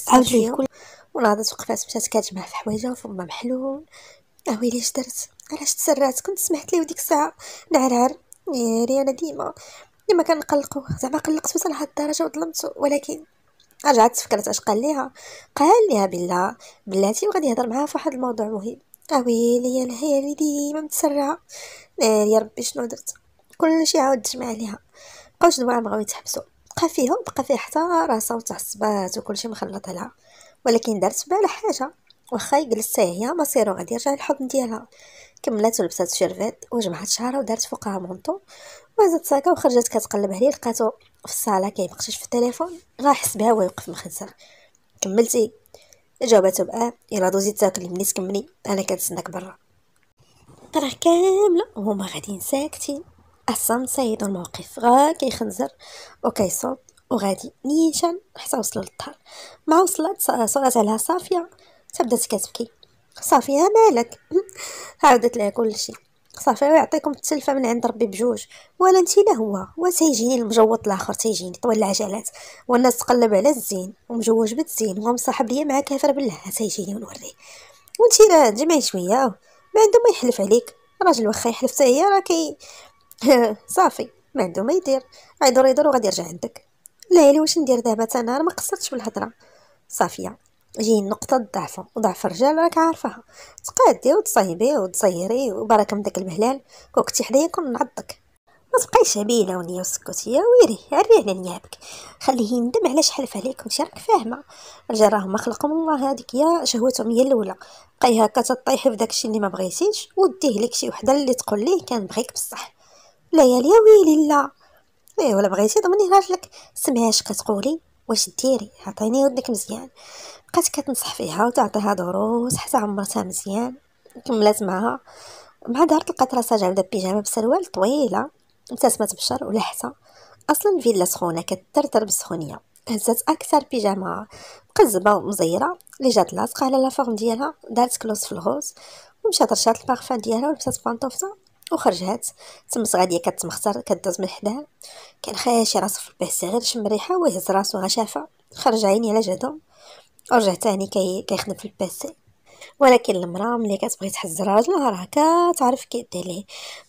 عاود لي كل وناضت وقفات مشات كاتجمع في حوايجها وفما محلول اويلي أه، اش درت علاش تسرعت كنت سمحت ليه ديك الساعه نعرعر ياري إيه، انا ديما ديما كنقلقو زعما قلقت وصل لهاد الدرجه وظلمته ولكن رجعت فكرت اش قال ليها قال ليها بالله بلاتي وغادي يهضر معاها في واحد الموضوع مهم اويلي أه، انا هي اللي ديما متسرعه ناري يا ربي شنو درت كلشي عاود تجمع عليها بقاو جدوان بغاو يتحبسوا بقى فيهم بقى فيه حتى راسها وتعصبات وكلشي مخلط لها ولكن دارت بها حاجه واخا يجلس هي مصيرو غادي يرجع للحضن ديالها كملات ولبسات شيرفيت وجمعت شعرها ودارت فوقها مونطو وهزت ساكا وخرجت كتقلب عليه لقاتو في الصاله كيبقاش في التليفون غا حس بها ويوقف مخزر كملتي جاوبته باه يلا دوزي تاكلي ملي تكملي انا كنتسناك برا الطرح كامله وهما غاديين ساكتين اصلا سيد الموقف غا كيخنزر وكيصوب وغادي نيشان حتى وصلوا للدار مع وصلت صغات عليها صافيه تبدات كتبكي صافيه مالك عاودت [LAUGHS] لها كلشي صافي ويعطيكم التلفه من عند ربي بجوج ولا انت لا هو وتيجيني المجوط الاخر تيجيني طوال العجلات والناس تقلب على الزين ومجوج بالزين ومصاحب ليا مع كافر بالله تيجيني ونوريه وانت راه جمعي شويه ما عنده ما يحلف عليك راجل واخا يحلف حتى هي راه كي [LAUGHS] صافي ما عنده ما يدير غيدور يدور وغادي يرجع عندك لا ليلى واش ندير دابا تا ما قصرتش بالهضره صافيه جي نقطه الضعف وضعف الرجال راك عارفها تقادي وتصايبي وتصيري وبارك من داك المهلال كون كنتي حدايا كون نعضك ما تبقايش عبيله ونيه يا ويري عري على نيابك خليه يندم على شحال فاليك عليك ماشي راك فاهمه رجال راهم خلقهم الله هذيك يا شهوتهم هي الاولى بقاي هكا تطيحي في داكشي اللي ما بغيتيش وديه لك شي وحده اللي تقول ليه كان بغيك بصح لا يا ليا ويلي لا ايه ولا بغيتي ضمني راجلك سمعي اش كتقولي واش ديري عطيني ودك مزيان بقات كتنصح فيها وتعطيها دروس حتى عمرتها مزيان كملات معها مع دار لقات راسها جالده بيجامه بسروال طويله ابتسمت بشر ولحسة اصلا فيلا سخونه كترتر بالسخونيه هزات اكثر بيجامه مقزبه ومزيره اللي جات لاصقه على لا فورم ديالها دارت كلوز في الغوز ومشات رشات البارفان ديالها ولبسات بانطوفته وخرجات تمس غادية كتمختر كدوز من حداها كان خاشي راسو في البحث غير شم ريحه ويهز راسو غشافه خرج عيني على جدو ورجع تاني كي كيخدم في الباسي ولكن المراه ملي كتبغي تحز راجلها راه كتعرف كيدير ليه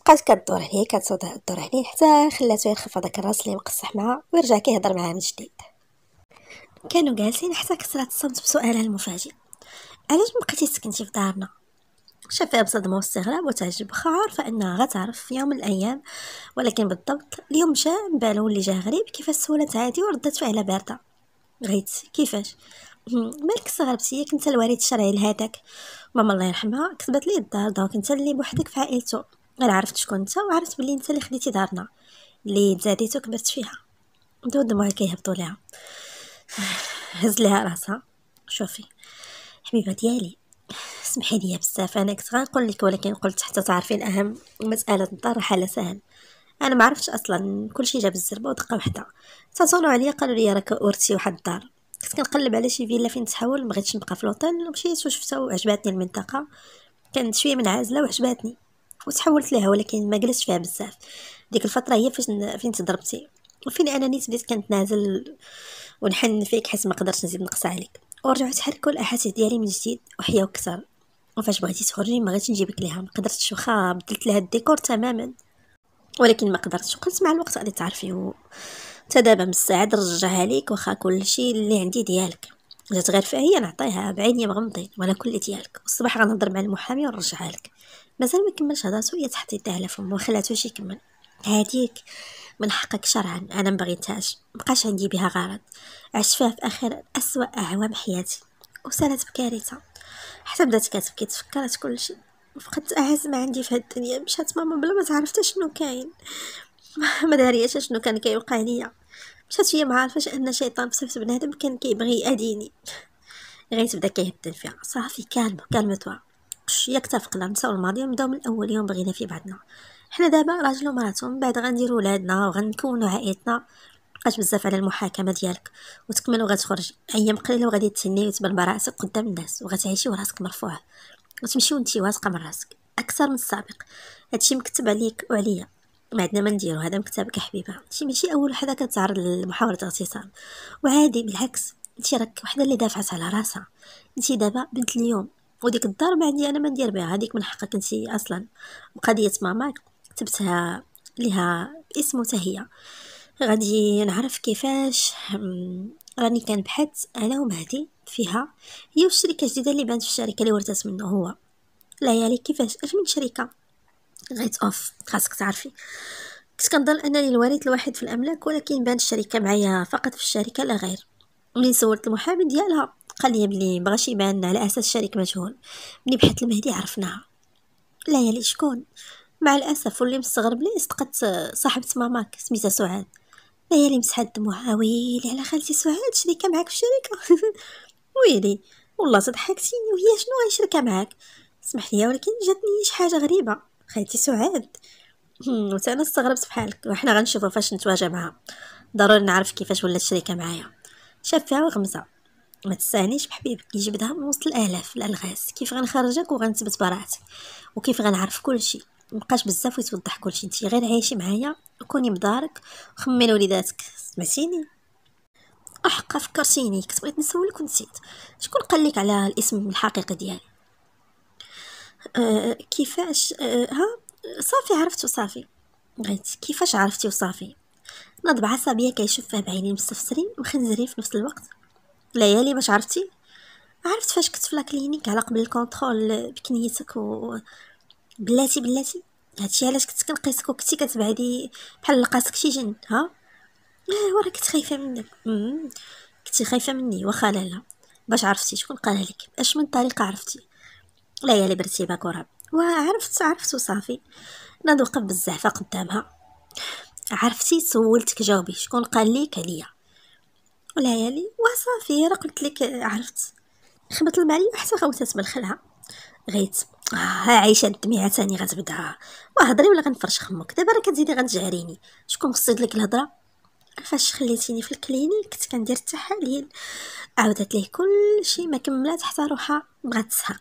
بقات كدور عليه كتدور عليه حتى خلاتو يخف هذاك الراس اللي مقصح معها ويرجع كيهضر معها من جديد كانوا جالسين حتى كسرات الصمت بسؤالها المفاجئ علاش مبقيتي سكنتي في دارنا شافها بصدمه واستغراب وتعجب عارفه انها غتعرف في يوم من الايام ولكن بالضبط اليوم جاء بالو اللي جا غريب كيفاش سولت عادي وردت فعلها بارده غيت كيفاش مالك استغربتي ياك انت الوريد الشرعي لهداك ماما الله يرحمها كتبت لي الدار دونك انت اللي بوحدك في عائلته غير عرفت شكون انت وعرفت بلي انت اللي خديتي دارنا اللي تزاديتو وكبرت فيها بدو دموعي كيهبطوا ليها [SIGHS] هز ليها راسها شوفي حبيبه ديالي سمحي لي بزاف انا كنت غنقول لك ولكن قلت حتى تعرفي الاهم مساله الدار حاله سهل انا ما عرفتش اصلا كل شيء جاب الزربه ودقه وحده تاتونوا عليا قالوا لي راك ورثتي واحد الدار كنت كنقلب على شي فيلا فين تحول مبغيتش نبقى في لوطيل ومشيت وشفتها وعجباتني المنطقه كانت شويه منعزله وعجباتني وتحولت لها ولكن ما جلست فيها بزاف ديك الفتره هي فاش فين تضربتي وفين انا نيت بديت كنتنازل ونحن فيك حيت ما قدرتش نزيد نقص عليك ورجعت حرك الاحاسيس ديالي من جديد وحيا وكثر وفاش بغيتي تخرجي ما غاديش نجيبك ليها ما قدرتش واخا بدلت لها الديكور تماما ولكن ما قدرتش وقلت مع الوقت غادي تعرفي و... تا دابا مستعد نرجعها ليك واخا كلشي اللي عندي ديالك جات غير فيها هي نعطيها بعينيا مغمضين وانا كل ديالك والصباح غنهضر مع المحامي ونرجعها لك مازال ما كملش هضرتو هي تحط يديها على فمو وخلاتوش يكمل هاديك من حقك شرعا انا مبغيتهاش مبقاش عندي بها غرض عشت فيها في اخر اسوا اعوام حياتي وسالت بكارثه حتى بدات كتبكي تفكرت كلشي فقدت اعز ما عندي في هاد الدنيا مشات ماما بلا ما تعرفت شنو كاين [LAUGHS] ما دارياش شنو كان كيوقع ليا مشات فيا معرفاش ان شيطان بصفة بنادم كان كيبغي اديني غير بدا كيهدن فيها صافي كالم كالم توا يا اتفقنا نساو الماضي ونبداو من اول يوم بغينا فيه بعضنا حنا دابا راجل ومراته من بعد غنديرو ولادنا وغنكونو عائلتنا مبقاش بزاف على المحاكمه ديالك وتكمل وغتخرج ايام قليله وغادي تسني وتبان براسك قدام الناس وغتعيشي وراسك مرفوع وتمشي وانت واثقه من راسك اكثر من السابق هادشي مكتب عليك وعليا ما عندنا ما نديرو هذا مكتبك حبيبه انت ماشي اول وحده كتعرض لمحاوله اغتصاب وعادي بالعكس انت راك وحده اللي دافعت على راسها انت دابا بنت اليوم وديك الدار ما عندي انا ما ندير بها هذيك من حقك انت اصلا قضيه ماماك كتبتها لها باسم هي غادي نعرف كيفاش راني كنبحث انا ومهدي فيها هي الشركة الجديده اللي بانت في الشركه اللي ورثت منه هو ليالي كيفاش اش من شركه غيت اوف خاصك تعرفي كنت كنظن انني الوريث الوحيد في الاملاك ولكن بان الشركه معايا فقط في الشركه لا غير ملي سولت المحامي ديالها قال لي بلي بغاش يبان على اساس شريك مجهول ملي بحث المهدي عرفناها لا لي شكون مع الاسف واللي مستغرب لي صدقت صاحبه ماماك سميتها سعاد لا لي مسحات دموعها ويلي على خالتي سعاد شريكه معاك في الشركه [LAUGHS] ويلي والله صدحكتيني وهي شنو هي شركه معاك سمح لي ولكن جاتني شي حاجه غريبه خالتي سعاد [CLEARS THROAT] وتا انا استغربت بحالك وحنا غنشوفو فاش نتواجه معها ضروري نعرف كيفاش ولات شريكه معايا شاف فيها وغمزه ما تستانيش بحبيبك يجبدها من وسط الالاف الالغاز كيف غنخرجك وغنثبت براعتك وكيف غنعرف كلشي مبقاش بزاف ويتوضح كلشي انت غير عايشي معايا وكوني بدارك وخمين وليداتك سمعتيني احقا فكرتيني كنت بغيت نسولك ونسيت شكون قال لك على الاسم الحقيقي ديالي آه، كيفاش آه، ها صافي عرفت وصافي بغيت كيفاش عرفتي وصافي نض عصبية كيشوف فيها بعينين مستفسرين وخنزري في نفس الوقت ليالي باش عرفتي عرفت فاش كنت في لاكلينيك على قبل الكونترول بكنيتك و بلاتي بلاتي هادشي علاش كنت كنقيسك وكنتي كتبعدي بحال لقاسك شي جن ها اه راه كنت خايفه منك كنتي خايفه مني واخا لا باش عرفتي شكون قالها لك اش من طريقه عرفتي ليالي برتي باكورة وعرفت عرفت وصافي ندوق بالزعفه قدامها عرفتي سولتك جاوبي شكون قال ليك عليا ليالي وصافي راه قلت لك عرفت خبط المالي وحتى غوتات خلها غيت آه عايشه الدميعه تاني غتبدا وهضري ولا غنفرش خمك دابا راه كتزيدي غتجعريني شكون قصد لك الهضره فاش خليتيني في الكلينيك كنت كندير التحاليل عاودت ليه كل شيء ما كملات حتى روحها بغات تسحق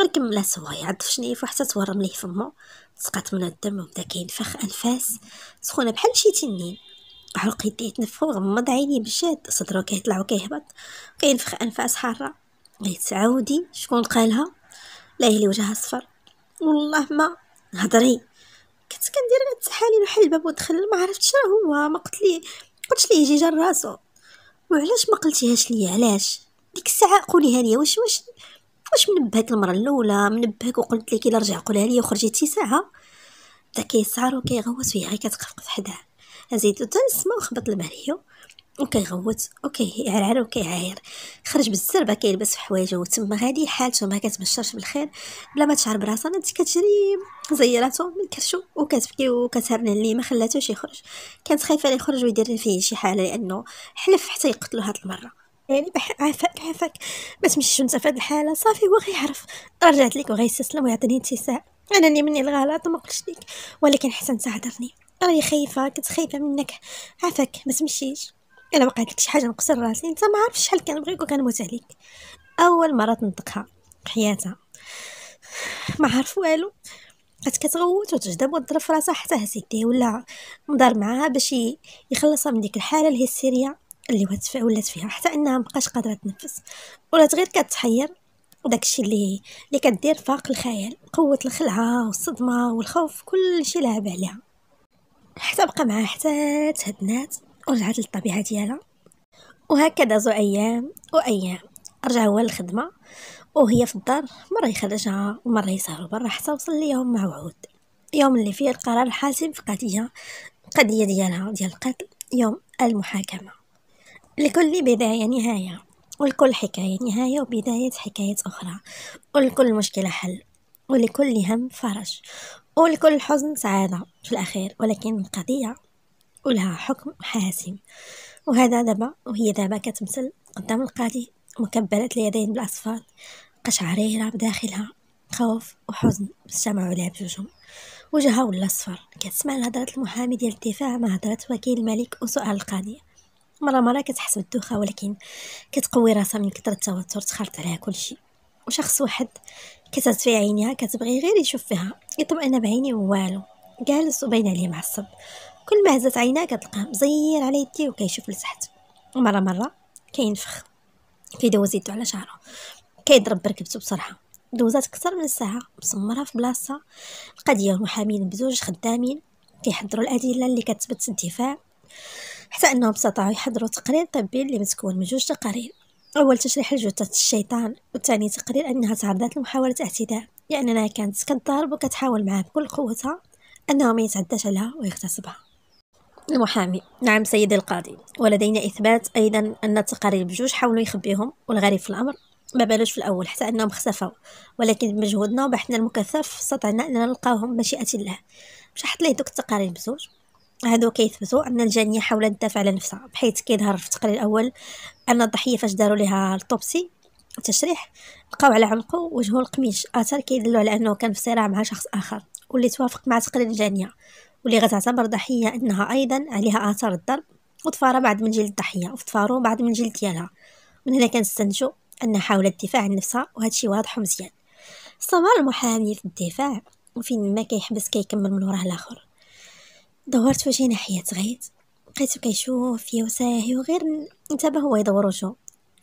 غنكملها سوا يعض في شنيفو حتى تورم ليه فمو تسقط من الدم وبدا كينفخ انفاس سخونه بحال شي تنين عرق يديه يتنفخو غمض عينيه بجد صدرو كيطلع وكيهبط كينفخ انفاس حاره قالت تعاودي شكون قالها لا اللي وجهها صفر والله ما هضري كنت كندير غير التحاليل وحل الباب ودخل ما عرفتش راه هو ما قلت لي قلت ليه يجي جا راسو وعلاش ما قلتيهاش ليا علاش ديك الساعه قولي هانيه واش واش واش منبهك المره الاولى منبهك وقلت لك الا رجع قولها لي وخرجيتي ساعه بدا كيسعر وكيغوت وهي غير كتقفقف حداه زيدو حتى نسمع وخبط الماريو وكيغوت وكيعرعر وكيعاير خرج بالزربه كيلبس في حوايجو وتما غادي حالته ما كتبشرش بالخير بلا ما تشعر براسها نتي كتجري زيراتو من كرشو وكتبكي وكتهرن اللي ما خلاتوش يخرج كانت خايفه يخرج ويدير فيه شي حاله لانه حلف حتى يقتلو هاد المره يعني بحق عافاك عافاك ما تمشيش انت في الحاله صافي هو غيعرف رجعت ليك وغيستسلم ويعطيني اتساع انا اللي مني الغلط وما قلتش ليك ولكن حسن تعذرني راني خايفه كنت خايفه منك عافاك ما تمشيش انا ما قالت شي حاجه نقصر راسي انت ما عارف شحال كنبغيك وكنموت عليك اول مره تنطقها حياتها ما عارف والو بقات كتغوت وتجذب وتضرب في راسها حتى هزيتيه ولا مدار معاها باش يخلصها من ديك الحاله الهستيريه اللي ولات فيها حتى انها مبقاش قادره تنفس ولات غير كتحير داكشي اللي اللي كدير فاق الخيال قوه الخلعه والصدمه والخوف كلشي لعب عليها حتى بقى معها حتى تهدنات ورجعت للطبيعه ديالها وهكذا زو ايام وايام رجع هو للخدمه وهي في الدار مره يخرجها ومره يسهروا برا حتى وصل ليوم موعود يوم اللي فيه القرار الحاسم في قضيه قضيه ديالها ديال القتل يوم المحاكمه لكل بداية نهاية ولكل حكاية نهاية وبداية حكاية أخرى ولكل مشكلة حل ولكل هم فرج ولكل حزن سعادة في الأخير ولكن القضية ولها حكم حاسم وهذا دابا وهي دابا كتمثل قدام القاضي مكبلة اليدين بالأصفاد قشعريرة بداخلها خوف وحزن اجتمعوا عليها بجوجهم وجهها ولا صفر كتسمع لهضرة المحامي ديال الدفاع مع هضرة وكيل الملك وسؤال القاضي مرة مرة كتحس بالدوخة ولكن كتقوي راسها من كثر التوتر تخلط عليها كل شيء وشخص واحد كتهز في عينيها كتبغي غير يشوف فيها يطمئن بعيني والو جالس وباين عليه معصب كل ما هزت عينها كتلقاه مزير على يدي وكيشوف لتحت مرة مرة كينفخ كيدوز يدو على شعره كيضرب بركبته بسرعة دوزات أكثر من ساعة مسمرة في بلاصه القضية محامين بزوج خدامين كيحضروا الأدلة اللي كتثبت الدفاع حتى أنهم استطاعوا يحضروا تقرير طبي اللي متكون من جوج تقارير أول تشريح لجثه الشيطان والثاني تقرير أنها تعرضت لمحاولة اعتداء لأنها كانت كتضرب وكتحاول معها بكل قوتها أنه ما يتعداش عليها ويغتصبها المحامي نعم سيدي القاضي ولدينا إثبات أيضا أن التقارير بجوج حاولوا يخبيهم والغريب في الأمر ما بالوش في الأول حتى أنهم اختفوا ولكن بمجهودنا وبحثنا المكثف استطعنا أننا نلقاوهم بمشيئة الله مش حط ليه دوك التقارير بزوج هادو كيثبتوا ان الجنيه حاولت تدافع على نفسها بحيث كيظهر في التقرير الاول ان الضحيه فاش داروا ليها الطوبسي التشريح لقاو على عنقه وجهه القميش اثر كيدلو على انه كان في صراع مع شخص اخر واللي توافق مع تقرير الجنيه واللي غتعتبر ضحيه انها ايضا عليها اثار الضرب وتفارى بعض من جلد الضحيه وتفاروا بعض من جلد ديالها من هنا كنستنتجوا انها حاولت الدفاع عن نفسها وهادشي واضح ومزيان استمر المحامي في الدفاع وفين ما كيحبس كيكمل من وراه الاخر دورت في ناحيه غيت لقيتو كيشوف فيا وساهي وغير انتبه هو يدور وجهو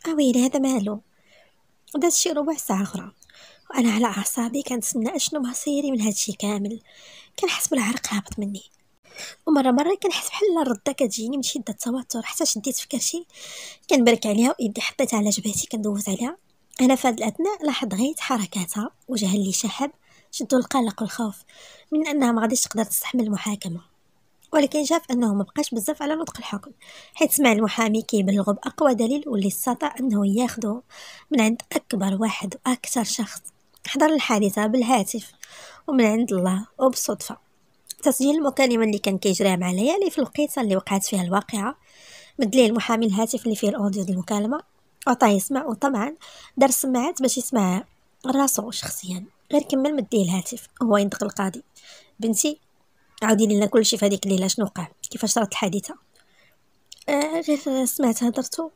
اويلي آه هذا مالو دازت شي ربع ساعه اخرى وانا على اعصابي كنتسنى اشنو مصيري من هادشي كامل كنحس بالعرق هابط مني ومره مره كنحس بحال الرده كتجيني من شده التوتر حتى شديت في كرشي كنبرك عليها ويدي حطيتها على جبهتي كندوز عليها انا في هاد الاثناء لاحظ غيت حركاتها وجهها اللي شحب شدو القلق والخوف من انها ما غاديش تقدر تستحمل المحاكمه ولكن شاف انه ما بقاش بزاف على نطق الحكم حيت سمع المحامي كيبلغ باقوى دليل واللي استطاع انه ياخده من عند اكبر واحد واكثر شخص حضر الحادثه بالهاتف ومن عند الله وبالصدفه تسجيل المكالمه اللي كان كيجريها مع ليالي في الوقيته اللي وقعت فيها الواقعه مدليه المحامي الهاتف اللي فيه الاوديو ديال المكالمه عطاه يسمع وطبعا دار السماعات باش يسمع راسو شخصيا غير كمل مدليه الهاتف هو ينطق القاضي بنتي عاودي لنا كلشي في هذيك الليله شنو وقع كيفاش صارت الحادثه آه غير سمعت هضرتو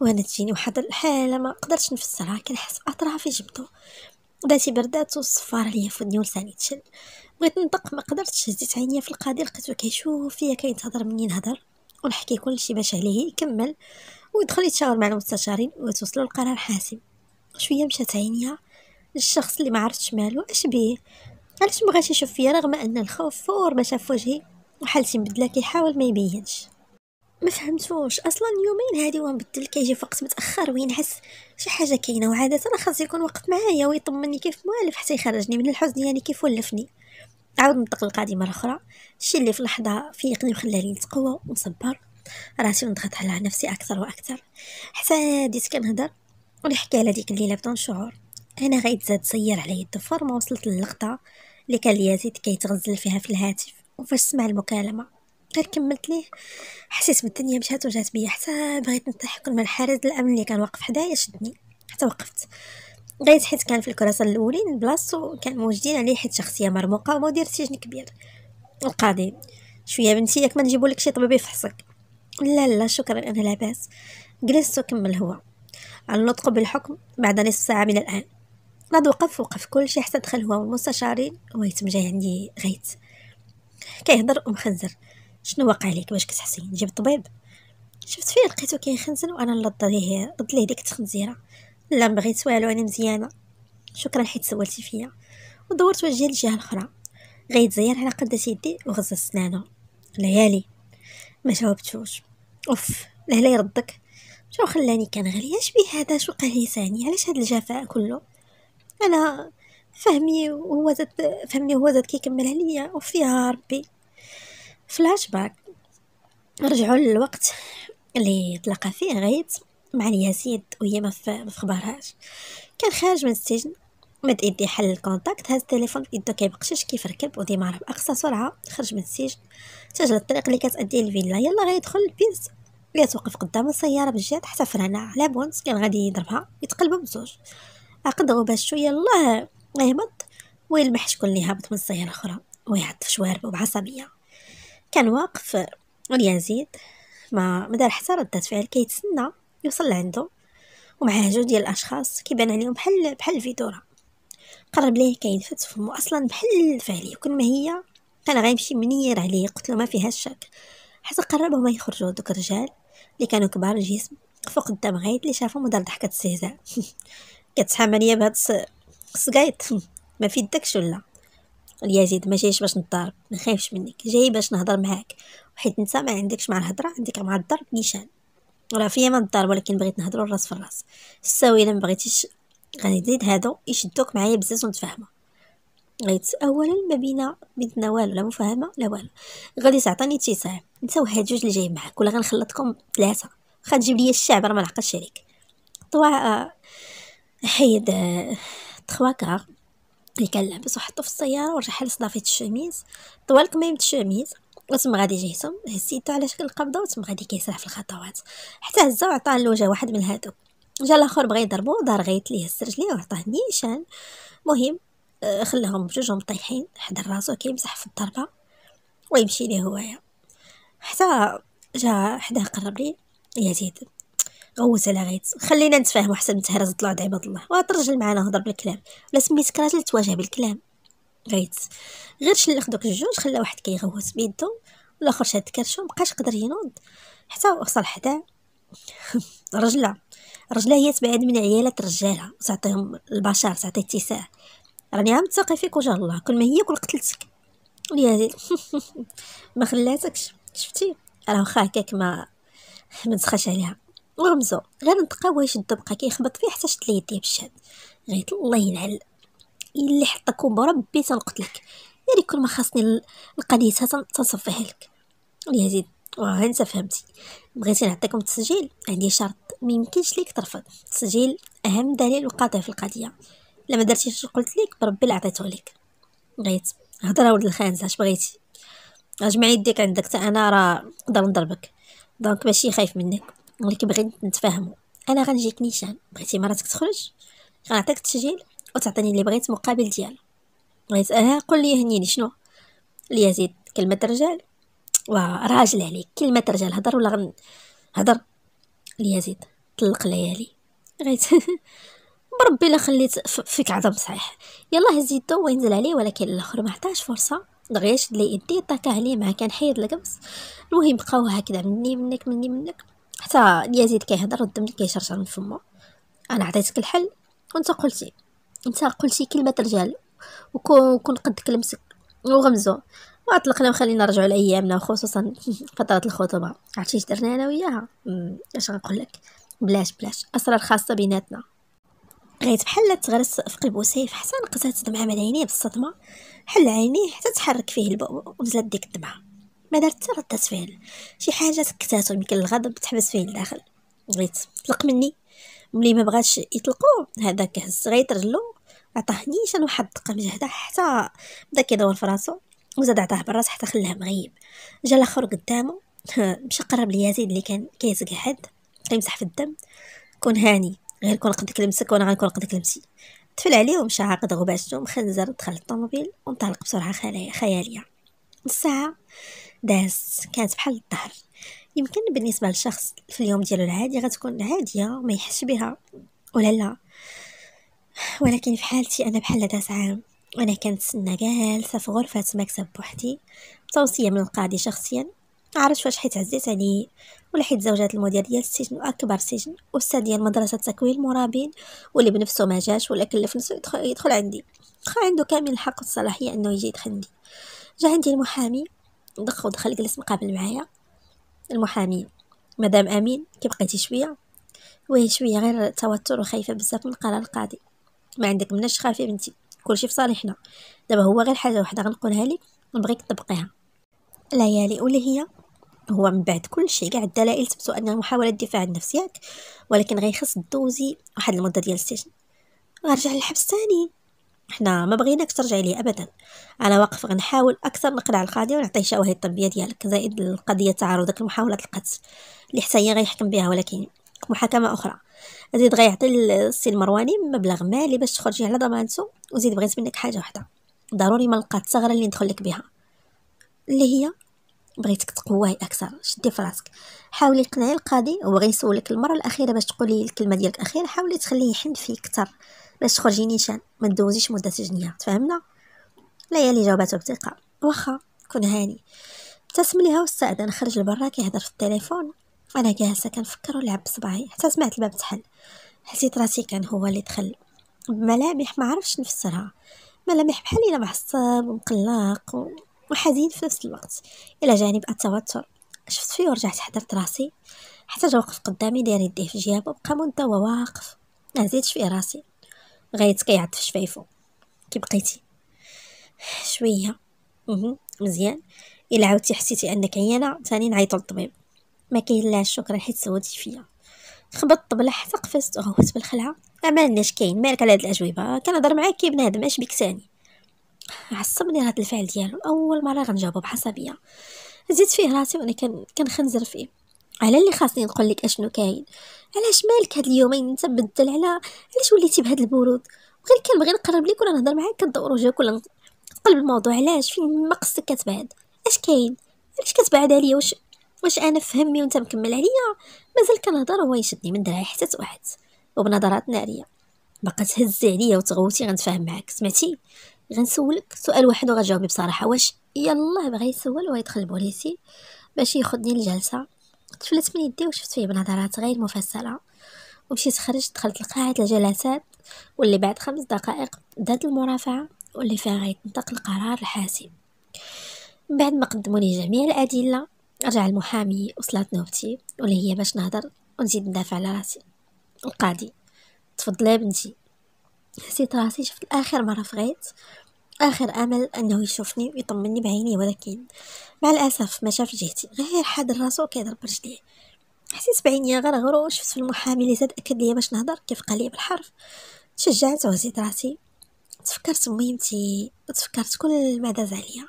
وانا تجيني واحد الحاله ما قدرتش نفسرها كنحس في جبدو داتي بردات وصفار عليا في ودني ولساني تشل بغيت ندق ما قدرتش هزيت عينيا في القاضي لقيتو كيشوف فيا كينتظر مني نهضر ونحكي كلشي باش عليه يكمل ويدخل يتشاور مع المستشارين وتوصلوا لقرار حاسم شويه مشات عينيا للشخص اللي ما عرفتش مالو اش بيه علاش مبغاش يشوف فيا رغم ان الخوف فور ما شاف وجهي وحالتي مبدله كيحاول ما يبينش ما فهمتوش اصلا يومين هادي ونبدل كيجي في وقت متاخر وينحس شي حاجه كاينه وعاده راه خاص يكون وقت معايا ويطمني كيف موالف حتى يخرجني من الحزن يعني كيف ولفني عاود نطق القاضي مره اخرى الشي اللي في لحظه فيقني وخلاني نتقوى ونصبر راسي ونضغط على نفسي اكثر واكثر حتى بديت كنهضر ونحكي على ديك الليله بدون شعور انا غيتزاد سير عليا الدفر ما وصلت للقطه اللي كان يزيد كيتغزل فيها في الهاتف وفاش سمع المكالمه غير كملت ليه حسيت بالدنيا مشات وجات بيا حتى بغيت نطيح كل ما الحارس الامن اللي كان واقف حدايا شدني حتى وقفت غير حيت كان في الكراسه الاولين بلاصتو كان موجدين عليه حيت شخصيه مرموقه ومدير سجن كبير القاضي شويه بنتي ياك ما نجيبو لك شي طبيب يفحصك لا لا شكرا انا لاباس جلست وكمل هو النطق بالحكم بعد نصف ساعه من الان ناد وقف وقف كلشي حتى دخل هو والمستشارين ويتم جاي عندي غيت كيهضر خنزر شنو وقع ليك واش كتحسي نجيب الطبيب شفت فيه لقيتو كيخنزن وانا نلض ليه ضد ليه ديك التخنزيره لا بغيت والو انا مزيانه شكرا حيت سولتي فيا ودورت وجهي للجهه الاخرى غيت زير على قد يدي وغزل سنانه ليالي ما جاوبتوش اوف لهلا يردك شو خلاني كنغلي اش بيه هذا شو قال ثاني علاش هاد الجفاء كله انا فهمي وهو زاد فهمني وهو زاد كيكملها ليا وفيها ربي فلاش باك نرجعوا للوقت اللي تلقى فيه غيت مع اليزيد وهي ما في كان خارج من السجن مد ايدي حل الكونتاكت هاز التليفون يدو كيبقشش كيف ركب وديما باقصى سرعه خرج من السجن سجل الطريق اللي كتأدي للفيلا يلا غيدخل البيست لقيت توقف قدام السياره بالجهه حتى فرانا على بونس كان غادي يضربها يتقلبوا بزوج أقدغو باش شوية الله يهبط ويلمح شكون اللي هابط من السيارة الأخرى ويعطف شواربو بعصبية كان واقف اليزيد ما مدار حتى ردة فعل كيتسنى يوصل لعندو ومعاه جوج ديال الاشخاص كيبان عليهم بحال بحال فيدورا قرب ليه كينفت فمو اصلا بحال فعلي وكل ما هي كان غيمشي منير عليه قتلو ما فيها الشك حتى قربوا ما يخرجوا دوك الرجال اللي كانوا كبار الجسم فوق قدام غايد اللي شافهم ودار ضحكه استهزاء [LAUGHS] كتحامل ليا بهاد الصقايط [LAUGHS] ما في داكش ولا زيد ما جايش باش نضرب ما خايفش منك جاي باش نهضر معاك وحيت انت ما عندكش مع الهضره عندك مع الضرب نيشان راه فيا ما نضارب ولكن بغيت نهضروا الراس في الراس الساوي الا ما بغيتيش غنزيد هادو يشدوك معايا بزاف ونتفاهموا غيت اولا ما بينا بيننا والو لا مفاهمه لا والو غادي تعطيني اتصال انت وهاد جوج اللي جايين معاك ولا غنخلطكم ثلاثه واخا تجيب لي الشعب راه ما نعقلش عليك طوا حيد آه، تخوا كار اللي كان لابس وحطو في السياره ورجع حل صدافيت الشميز طوال كميمة الشميز وتم غادي جهتهم هزيتو على شكل قبضه وتم غادي كيسرح في الخطوات حتى هزا وعطاه الوجه واحد من هادو جا الاخر بغا يضربو دار غيت ليه السرجليه وعطاه نيشان مهم آه، خلاهم بجوجهم طايحين حدا راسو كيمسح في الضربه ويمشي ليه هوايا حتى جا حدا قرب لي يزيد عوت على غيت خلينا نتفاهموا حسن من تهرز دعي عباد الله وترجل معنا هضر بالكلام ولا سميتك راجل تواجه بالكلام غيت غير شلخ دوك الجوج خلى واحد كيغوت بيدو والاخر شاد كرشو مبقاش قدر ينوض حتى وصل حدا رجله [LAUGHS] رجله هي تبعد من عيالات رجالها وتعطيهم البشر تعطي اتساع راني عم تساقي فيك وجه الله كل ما هي كل قتلتك وليدي [LAUGHS] ما خلاتكش شفتي راه واخا هكاك ما ما عليها نغمزو غير نتقاوى واش الدبقه كيخبط فيه حتى شد يديه بالشاد غير الله ينعل اللي حطك بربي تنقتلك يا ريت يعني كل ما خاصني القنيسه تنصفيها لك يا زيد واه انت فهمتي بغيتي نعطيكم التسجيل عندي شرط ما يمكنش ليك ترفض التسجيل اهم دليل وقاطع في القضيه ما درتيش قلت لك بربي اللي عطيته لك بغيت هضره ولد الخانزه اش بغيتي اجمع يديك عندك حتى انا راه نقدر نضربك دونك ماشي خايف منك ولكن بغيت نتفاهموا انا غنجيك نيشان بغيتي مراتك تخرج غنعطيك التسجيل وتعطيني اللي بغيت مقابل ديالو بغيت اه قول لي هنيني شنو لي يزيد كلمه رجال وراجل عليك كلمه رجال هضر ولا غن هضر لي يزيد طلق ليالي غيت [LAUGHS] بربي لا خليت فيك عظم صحيح يلا هزيتو وينزل عليه ولكن الاخر ما عطاش فرصه دغيا شد لي يدي طاكه عليه مع كان حيد القبس المهم بقاو هكذا مني منك مني منك حتى يزيد كيهضر الدم كيشرشر من فمه انا عطيتك الحل وانت قلتي انت قلتي كلمه رجال وكون قدك لمسك وغمزو وأطلقنا وخلينا نرجعوا لايامنا خصوصا [LAUGHS] فتره الخطبه عرفتي اش درنا انا وياها اش غنقول لك بلاش بلاش اسرار خاصه بيناتنا بغيت بحال تغرس في قلبو سيف حتى نقزات دمعه من عينيه بالصدمه حل عينيه حتى تحرك فيه البؤبؤ ونزلت ديك الدمعه ما درت حتى فعل شي حاجه سكتاتو يمكن الغضب تحبس فيه لداخل بغيت طلق مني ملي ما بغاش يطلقو هذاك هز غير رجلو عطاه نيشان واحد الدقه مجهده حتى بدا كيدور في راسو وزاد عطاه بالراس حتى خلاه مغيب جا الاخر قدامو مشى قرب ليزيد اللي كان كيسقى حد كيمسح في الدم كون هاني غير كون قدك لمسك وانا غنكون قدك لمسي تفل عليه ومشى عاقد غباشته مخنزر دخل الطوموبيل وانطلق بسرعه خياليه نص ساعه دازت كانت بحال الظهر يمكن بالنسبة للشخص في اليوم ديالو العادي غتكون هادية ما يحس بها ولا لا ولكن في حالتي انا بحال داز عام انا كنتسنى جالسه في غرفه مكتب بوحدي بتوصيه من القاضي شخصيا عرفت واش حيت عزيت عليه ولا حيت زوجات المدير ديال السجن واكبر سجن استاذ ديال مدرسه تكوين المرابين واللي بنفسه ما جاش ولا كلف نفسه يدخل, يدخل عندي خا عنده كامل الحق والصلاحيه انه يجي يدخل عندي جا عندي المحامي دق ودخل جلس مقابل معايا المحامي مدام امين كي بقيتي شويه وهي شويه غير توتر وخايفه بزاف من قرار القاضي ما عندك مناش تخافي بنتي كلشي في صالحنا دابا هو غير حاجه وحده غنقولها لك نبغيك تطبقيها ليالي واللي هي هو من بعد كل شيء كاع الدلائل تبتو انها محاوله دفاع عن نفسك ولكن غيخص دوزي واحد المده ديال السجن غنرجع للحبس ثاني حنا ما بغيناك ترجعي ليه ابدا انا واقف غنحاول اكثر نقنع القاضي ونعطيه الشواهد الطبيه ديالك زائد القضيه تعرضك عروضك لمحاوله القتل اللي حتى هي غيحكم بها ولكن محاكمه اخرى زيد غيعطي السي المرواني مبلغ مالي باش تخرجي على ضمانته وزيد بغيت منك حاجه واحده ضروري ما نلقى الثغره اللي ندخل لك بها اللي هي بغيتك تقواي اكثر شدي فراسك حاولي تقنعي القاضي هو غيسولك المره الاخيره باش تقولي الكلمه ديالك اخيرا حاولي تخليه يحن فيك اكثر باش تخرجي نيشان ما تدوزيش مده سجنيه تفهمنا ليالي جاوباتو بثقه واخا كون هاني ابتسم ليها واستاذن خرج لبرا كيهضر في التليفون انا جالسه كنفكر ونلعب بصباعي حتى سمعت الباب تحل حسيت راسي كان هو اللي دخل بملامح ما عرفش نفسرها ملامح بحال الا معصب ومقلق وحزين في نفس الوقت الى جانب التوتر شفت فيه ورجعت حضرت راسي حتى جا وقف قدامي داير يديه في جيابه بقى مده واقف ما زيدش فيه راسي غيت كيعطف شفايفو كي بقيتي شويه مزيان الا عاودتي حسيتي انك عيانه ثاني نعيطوا للطبيب ما كاينلاش شكرا حيت سوتي فيا خبطت الطبله حتى قفزت وغوت بالخلعه عندناش كاين مالك على هاد الاجوبه كنهضر معاك كي بنادم اش بك ثاني عصبني هاد الفعل ديالو اول مره غنجاوبو بعصبيه زيت فيه راسي وانا كنخنزر فيه على اللي خاصني نقول لك اشنو كاين علاش مالك هاد اليومين انت بدل على علاش وليتي بهاد البرود وغير كنبغي نقرب ليك ولا نهضر معاك كندور وجهك ولا نقلب الموضوع علاش فين ما قصدك كتبعد اش كاين علاش كتبعد عليا واش واش انا فهمي وانت مكمل عليا مازال كنهضر وهو يشدني من دراعي حتى توحد وبنظرات ناريه باقا تهزي عليا وتغوتي غنتفاهم معاك سمعتي غنسولك سؤال واحد وغجاوبي بصراحه واش يلاه بغا يسول ويدخل البوليسي باش ياخذني الجلسه كنت فلت من يدي وشفت فيه بنظرات غير مفصله ومشيت خرجت دخلت لقاعة الجلسات واللي بعد خمس دقائق بدات المرافعه واللي فيها غيتنطق القرار الحاسم من بعد ما قدموني جميع الادله رجع المحامي وصلت نوبتي واللي هي باش نهضر ونزيد ندافع على راسي القاضي تفضلي بنتي حسيت راسي شفت اخر مره فغيت آخر أمل أنه يشوفني ويطمني بعينيه ولكن مع الأسف ما شاف جهتي غير حاد راسو كيضرب برجليه حسيت بعينيا غرغرو وشفت في المحامي اللي زاد أكد ليا باش نهضر كيف قال لي بالحرف تشجعت وهزيت راسي تفكرت مهمتي وتفكرت كل ما داز عليا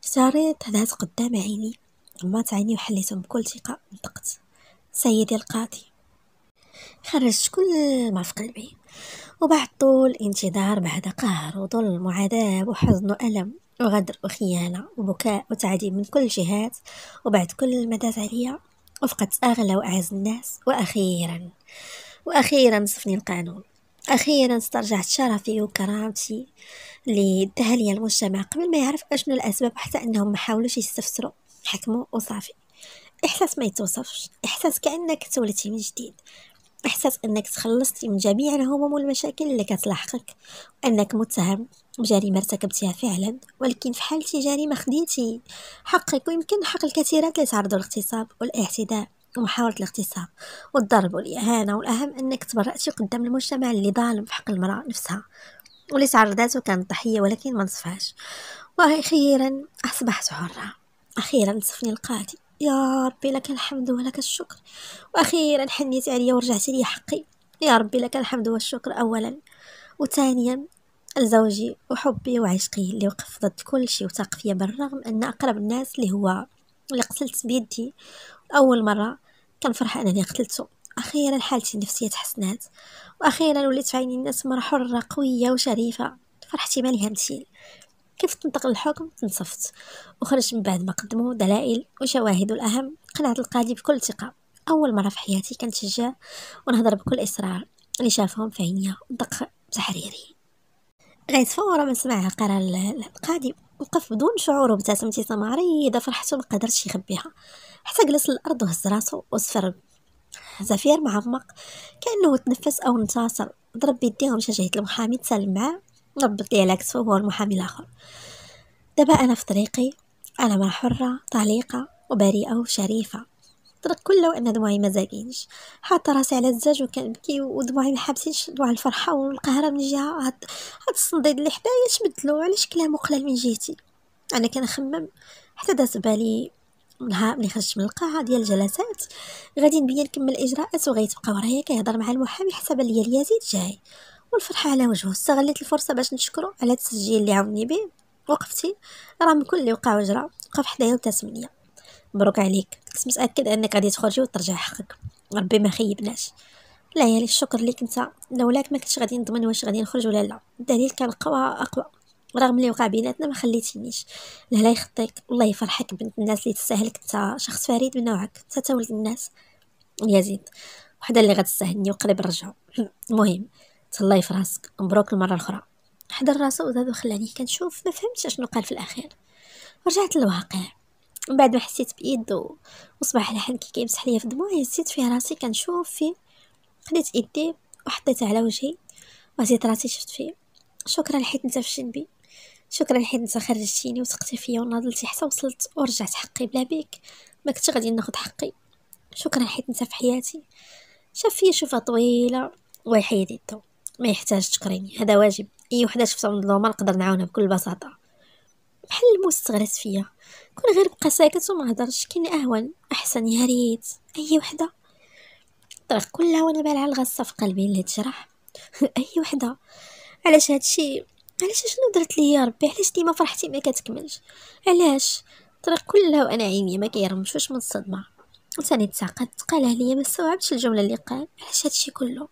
ساريت هدات قدام عيني غمضت عيني وحليتهم بكل ثقة نطقت سيدي القاضي خرجت كل ما في قلبي وبعد طول انتظار بعد قهر وظلم وعذاب وحزن وألم وغدر وخيانة وبكاء وتعذيب من كل الجهات وبعد كل ما عليا وفقدت أغلى وأعز الناس وأخيرا وأخيرا صفني القانون أخيرا استرجعت شرفي وكرامتي اللي داها ليا المجتمع قبل ما يعرف أشنو الأسباب حتى أنهم ما حاولوش يستفسروا حكموا وصافي إحساس ما يتوصفش إحساس كأنك تولتي من جديد احساس انك تخلصتي من جميع الهموم والمشاكل اللي كتلاحقك وانك متهم بجريمه ارتكبتيها فعلا ولكن في حالتي جريمه خديتي حقك ويمكن حق الكثيرات اللي تعرضوا للاغتصاب والاعتداء ومحاولة الاغتصاب والضرب والإهانة والأهم أنك تبرأتي قدام المجتمع اللي ظالم في حق المرأة نفسها واللي تعرضات وكانت ضحية ولكن ما نصفهاش وأخيرا أصبحت حرة أخيرا نصفني القاضي يا ربي لك الحمد ولك الشكر واخيرا حنيت عليا ورجعت لي حقي يا ربي لك الحمد والشكر اولا وثانيا لزوجي وحبي وعشقي اللي وقف ضد كل شيء وثاق فيا بالرغم ان اقرب الناس اللي هو اللي قتلت بيدي اول مره كنفرح انني قتلته اخيرا حالتي النفسيه تحسنات واخيرا وليت في عيني الناس مرة حره قويه وشريفه فرحتي ما لها مثيل كيف تنتقل الحكم تنصفت وخرجت من بعد ما قدموا دلائل وشواهد الأهم قنعت القاضي بكل ثقة أول مرة في حياتي كنتشجع ونهضر بكل إصرار اللي شافهم في عينيا ودق تحريري غيت فورا من سمع قرار القاضي وقف بدون شعور وابتسم ابتسامة إذا فرحته ما قدرش يخبيها حتى جلس للأرض وهز راسو وصفر زفير معمق كأنه تنفس أو انتصر ضرب بيديه ومشى جهة المحامي تسلم معاه نبط لي العكس فهو المحامي الآخر دابا أنا في طريقي أنا ما حرة طليقة وبريئة وشريفة الطريق كله وأن دموعي ما زاقينش حاطة راسي على الزاج وكنبكي ودموعي ما حابسينش دموع الفرحة والقهرة من جهة هاد, هاد الصنديد اللي حدايا شمدلو علاش كلامو قلال من جهتي أنا كنخمم حتى داز بالي نهار ملي خرجت من القاعه ديال الجلسات غادي نبين نكمل الاجراءات وغيتبقى ورايا كيهضر مع المحامي حسب ليا اليزيد جاي والفرحة على وجهه استغليت الفرصة باش نشكره على التسجيل اللي عاوني به وقفتي رغم كل اللي وقع وجرى وقف حدايا وابتسم مبروك عليك كنت متاكد انك غادي تخرجي وترجع حقك ربي ما خيبناش لا يا لي الشكر ليك انت لولاك ما كنتش غادي نضمن واش غادي نخرج ولا لا الدليل كان قوى اقوى رغم اللي وقع بيناتنا ما خليتينيش لهلا يخطيك الله يفرحك بنت الناس اللي تستاهلك انت شخص فريد من نوعك انت تولد الناس زيد وحده اللي غتستاهلني وقريب نرجعو المهم [CLEARS THROAT] تهلاي في راسك مبروك المره الاخرى حضر راسو وزاد وخلاني كنشوف ما فهمتش شنو قال في الاخير رجعت للواقع من بعد ما حسيت بيد وصباح على حنكي كيمسح ليا في دموعي هزيت فيه راسي كنشوف فيه خديت ايدي وحطيتها على وجهي وزيت راسي شفت فيه شكرا حيت انت فشين بي شكرا حيت انت خرجتيني وثقتي فيا وناضلتي حتى وصلت ورجعت حقي بلا بيك ما كنتش غادي ناخد حقي شكرا حيت انت في حياتي شاف فيا شوفه طويله ويحيد الدم ما يحتاج تقريني هذا واجب اي وحده شفتها من الظلمه نقدر نعاونها بكل بساطه بحال المستغرس فيا كون غير بقى ساكت وما هضرش كاين اهون احسن يا ريت اي وحده طرق كلها وانا بالع الغصه في قلبي اللي تجرح [LAUGHS] اي وحده علاش هادشي علاش شنو درت لي يا ربي علاش ديما فرحتي ما كتكملش علاش الطريق كلها وانا عيني ما كيرمشوش من الصدمه وثاني تعقدت قالها لي ما استوعبتش الجمله اللي قال علاش هادشي كله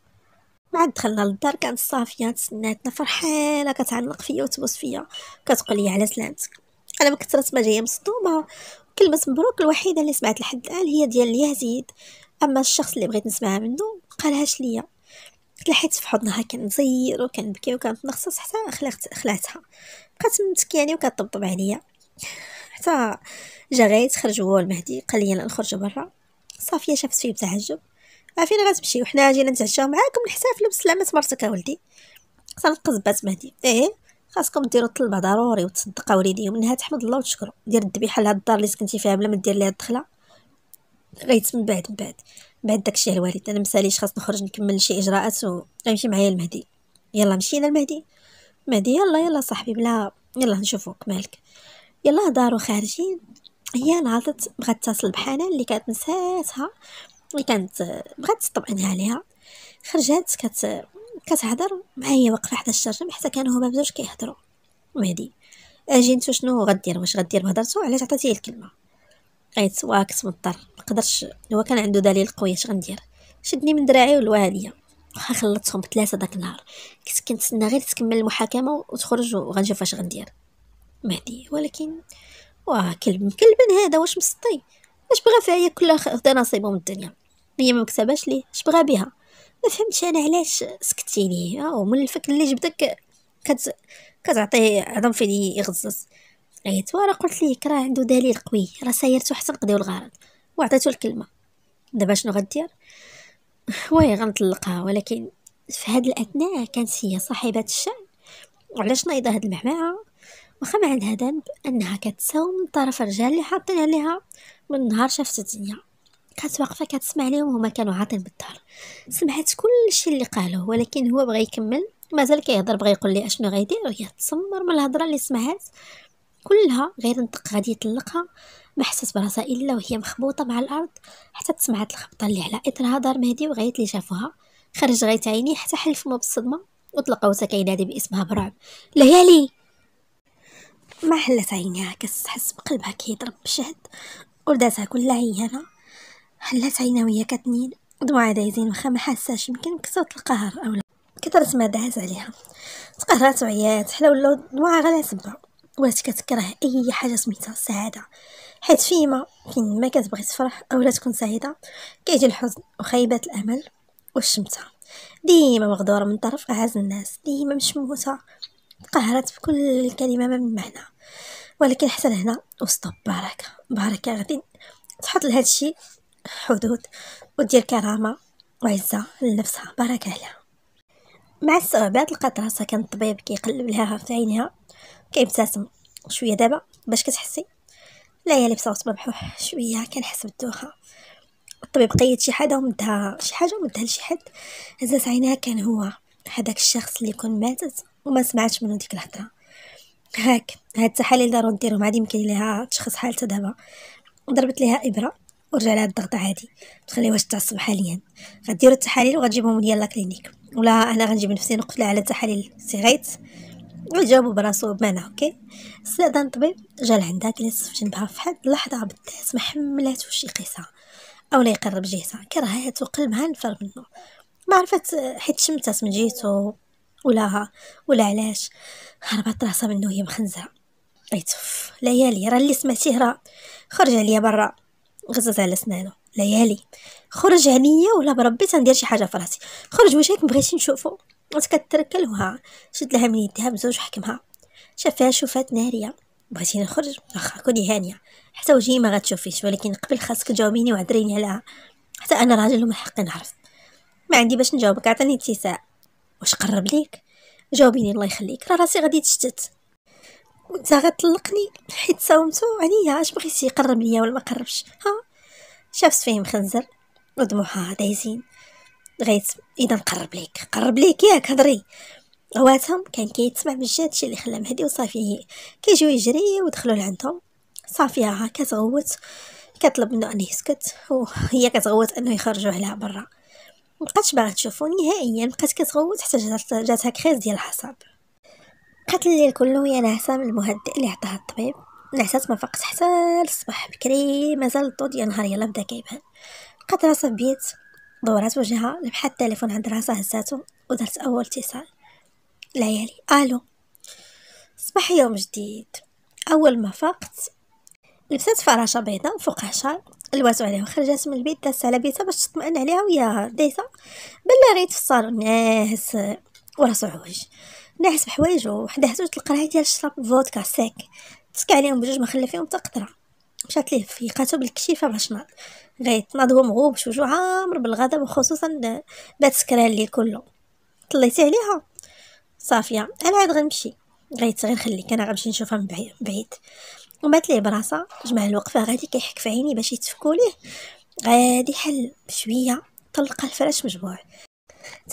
بعد دخلنا للدار كانت صافيه تسناتنا فرحانه كتعلق فيا وتبوس فيا كتقول لي على سلامتك انا من كثره ما جايه مصدومه كلمه مبروك الوحيده اللي سمعت لحد الان هي ديال يزيد اما الشخص اللي بغيت نسمعها منه قالهاش ليا تلحيت في حضنها كنزير وكنبكي وكنتنخصص حتى خلعت خلعتها بقات متكياني يعني وكطبطب عليا حتى جا غايت خرج هو المهدي قال لي نخرج برا صافيه شافت فيه بتعجب عارفين غتمشي وحنا جينا نتعشاو معاكم الحسافله بسلامه مرتك اولدي صارت قزبات مهدي ايه خاصكم ديروا الطلبه ضروري وتصدقوا وليدي ومنها تحمد الله وتشكرو دير الذبيحه لهاد الدار اللي سكنتي فيها بلا ما دير ليها الدخله غيت من بعد من بعد من بعد داكشي الوالد انا مساليش خاص نخرج نكمل شي اجراءات وغيمشي معايا المهدي يلا مشينا المهدي مهدي يلا يلا صاحبي بلا يلا نشوفوك مالك يلا دارو خارجين هي نهضت بغات تتصل بحنان اللي كانت نساتها اللي كانت بغات تطمئنها عليها خرجات كت كتهضر معايا واقفه حدا الشرجم حتى كانوا هما بزوج كيهضروا وهادي اجي نتو شنو غدير واش غدير بهضرتو علاش عطيتيه الكلمه قيت واه كنت مضطر مقدرش هو كان عنده دليل قوي اش غندير شدني من دراعي والوالية ليا واخا خلطتهم بثلاثه داك النهار كنت كنتسنى غير تكمل المحاكمه وتخرج وغنشوف اش غندير مهدي ولكن واه كلب مكلبن هذا واش مسطي اش بغا فيا كلها خدا نصيبه من الدنيا هي ما مكتباش ليه اش بغا بها ما فهمتش انا علاش سكتيني او اه، من الفك اللي جبدك كت كتعطيه عظم فيني يغزز عيت ورا قلت ليه راه عنده دليل قوي راه سايرتو حتى نقضيو الغرض وعطيتو الكلمه دابا شنو غدير وي غنطلقها ولكن في هاد الاثناء كانت هي صاحبه الشان وعلاش نايضه هاد المعمعه واخا ما عندها ذنب انها كتساوم من طرف الرجال اللي حاطين عليها من نهار شافت الدنيا كانت واقفه كتسمع ليهم وهما كانوا عاطين بالدار سمعت كلشي اللي قالوه ولكن هو بغى يكمل مازال كيهضر بغى يقول لي اشنو غيدير وهي تسمر من الهضره اللي سمعات كلها غير نطق غادي يطلقها ما حست براسها الا وهي مخبوطه مع الارض حتى تسمعت الخبطه اللي على اثرها دار مهدي وغيت اللي شافوها خرج غيت عيني حتى حل فمو بالصدمه وطلقوتها كينادي باسمها برعب ليالي ما حلت عينيها كتحس بقلبها كيضرب بشهد ورداتها كلها عيانه حلات عينا ويا كتنين ضواعها دايزين وخا ما حاساش يمكن كثرة القهر او لا كثرة ما داز عليها تقهرات وعيات حلا ولاو ضواعها غلا سبا ولات كتكره اي حاجه سميتها السعاده حيت فيما فين ما كتبغي تفرح اولا تكون سعيده كيجي الحزن وخيبه الامل والشمته ديما مغدوره من طرف اعز الناس ديما مشموته تقهرت بكل كلمه ما من معنى ولكن حتى لهنا وسط بركه بركه غادي تحط لهذا الشيء حدود ودير كرامة وعزة لنفسها بارك عليها مع الصعوبات لقات راسها كان الطبيب كيقلب لها في عينها كيبتسم شويه دابا باش كتحسي لا هي بصوت مبحوح شويه كنحس بالدوخه الطبيب قيد شي حاجه ومدها شي حاجه ومدها لشي حد هزات عينها كان هو هذاك الشخص اللي يكون ماتت وما سمعتش منه ديك الهضره هاك هاد التحاليل نديرو ما عاد يمكن ليها تشخص حالتها دابا ضربت ليها ابره ورجع لها الضغط عادي تخليه واش تعصب حاليا غديروا التحاليل وغتجيبهم ليا لا كلينيك ولا انا غنجيب نفسي نقتلها على تحاليل سيغيت ويجاوبوا براسو بمعنى اوكي استاذن الطبيب جا لعندها جلس في جنبها في حد اللحظه بدات ما حملاتو شي قصه اولا يقرب جهتها كرهاتو قلبها نفر منه ما عرفت حيت شمتات من جهته ولا ولا علاش هربت راسها منه هي مخنزه ايتوف ليالي راه اللي سمعتيه راه خرج عليا برا غزز على سنانو ليالي خرج عليا ولا بربي تندير شي حاجه فراسي خرج وجهك بغيتي نشوفو وانت كتركلوها شد لها من يدها بزوج حكمها شافها شوفات ناريه بغيتي نخرج واخا كوني هانيه حتى وجهي ما غتشوفيش ولكن قبل خاصك تجاوبيني وعذريني عليها حتى انا راجل ومن حقي نعرف ما عندي باش نجاوبك عطاني اتساع واش قرب ليك جاوبيني الله يخليك راه راسي غادي تشتت وانت غتطلقني حيت صومتو عليا يعني اش بغيتي يقرب ليا ولا ما قربش ها شاف فيهم خنزر ودموعها دايزين بغيت اذا نقرب ليك قرب ليك ياك هضري غواتهم كان كيتسمع بجد شي اللي خلى مهدي وصافي كيجيو يجري ودخلوا لعندهم صافي ها كتغوت كطلب منه انه يسكت وهي كتغوت انه يخرجوا عليها برا مبقاتش باغا تشوفو نهائيا بقات كتغوت حتى جاتها كريز ديال الحصاب بقات الليل كله ويا نعسة من المهدئ اللي عطاها الطبيب نعسات ما فقت حتى الصباح بكري مازال الضو ديال النهار يلا بدا كيبان لقات راسها في بيت دورات وجهها لبحات التليفون عند راسها هزاتو ودارت اول اتصال ليالي الو صباح يوم جديد اول ما فقت لبسات فراشه بيضاء فوق شال لواتو عليها وخرجات من البيت دازت على بيتها باش تطمئن عليها ويا دايسه بلا غيت في الصالون ناهس وراسو عوج ناعس بحوايجو هزو تلقى القرايه ديال الشراب فودكا سيك تسكى عليهم بجوج ما خلى فيهم حتى قطره مشات ليه في قاتو بالكشيفه بعشنار غيتناض هو مغوب شوجو عامر بالغضب وخصوصا بات سكران الليل كله طليتي عليها صافيه انا عاد غنمشي غيت غير خليك انا غنمشي نشوفها من بعيد ومات ليه براسه جمع الوقفه غادي كيحك في عيني باش يتفكوا ليه غادي حل بشويه طلق الفراش مجموع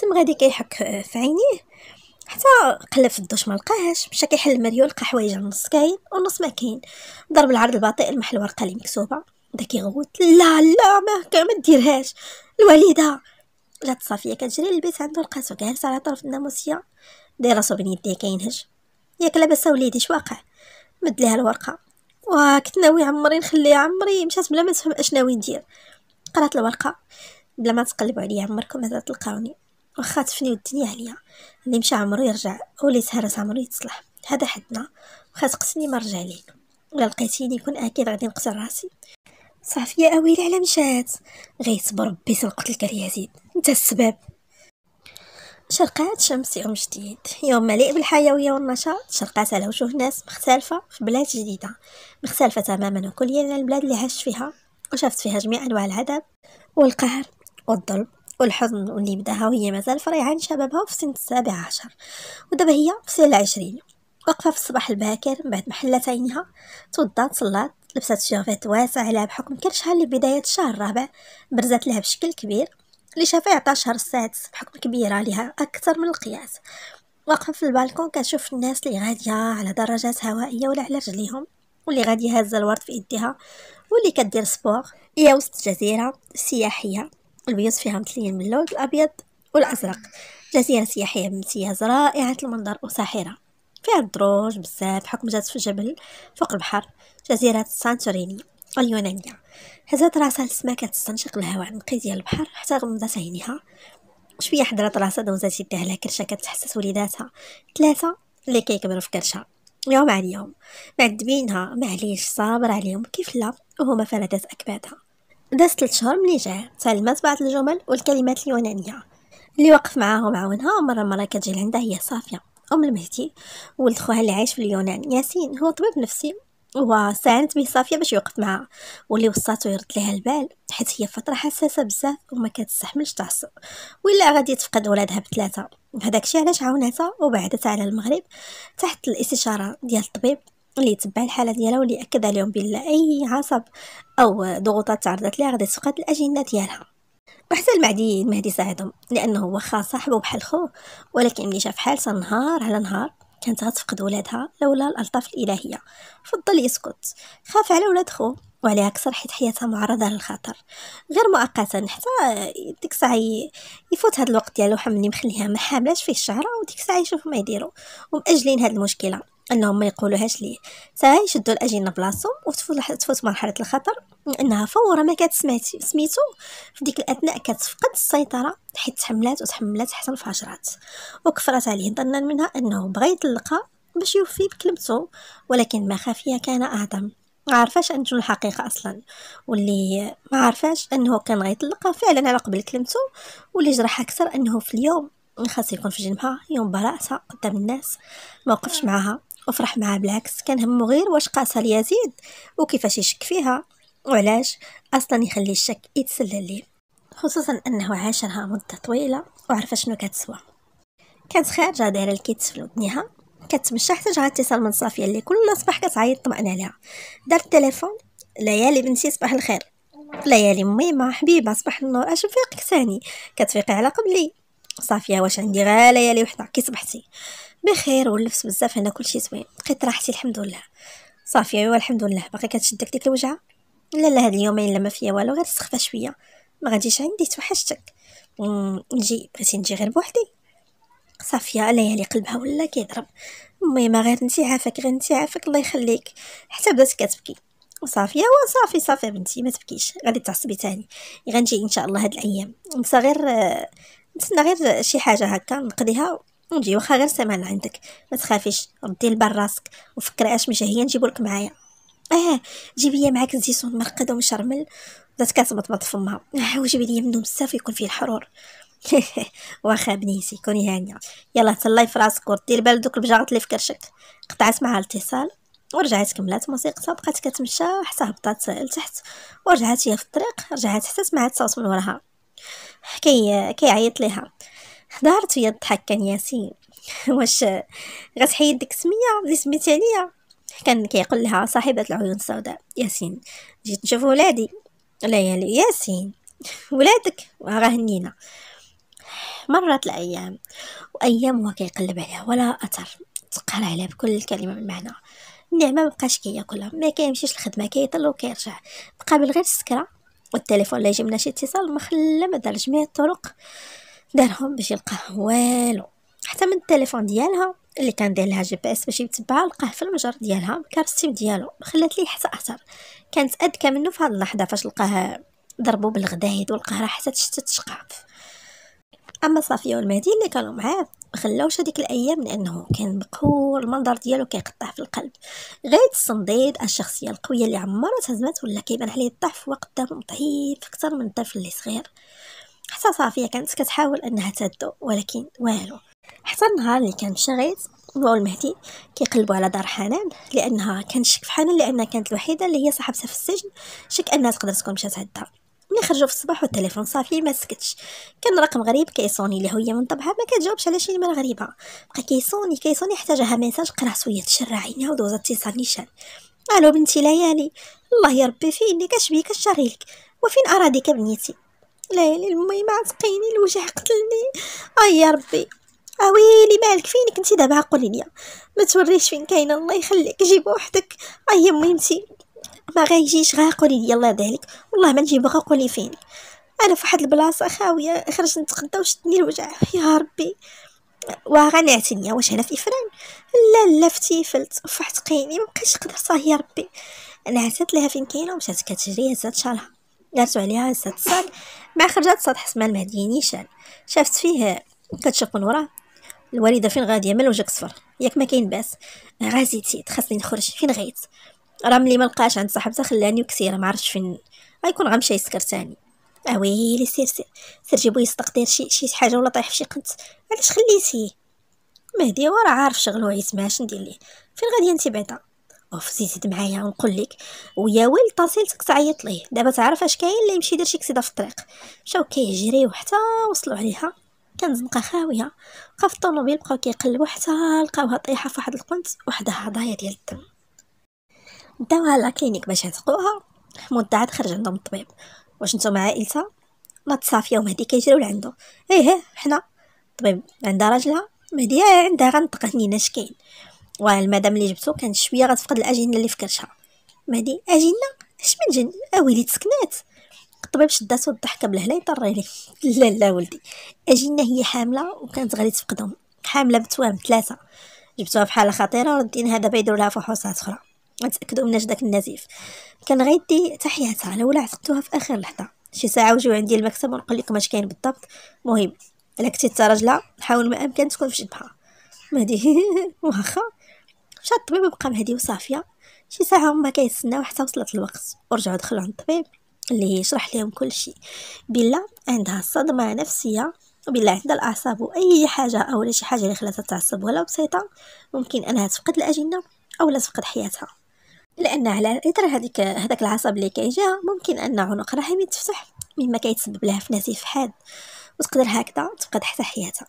تم غادي كيحك في عينيه حتى قلب في الدوش ما لقاهاش مشى كيحل المريو لقى حوايج نص كاين ونص ما كاين ضرب العرض البطيء المحل الورقه اللي مكتوبه بدا كيغوت لا لا ما ما ديرهاش الوالده جات صافيه كتجري للبيت عندو لقاتو جالسه على طرف الناموسيه داير راسو بين يديه كينهج ياك لاباس وليدي اش واقع مد ليها الورقه واه كنت ناوي عمري نخليها عمري مشات بلا ما تفهم اش ناوي ندير قرات الورقه بلا ما تقلبوا عليا عمركم هذا تلقاوني واخا تفني الدنيا عليا اللي مشى عمرو يرجع واللي تهرس عمرو يتصلح هذا حدنا واخا تقتلني ما رجع ليك ولا لقيتيني كون اكيد غادي نقتل راسي صافي يا اويلي على مشات غيتبر ربي تنقتل زيد انت السبب شرقات شمس يوم جديد يوم مليء بالحيوية والنشاط شرقات على وجوه ناس مختلفة في بلاد جديدة مختلفة تماما وكليا البلاد اللي عشت فيها وشافت فيها جميع أنواع العذاب والقهر والظلم والحزن بداها وهي مازال فريعان شبابها في سن السابع عشر ودابا هي في سن العشرين وقفة في الصباح الباكر من بعد محلت عينها توضات صلات لبسات شوفات واسعة لها بحكم كرشها اللي بداية الشهر الرابع برزات لها بشكل كبير اللي شافها يعطى شهر السادس بحكم كبيرة لها أكثر من القياس واقفة في البالكون كتشوف الناس اللي غادية على درجات هوائية ولا على رجليهم واللي غادي هازة الورد في إيديها واللي كدير سبور هي وسط جزيرة سياحية البيوت فيها مثلية من اللون الأبيض والأزرق جزيرة سياحية بامتياز رائعة المنظر وساحرة فيها الدروج بزاف بحكم جات في جبل فوق البحر جزيرة سانتوريني اليونانية هزات راسها السماكة تستنشق الهواء النقي ديال البحر حتى غمضت عينيها شوية حضرات راسها دوزات يديها على كرشة كتحسس وليداتها ثلاثة اللي كيكبروا في كرشها يوم عن يوم معذبينها معليش صابر عليهم كيف لا وهما فلتات أكبادها داز ثلاث شهور ملي جا تعلمات بعض الجمل والكلمات اليونانيه اللي وقف معاها عاونها مره مره كتجي لعندها هي صافيه ام المهدي ولد خوها اللي عايش في اليونان ياسين هو طبيب نفسي وساعدت به صافية باش يوقف معها واللي وصاتو يرد لها البال حيت هي فترة حساسة بزاف وما كتستحملش تعصب ولا غادي تفقد ولادها بثلاثة هذاك الشيء علاش عاونتها وبعدتها على المغرب تحت الاستشارة ديال الطبيب اللي يتبع الحاله ديالها واللي ياكد عليهم بلا اي عصب او ضغوطات تعرضت ليها غادي تفقد الاجنه ديالها وحتى المعدي المهدي ساعدهم لانه خا صاحبه بحال خوه ولكن ملي شاف حال نهار على نهار كانت غتفقد ولادها لولا الالطاف الالهيه فضل يسكت خاف على ولاد خوه وعليها اكثر حيت حياتها معرضه للخطر غير مؤقتا حتى ديك الساعه يفوت هذا الوقت ديالو الوحم مخليها ما حاملاش فيه الشعره وديك الساعه يشوفوا ما يديروا ومأجلين هذه المشكله انهم ما يقولوهاش ليه شدوا الاجينا بلاصتهم وتفوت مرحله الخطر انها فورا ما كانت سميتو في ديك الاثناء كتفقد السيطره حيت تحملات وتحملات حتى الفجرات وكفرت عليه ظنا منها انه بغى يطلقها باش يوفي بكلمته ولكن ما خافية كان اعظم ما عرفاش انتو الحقيقه اصلا واللي ما عرفاش انه كان غيطلقها فعلا على قبل كلمته واللي جرح اكثر انه في اليوم خاص يكون في جنبها يوم براءتها قدام الناس ما وقفش معاها وفرح معاه بالعكس كان همو غير واش قاسها ليزيد وكيفاش يشك فيها وعلاش اصلا يخلي الشك يتسلل ليه خصوصا انه عاشرها مده طويله وعرف شنو كتسوى كانت خارجه دايره الكيتس في ودنيها كتمشى حتى جات اتصال من صافيه اللي كل صباح كتعيط طمأن عليها دارت التليفون ليالي بنتي صباح الخير ليالي ميمه حبيبه صباح النور اش نفيقك ثاني كتفيقي على قبلي صافي واش عندي غا ليالي وحده كي صبحتي بخير ولفت بزاف هنا كلشي زوين لقيت راحتي الحمد لله صافي ايوا الحمد لله باقي كتشدك ديك الوجعه لا لا هاد اليومين لما فيا والو غير سخفه شويه ما غاديش عندي توحشتك نجي بغيتي نجي غير بوحدي صافيه ليالي قلبها ولا كيضرب ما غير انت عافاك غير انت عافاك الله يخليك حتى بدات كتبكي وصافي هو صافي صافي بنتي ما تبكيش غادي تعصبي تاني غنجي ان شاء الله هاد الايام نسى غير آه، نتسنى غير شي حاجه هكا نقضيها ونجي واخا غير سمعنا عندك ما تخافيش ردي لبر راسك وفكري اش مشهيه هي لك معايا اه جيبي معاك الزيتون مرقد ومشرمل بدات كتمطمط فمها اه، وجيبي لي منهم بزاف يكون فيه الحرور [LAUGHS] واخا بنيتي كوني هانيه يلا تهلاي في راسك وردي البال دوك البجاغط اللي في كرشك قطعت معها الاتصال ورجعت كملات موسيقتها بقات كتمشى حتى هبطات لتحت ورجعت هي في الطريق رجعت حتى سمعت صوت من وراها كي كيعيط ليها حضرت وهي الضحك كان ياسين [LAUGHS] واش غتحيد ديك السميه اللي سميتي عليا كان كيقول لها صاحبه العيون السوداء ياسين جيت نشوف ولادي ليالي ياسين [LAUGHS] ولادك راه هنينا مرت الايام وايام هو كيقلب عليها ولا اثر تقهر عليها بكل كلمه معنى النعمه مبقاش كياكلها ما كيمشيش الخدمه كيطل وكيرجع بقى بالغير السكره والتليفون اللي يجيب شي اتصال ما خلى ما دار جميع الطرق دارهم باش يلقاه والو حتى من التليفون ديالها اللي كان داير لها جي بي اس باش يتبعها لقاه في المجر ديالها كارستيم السيم ديالو خلات ليه حتى اثر كانت اذكى منه في هذه اللحظه فاش لقاه ضربو بالغدايد ولقاه راه حتى تشتت شقاف اما صافية والمهدي اللي كانوا معاه ما خلاوش هذيك الايام لانه كان مقهور المنظر ديالو كيقطع في القلب غايه الصنديد الشخصيه القويه اللي عمرها تهزمت ولا كيبان عليه الضعف وقدام ضعيف اكثر من الطفل اللي صغير حتى صافية كانت كتحاول انها تهدو ولكن والو حتى النهار اللي كان مشى غيت هو المهدي كيقلبوا على دار حنان لانها كان شك في حنان لانها كانت الوحيده اللي هي صاحبتها في السجن شك انها تقدر تكون مشات عندها ملي خرجوا في الصباح والتليفون صافي ما سكتش كان رقم غريب كيصوني اللي هي من طبعها ما كتجاوبش على شي نمره غريبه بقى كيصوني كيصوني حتى جاها ميساج قرا سويه تشرع عينيها ودوز اتصال نيشان الو بنتي ليالي الله يا ربي فيني كشبي كشاريلك وفين اراضيك بنيتي ليالي المي ما عتقيني الوجع قتلني اي يا ربي اويلي مالك فينك انت دابا قولي لي ما توريش فين كاينه الله يخليك جيب وحدك اي يمي ما غايجيش غا قولي يلا ذلك والله ما نجي غا قولي فين انا في واحد البلاصه خاويه خرجت نتغدى وشدني الوجع يا ربي وغنعتني واش هنا في افران لا لا فتيفلت وفحت قيني مبقيتش قدر صاحي يا ربي انا عسات لها فين كاينه ومشات كتجري هزات شالها دارت عليها هزات الصال مع خرجات سطح سما المهدي نيشان شافت فيه كتشق من وراه الوالده فين غاديه مال وجهك صفر ياك ما كاين باس غازيتي خاصني نخرج فين غيت راه ملي ما لقاش عند صاحبتها خلاني وكثير ما عرفتش فين غيكون غنمشي يسكر ثاني اويلي آه سير سير سير جيبو يصدق دير شي شي حاجه ولا طايح في شي قنت علاش خليتيه مهدي هو راه عارف شغلو عيسمع اش ندير ليه فين غادي انت بعدا اوف زيد زيد معايا ونقول لك ويا ويل طاسيلتك تعيط ليه دابا تعرف اش كاين اللي يمشي يدير شي كسيده في الطريق مشاو كيجريو حتى وصلوا عليها كانت زنقه خاويه بقى في الطوموبيل بقاو كيقلبو حتى لقاوها طايحه في واحد القنت وحدها هضايا ديال الدم داوها لاكلينيك باش يعتقوها عاد خرج عندهم الطبيب واش نتوما عائلتها ناض صافيه مهدي كيجريو لعندو ايه ايه حنا الطبيب عندها راجلها مهدي إيه، عندها غنطق هنينا اش كاين والمدام المدام اللي جبتو كانت شويه غتفقد الاجنه اللي في كرشها مهدي اجنه اش من جن اويلي آه، تسكنات الطبيب شداتو الضحكه بالهلا لي [LAUGHS] لا لا ولدي اجنه هي حامله وكانت غادي تفقدهم حامله بتوام ثلاثه جبتوها في حاله خطيره وردينها دابا يديروا لها فحوصات اخرى غتاكدوا من داك النزيف كان غيدي حتى حياتها لولا عتقتوها في اخر لحظه شي ساعه وجيو عندي المكتب ونقول لكم اش كاين بالضبط مهم الا كنتي راجله حاول ما امكن تكون في جبهه مهدي [LAUGHS] واخا مشى الطبيب بقى مهدي وصافيه شي ساعه هما كيتسناو حتى وصلت الوقت ورجعوا دخلوا عند الطبيب اللي يشرح لهم كل شيء بلا عندها صدمه نفسيه بلا عندها الاعصاب واي حاجه او شي حاجه اللي خلاتها تعصب ولا بسيطه ممكن انها تفقد الاجنه او لا تفقد حياتها لان على اثر هذيك هذاك العصب اللي كيجا ممكن ان عنق رحمي تفتح مما كيتسبب لها في نزيف حاد وتقدر هكذا تبقى حتى حياتها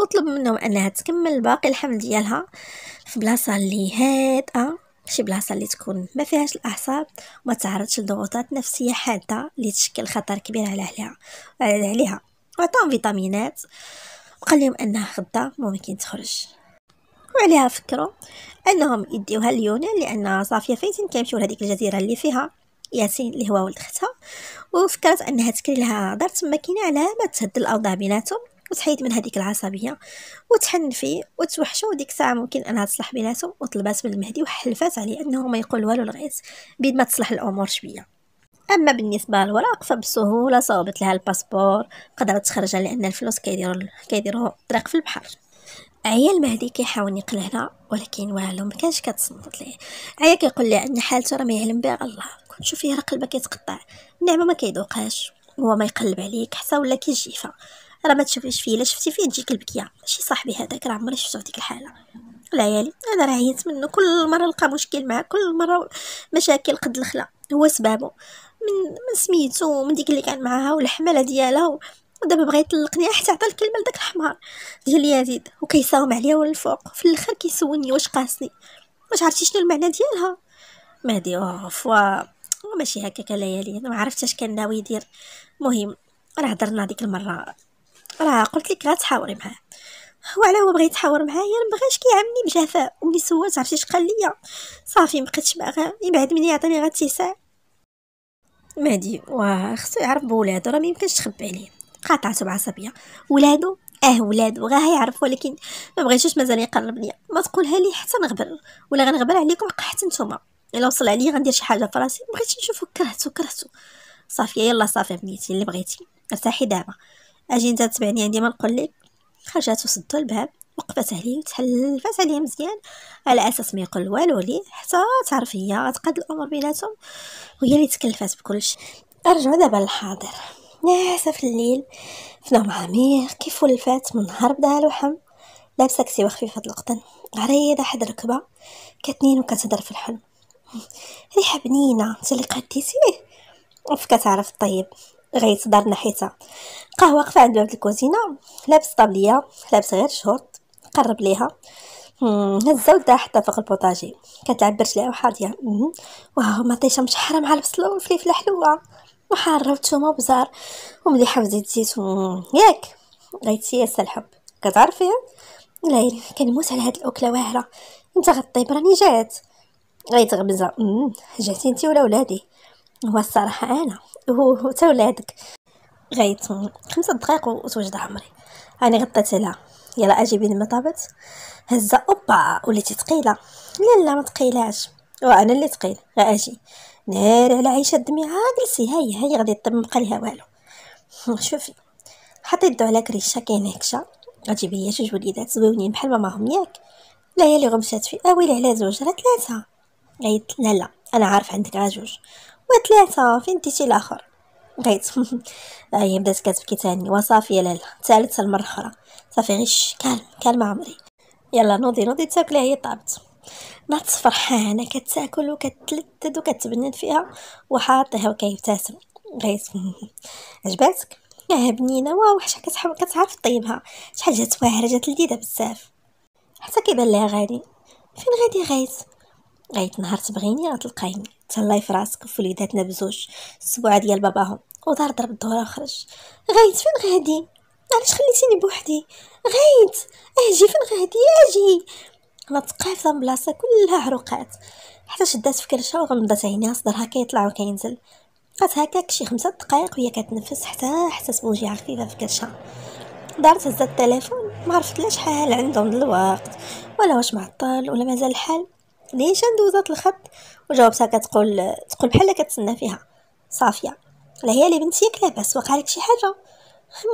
اطلب منهم انها تكمل باقي الحمل ديالها في بلاصه اللي هادئه شي بلاصه اللي تكون ما فيهاش الاعصاب وما تعرضش لضغوطات نفسيه حاده اللي تشكل خطر كبير على اهلها عليها وعطاهم فيتامينات وقال لهم انها غدا ممكن تخرج وعليها فكروا انهم يديوها ليونان لان صافيا فايتن كيمشيو لهذيك الجزيره اللي فيها ياسين اللي هو ولد اختها وفكرت انها تكري لها دار تما كاينه على ما تهد الاوضاع بيناتهم وتحيد من هذيك العصبيه وتحن فيه وتوحشوا ديك الساعه ممكن انها تصلح بيناتهم وطلبات من المهدي وحلفات عليه انه ما يقول والو لغيت بيد ما تصلح الامور شويه اما بالنسبه للوراق فبسهوله صوبت لها الباسبور قدرت تخرجها لان الفلوس كيديروا كيديروا الطريق في البحر عيا المهدي كيحاول لها ولكن والو ما كانش كتصمت ليه عيا كيقول لي ان حالته راه ما يعلم بها الله كنت شوف راه قلبه كيتقطع النعمه ما كيذوقهاش هو ما يقلب عليك حتى ولا كيجيفه راه ما تشوفيش فيه الا شفتي فيه تجيك البكيه شي صاحبي هذاك راه عمري شفتو ديك الحاله العيالي انا راه عييت منه كل مره لقى مشكل معاه كل مره مشاكل قد الخلا هو سبابه من من سميتو من ديك اللي كان معاها والحمله ديالها ودابا بغا يطلقني حتى عطى الكلمه لداك الحمار ديال يزيد وكيساوم عليا ولا الفوق في الاخر كيسولني واش قاسني واش عرفتي شنو المعنى ديالها مهدي عفوا ماشي هكاك ليالي انا ما عرفتش كان ناوي يدير مهم راه هضرنا ديك المره راه قلت لك غتحاوري معاه على هو بغى يتحاور معايا ما بغاش كيعاملني بجفاء وملي سولت عرفتي اش قال ليا صافي ما بقيتش باغا يبعد مني يعطيني غير اتساع مهدي واه خصو يعرف بولادو راه ما يمكنش تخبي عليه قاطع سبعة صبية ولادو اه ولادو غا يعرف ولكن ما بغيتوش مازال يقرب ليا ما تقولها لي حتى نغبر ولا غنغبر عليكم حتى نتوما الا وصل عليا غندير شي حاجه فراسي بغيت نشوفو كرهتو كرهتو صافي يلا صافي بنيتي اللي بغيتي ارتاحي دابا اجي انت تبعني عندي ما نقول لك خرجت وسدو الباب وقفت عليه وتحلفات عليه مزيان على اساس ما يقول والو لي حتى تعرف هي غتقاد الامور بيناتهم وهي اللي تكلفات بكلشي ارجعوا دابا للحاضر ناعسة في الليل في نوم عميق كيف ولفات من نهار بدا لوحم لابسة كسيوة خفيفة القطن عريضة حد ركبة كتنين وكتهضر في الحلم ريحة بنينة انت اللي قديتيه فكتعرف الطيب غيت دار ناحيتها قهوة واقفة عند باب الكوزينة لابس طابلية لابس غير شورت قرب ليها هزا وداها حتى فوق البوطاجي كتلعب برجليها وحاضية وها هما طيشة مشحرة مع البصلة والفليفلة حلوة وحارة وتومة وبزار ومليحة زيت زيتون ياك غيتي يا الحب كتعرفيها ليلي كنموت على هاد الاكله واعره انت غطيب راني جات امم جاتي انت ولا ولادي هو الصراحه انا هو حتى ولادك غيت خمسة دقائق وتوجد عمري انا غطيت لها يلا اجيبي لما طابت هزه اوبا وليتي ثقيله لا لا ما تقيلاش وانا اللي ثقيل غاجي نار على عيشة دميعها جلسي هاي هاي غادي طب مبقاليها والو شوفي حطيت على كريشه كاينه كشه غتجيب ليا جوج وليدات زويونين بحال ما ياك لا هي اللي غمشات في اويلي آه، على زوج راه ثلاثه قالت لا لا انا عارف عندك راه جوج وثلاثه فين ديتي الاخر بقيت هي [LAUGHS] بدات كتبكي ثاني وصافي يا لالا ثالث المره اخرى صافي غير كالم كالم عمري يلا نوضي نوضي تاكلي هي طابت ناضت فرحانة كتاكل وكتلتد وكتبند فيها وحاطيها وكيبتسم غير [LAUGHS] عجباتك اه بنينه واو حشا كتحب كتعرف طيبها شحال جات واعره جات لذيذه بزاف حتى كيبان لها غادي فين غادي غيت غيت نهار تبغيني غتلقايني تهلاي في راسك وفي وليداتنا بزوج السبوعه ديال باباهم ودار ضرب الدوره وخرج غيت فين غادي علاش خليتيني بوحدي غيت اجي فين غادي اجي لطقها في بلاصه كلها حروقات حتى شدات في كرشها وغمضت عينيها صدرها كيطلع وكينزل بقات هكاك شي خمسة دقائق وهي كتنفس حتى حسات بوجيها خفيفه في كرشها دارت هزات التليفون ما عرفت لا شحال عندهم الوقت ولا واش معطل ولا مازال الحال ليش ندوزات الخط وجاوبتها كتقول تقول بحال كتسنى فيها صافيه لا هي لي بنتيك لاباس وقع لك شي حاجه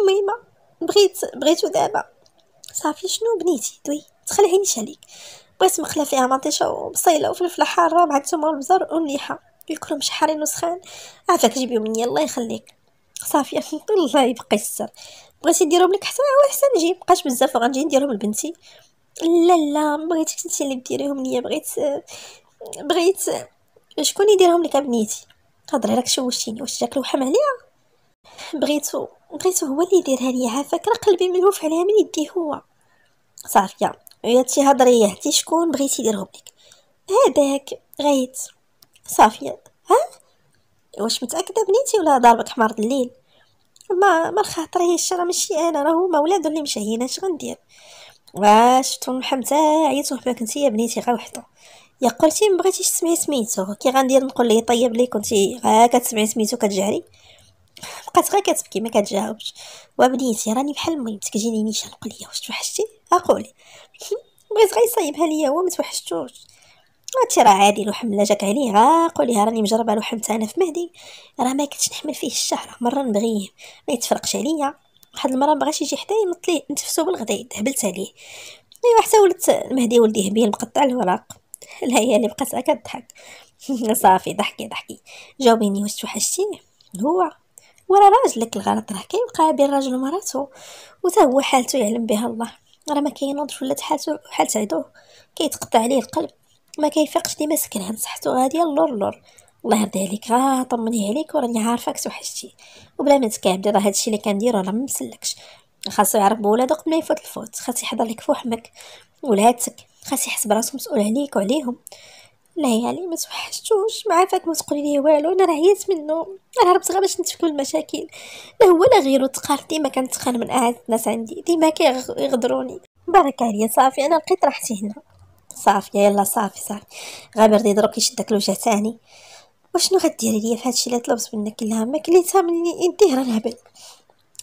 ميمه بغيت بغيتو دابا صافي شنو بنيتي دوي تخليهمش عليك بغيت مخلى فيها مطيشه وبصيله وفلفله حاره مع الثومه والبزر ومليحه الكرم شحارين وسخان عافاك جيبيهم مني الله يخليك صافي [LAUGHS] الله يبقى السر بغيتي نديرهم لك حسن هو حسن نجي مبقاش بزاف وغنجي نديرهم لبنتي لا لا ما بغيتكش انت اللي ديريهم ليا بغيت بغيت شكون يديرهم لك بنيتي هضري راك شوشتيني واش جاك الوحم عليا بغيتو بغيتو هو اللي يديرها ليا عافاك راه قلبي ملهوف عليها من يديه هو صافي هادشي هضريه حتى شكون بغيتي يديرهم لك هذاك غيت صافي ها واش متاكده بنيتي ولا ضربك حمار الليل ما ما خاطريش راه ماشي انا راه هما ولادو اللي مشاهينا اش غندير واش شفتو نحم عيطو ما انت يا بنيتي غير وحده يا قلتي ما بغيتيش تسمعي سميتو كي غندير نقول ليه طيب ليك كنتي غا كتسمعي سميتو كتجهري بقات غير كتبكي ما كتجاوبش وبنيتي راني بحال ميمتك جيني نيشان قليا واش توحشتي اقولي بغيت غير يصايبها ليا هو ما توحشتوش هادشي راه عادي لو حمله جاك عليه غا قوليها راني مجربه لو حمت انا في مهدي راه ما كنتش نحمل فيه الشهر مره نبغيه ما يتفرقش عليا واحد المره مبغاش يجي حدايا ينط ليه نتفسو بالغدا هبلت عليه ايوا حتى ولدت مهدي ولدي هبيل مقطع الوراق [LAUGHS] لا هي اللي بقات كضحك [LAUGHS] صافي ضحكي ضحكي جاوبيني واش توحشتيه هو ورا راجلك الغلط راه كيبقى بين راجل ومراتو وتا هو حالته يعلم بها الله راه ما كينوضش ولا حالته بحال تعيدو كيتقطع عليه القلب ما كيفيقش ديما سكن عند غادي غاديه اللور لور الله يرضي عليك راه طمني عليك وراني عارفاك توحشتي وبلا ما تكعب راه هادشي اللي كندير راه ممسلكش خاصو يعرف بولادو قبل ما يفوت الفوت خاص يحضر لك فوحمك ولادتك خاص يحس براسو مسؤول عليك وعليهم لا يعني ما توحشتوش مع ما تقولي لي والو انا رهيت منه انا هربت غير باش نتفكوا المشاكل لا هو لا غيره تقال ديما كنتقال من اعز الناس عندي ديما كيغدروني بارك عليا صافي انا لقيت راحتي هنا صافي يلا صافي صافي غابر دي دروك يشدك الوجه ثاني وشنو غديري ليا في هادشي اللي طلبت منك كلها ما كليتها من انت راه الهبل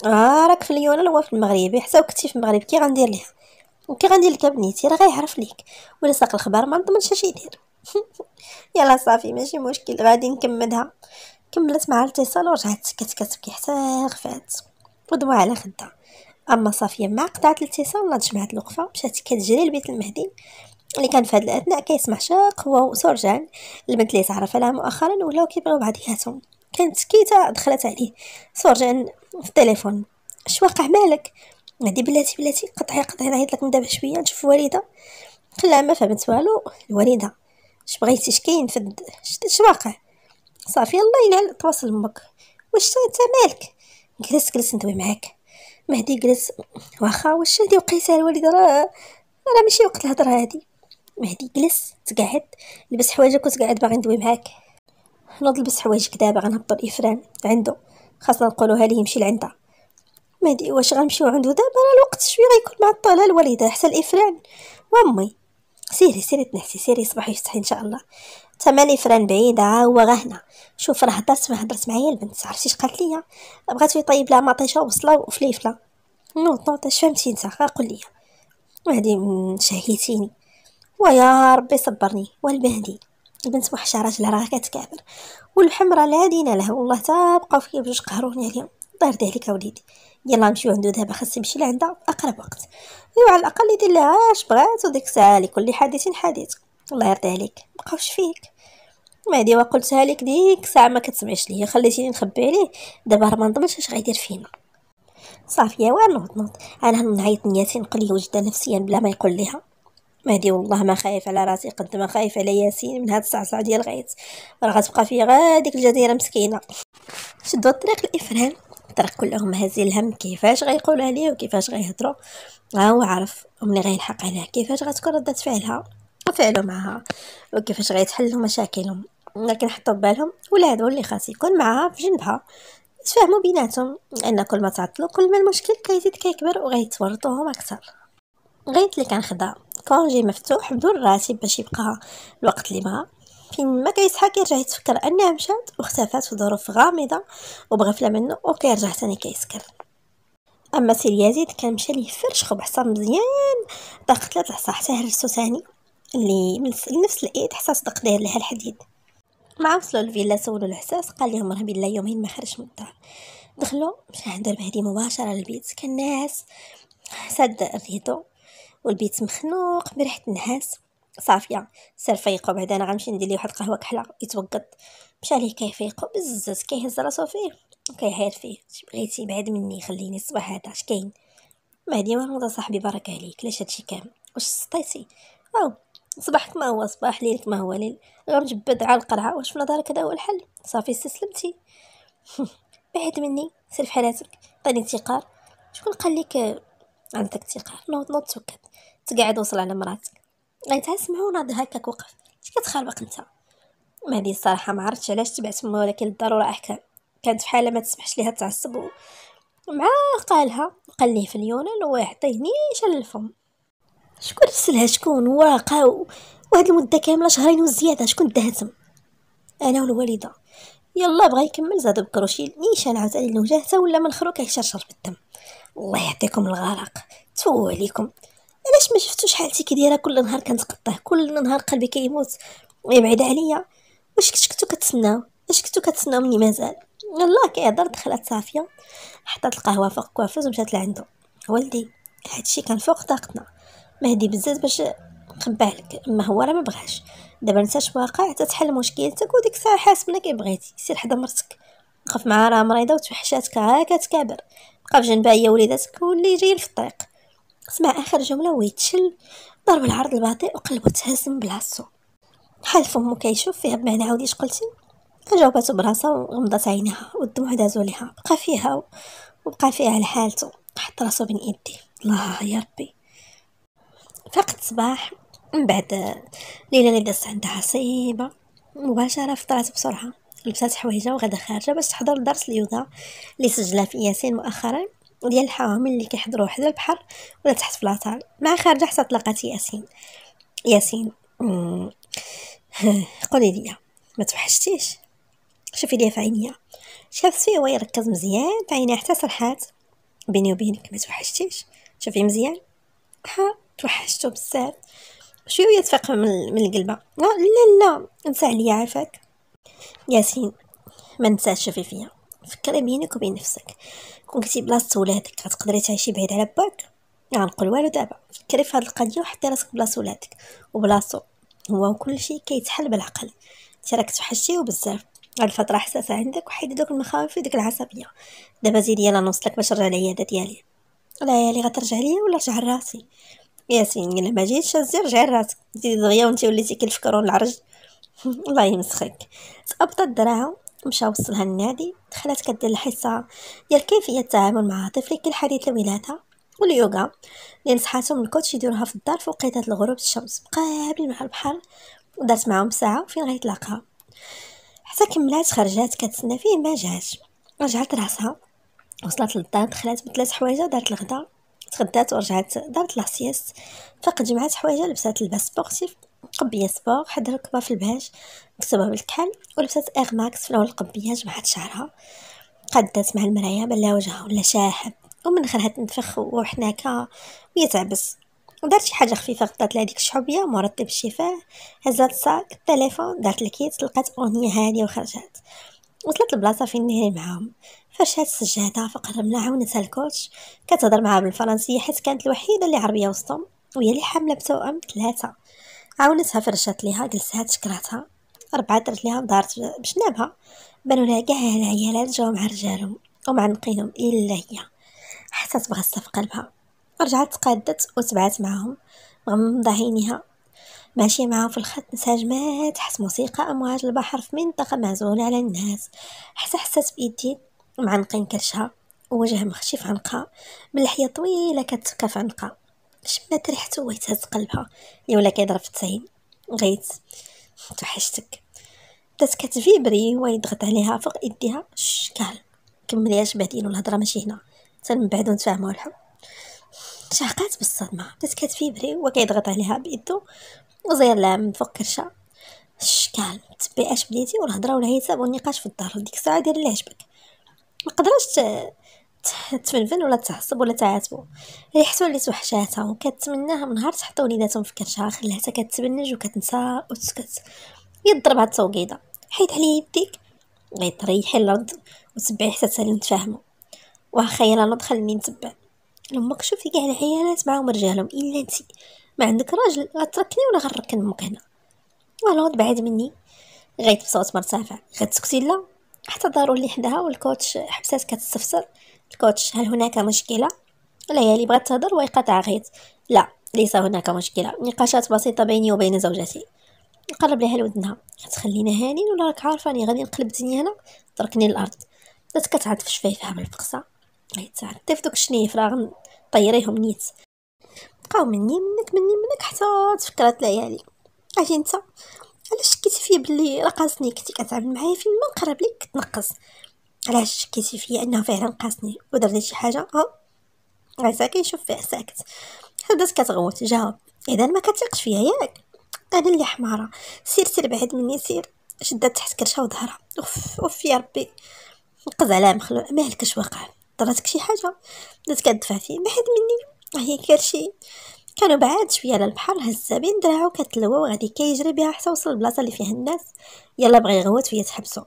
اه راك في ليون ولا في المغرب حتى كنتي في المغرب كي غندير ليها وكي غندير لك بنيتي راه غيعرف ليك ولا ساق الخبر ما نضمنش اش يدير [LAUGHS] يلا صافي ماشي مشكل غادي نكمدها كملت مع الاتصال ورجعت سكت كتبكي حتى غفات ودوا على خدها اما صافيه ما قطعت الاتصال ولا جمعت الوقفه مشات كتجري لبيت المهدي اللي كان في هاد الاثناء كيسمع شاق هو وسرجان البنت اللي تعرف عليها مؤخرا ولاو كيبغيو بعضياتهم كانت سكيته دخلت عليه سرجان في التليفون اش واقع مالك هادي بلاتي بلاتي قطعي قطعي نعيط لك من دابا شويه نشوف الوالده خلاها ما فهمت والو الوالده اش بغيتي اش كاين في اش واقع صافي الله يلا تواصل امك واش انت مالك جلس جلس ندوي معاك مهدي جلس واخا واش انت وقيتها الوالد راه راه ماشي وقت الهضره هادي مهدي جلس تقعد لبس حوايجك وتقعد باغي ندوي معاك نوض لبس حوايجك دابا غنهبطو الافران عنده خاصنا نقولوها ليه يمشي لعندها مهدي واش غنمشيو عنده دابا راه الوقت شويه غيكون معطل الوالده حتى الافران وامي سيري سيري تنحسي سيري صباح يفتحي ان شاء الله تمالي فران بعيده هو غا هنا شوف راه هضرت ما هضرت معايا البنت عرفتي قالت ليا بغاتو يطيب لها مطيشه وصلة وفليفله نوض نوض اش فهمتي انت غا قول ليا وهادي شهيتيني ويا ربي صبرني والبهدي البنت وحشة راجلها راه كتكابر والحمرة لا دين لها والله تا بقاو فيا بجوج قهروني الله يرضي عليك اوليدي يلا نمشيو عندو دابا خاص نمشي لعندها اقرب وقت ايوا على الاقل يدير لها اش بغات وديك الساعه لكل حادث حديث الله يرضي عليك بقاوش فيك ما هادي وقلتها لك ديك الساعه ما كتسمعش ليا خليتيني نخبي عليه دابا راه ما نضمنش اش غيدير فينا صافي يا وان نوض نوض انا نعيط نياسين نقول ليه وجده نفسيا بلا ما يقول ليها ما هادي والله ما خايف على راسي قد ما خايف على ياسين من هاد الصعصعه ديال الغيط راه غتبقى فيه ديك الجزيره مسكينه شدوا الطريق لافران الطريق كلهم هزي الهم كيفاش غيقولوا عليا وكيفاش غيهضروا ها هو عارف ملي غيلحق عليه كيفاش غتكون ردة فعلها وفعلو معها وكيفاش غيتحلوا مشاكلهم لكن حطوا ببالهم ولاد اللي خاص يكون معاها في جنبها تفاهموا بيناتهم لان كل ما تعطلوا كل ما المشكل كيزيد كيكبر وغيتورطوهم اكثر غيت اللي كان خدا كونجي مفتوح بدون راتب باش يبقى الوقت اللي بغا فين ما كيصحى كيرجع يتفكر انها مشات واختفات في ظروف غامضه وبغفله منه وكيرجع تاني كيسكر اما سير يزيد كان مشى ليه فرش خبع حصى مزيان طاق ثلاث حصى حتى هرسو ثاني اللي من نفس الايد حصى صدق داير لها الحديد مع وصلوا الفيلا سولوا الحساس قال لهم راه بالله يومين ما خرج من الدار دخلوا مشى عند المهدي مباشره للبيت كان ناعس سد الريدو والبيت مخنوق بريحه النعاس صافيه سير فيقو بعدا انا غنمشي ندير ليه واحد القهوه كحله يتوقد مشى ليه كيفيقو بزز كيهز راسو فيه وكيهير فيه بغيتي بعد مني خليني الصباح هذا اش كاين مهدي مرموضة صاحبي بارك عليك لاش هادشي كامل واش سطيتي او صباحك ما هو صباح ليلك ما هو ليل غير مجبد على القرعه واش في نظرك هذا هو الحل صافي استسلمتي [LAUGHS] بعد مني سير في حالاتك عطيني تيقار شكون قال لك عندك تيقار نوض نوض توكد تقعد وصل على مراتك غير تسمعوا ناض هكاك وقف اش كتخربق انت ما هذه الصراحه ما عرفتش علاش تبعت امها ولكن الضروره احكام كانت حاله ما تسمحش ليها تعصب و... مع قالها قال ليه في اليونان وحتى هني شل الفم شكون رسلها شكون ورقه و... وهاد المده كامله شهرين وزياده شكون دهتم انا والوالده يلا بغا يكمل زاد بكروشي نيشان عاوتاني لوجه ولا من خروك يشرشر بالدم الله يعطيكم الغرق تو عليكم علاش ما شفتوش حالتي كي دايره كل نهار كنتقطع كل نهار قلبي كيموت ويبعد عليا واش كنتو كتسناو اش كنتو كتسناو مني مازال الله كيهضر دخلت صافيه حطت القهوه فوق الكوافوز ومشات لعندو والدي هادشي كان فوق طاقتنا مهدي بزاف باش نخبع ما هو راه ما بغاش دابا نساش واقع تتحل مشكلتك وديك الساعه حاس منك بغيتي سير حدا مرتك وقف معاها راه مريضه وتوحشاتك هاكا تكابر بقى في جنبها هي وليداتك واللي جايين في الطريق سمع آخر جملة ويتشل ضرب العرض الباطئ وقلبه تهزم بلاصتو بحال فمو كيشوف فيها بمعنى عاودي اش قلتي جاوباتو براسها وغمضت عينيها والدموع دازو ليها بقى فيها وبقى فيها على حالته حط راسو بين يدي الله يا ربي فقد صباح من بعد ليلى اللي دازت عندها عصيبه مباشره فطرات بسرعه لبسات حوايجها وغدا خارجه باش تحضر لدرس اليوغا اللي سجلها في ياسين مؤخرا ديال الحوامل اللي كيحضروا حدا البحر ولا تحت في لاطال مع خارجه حتى طلقات ياسين ياسين [LAUGHS] قولي لي ما توحشتيش شوفي ليا في عينيا شافت فيه وهي ركز مزيان في عينيها حتى صرحات بيني وبينك ما توحشتيش شوفي مزيان ها توحشتو بزاف شويه تفيق من, من القلبه لا لا لا انسى عليا عافاك ياسين ما نساش شوفي فيا فكري بينك وبين نفسك وقلتي بلاصه ولادك غتقدري تعيشي بعيد على باك غنقول والو دابا فكري في هاد القضيه وحطي راسك بلاصه ولادك وبلاصه هو وكل شيء كيتحل بالعقل انت راك توحشتيه بزاف هاد الفتره حساسه عندك وحيد دوك المخاوف وديك العصبيه دابا زيدي يلا نوصلك باش نرجع العياده ديالي لا يالي غترجع ليا ولا رجع لراسي ياسين الا ما جيتش الزير رجعي لراسك زيد دغيا وانت وليتي كلفكرون العرج [LAUGHS] الله يمسخك سقبت الدراهم مشى وصلها النادي دخلت كدير الحصه ديال كيفيه التعامل مع طفلك كل حديث الولاده واليوغا اللي نصحاتهم الكوتش يديروها في الدار في وقيتات الغروب الشمس بقا هابل مع البحر ودارت معاهم ساعه فين غيتلاقاها حتى كملات خرجات كتسنى فيه ما جاش رجعت راسها وصلت للدار دخلت بثلاث حوايج دارت الغدا تغدات ورجعت دارت لاسيست فقد جمعات حوايج لبسات لباس سبورتيف قبيه سبور حد ركبه في البهاج مكتوبه بالكحل ولبسات اغ ماكس في لون القبيه جمعت شعرها قدت مع المرايا بلا وجهها ولا شاحب ومن غيرها تنفخ وحناكه ويتعبس تعبس ودارت شي حاجه خفيفه غطات لها ديك الشعبيه مرطب الشفاه هزات الساك التليفون دارت الكيت لقات اغنيه هاديه وخرجات وصلت البلاصه فين نهري معاهم فاش هاد السجاده فقر ملا عاونتها الكوتش كتهضر معاها بالفرنسيه حيت كانت الوحيده اللي عربيه وسطهم وهي اللي حامله بتوأم ثلاثه عاونتها فرشات ليها جلسات كرهتها ربعة درت ليها دارت باش نابها بانو لها كاع العيالات جاو مع رجالهم ومع نقيهم الا هي حتى بغصة في قلبها رجعت تقادت وتبعت معاهم مغمضة عينيها ماشية معاهم في الخط مساجمات حس موسيقى أمواج البحر في منطقة معزولة على الناس حس حسات بإيدي معنقين كرشها ووجه مخشي في عنقها لحية طويلة في عنقها شمات ريحته وهي تهز قلبها يا يعني ولا كيضرب في التهيم بغيت توحشتك بدات كتفيبري يضغط عليها فوق يديها شكال كملياش بعدين والهضره ماشي هنا حتى من بعد نتفاهموا الحب شعقات بالصدمه بدات كتفيبري كيضغط عليها بيدو وزير لها من فوق كرشه شكال تبي اش بليتي والهضره والهيسه والنقاش في الدار ديك الساعه ديال اللي عجبك مقدراش تفنفن ولا تعصب ولا تعاتبو هي حتى وليت وحشاتها وكنتمناها من نهار تحط وليداتهم في كرشها خلاتها كتبنج وكتنسى وتسكت يضربها التوقيده حيد عليا يديك غير تريحي الارض وتبعي حتى تسالي نتفاهمو واخا يلا ندخل مين تبع لمك شوفي كاع العيالات معاهم رجالهم الا انت ما عندك راجل غتركني ولا غنركن امك هنا والو بعد مني غيت بصوت مرتفع غتسكتي لا حتى دارو اللي حداها والكوتش حبسات كتستفسر كوتش هل هناك مشكلة؟ ليالي بغات تهضر ويقطع غيط لا ليس هناك مشكلة نقاشات بسيطة بيني وبين زوجتي نقرب لها لودنها تخلينا هانين ولا راك عارفة راني غادي نقلب الدنيا هنا تركني الأرض بدات كتعطف شفايفها من الفقصة تعرف طيب، دوك الشنيف راه طيريهم نيت بقاو مني منك مني منك حتى تفكرات ليالي عرفتي انت علاش شكيتي فيا بلي قاصني كنتي كتعامل معايا فين ما نقرب ليك كتنقص علاش شكيتي فيا انه فعلا قاسني ودرتي شي حاجه ها عيسى كيشوف فيه ساكت بدات كتغوت جاوب اذا ما كتيقش فيا ياك انا اللي حماره سير سير بعد مني سير شدات تحت كرشه وظهرها اوف اوف يا ربي نقز على مخلوع مالك اش واقع دراتك شي حاجه بدات كدفع فيه بعد مني هي كرشي كانوا بعاد شويه على البحر بين دراعو كتلوى وغادي كيجري بها حتى وصل البلاصه اللي فيها الناس يلا بغى يغوت فيا تحبسو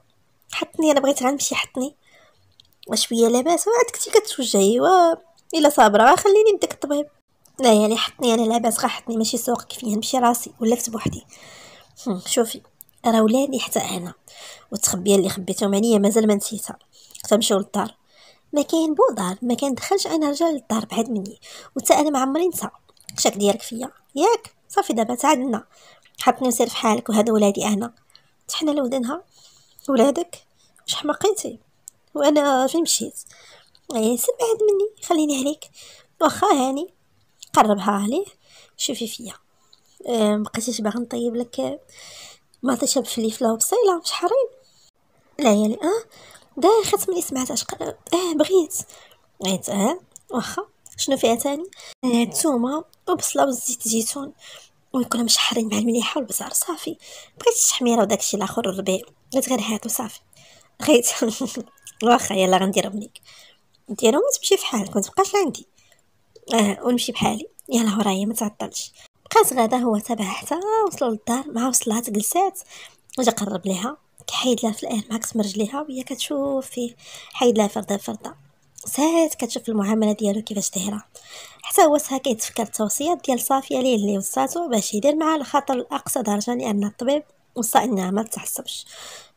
حطني انا بغيت غنمشي حطني شويه لاباس وعاد كنتي كتوجعي و الا صابره خليني بداك الطبيب لا يعني حطني انا يعني لاباس غا حطني ماشي سوق فيه نمشي راسي ولا بوحدي شوفي راه ولادي حتى انا والتخبيه اللي خبيتهم عليا مازال ما نسيتها تمشيو للدار ما كاين بو دار ما كندخلش انا رجال للدار بعد مني وتا انا ما عمري نسى شاك ديالك فيا ياك صافي دابا تعادلنا حطني وسير في حالك وهذا ولادي انا تحنا لودنها ولادك واش حمقيتي وانا فين مشيت بعد مني خليني عليك واخا هاني قربها عليه شوفي فيا مبقيتيش باغا نطيب لك معطيش بفليفله وبصيله يا لي اه داخلت ملي سمعت اش اه بغيت بغيت اه واخا شنو فيها تاني أه، الثومه وبصله وزيت زيتون ويكون مشحرين مع المليحه والبزار صافي بغيت الشحميره وداكشي الاخر الربيع بغيت غير هاد وصافي بغيت [LAUGHS] واخا يلا غندير منيك ما وتمشي في حالك ما تبقاش عندي اه ونمشي بحالي يلا ورايا ما تعطلش بقات غدا هو تابعها حتى وصل للدار مع وصلها تجلسات وجا قرب ليها كحيد لها في الاير ماكس مرجليها وهي كتشوف فيه حيد لها فرده فرده سات كتشوف المعامله ديالو كيفاش دايره حتى هو سها كيتفكر التوصيات ديال صافيه ليه اللي وصاتو باش يدير معها الخطر الاقصى درجه لان الطبيب وصائنا ما تحسبش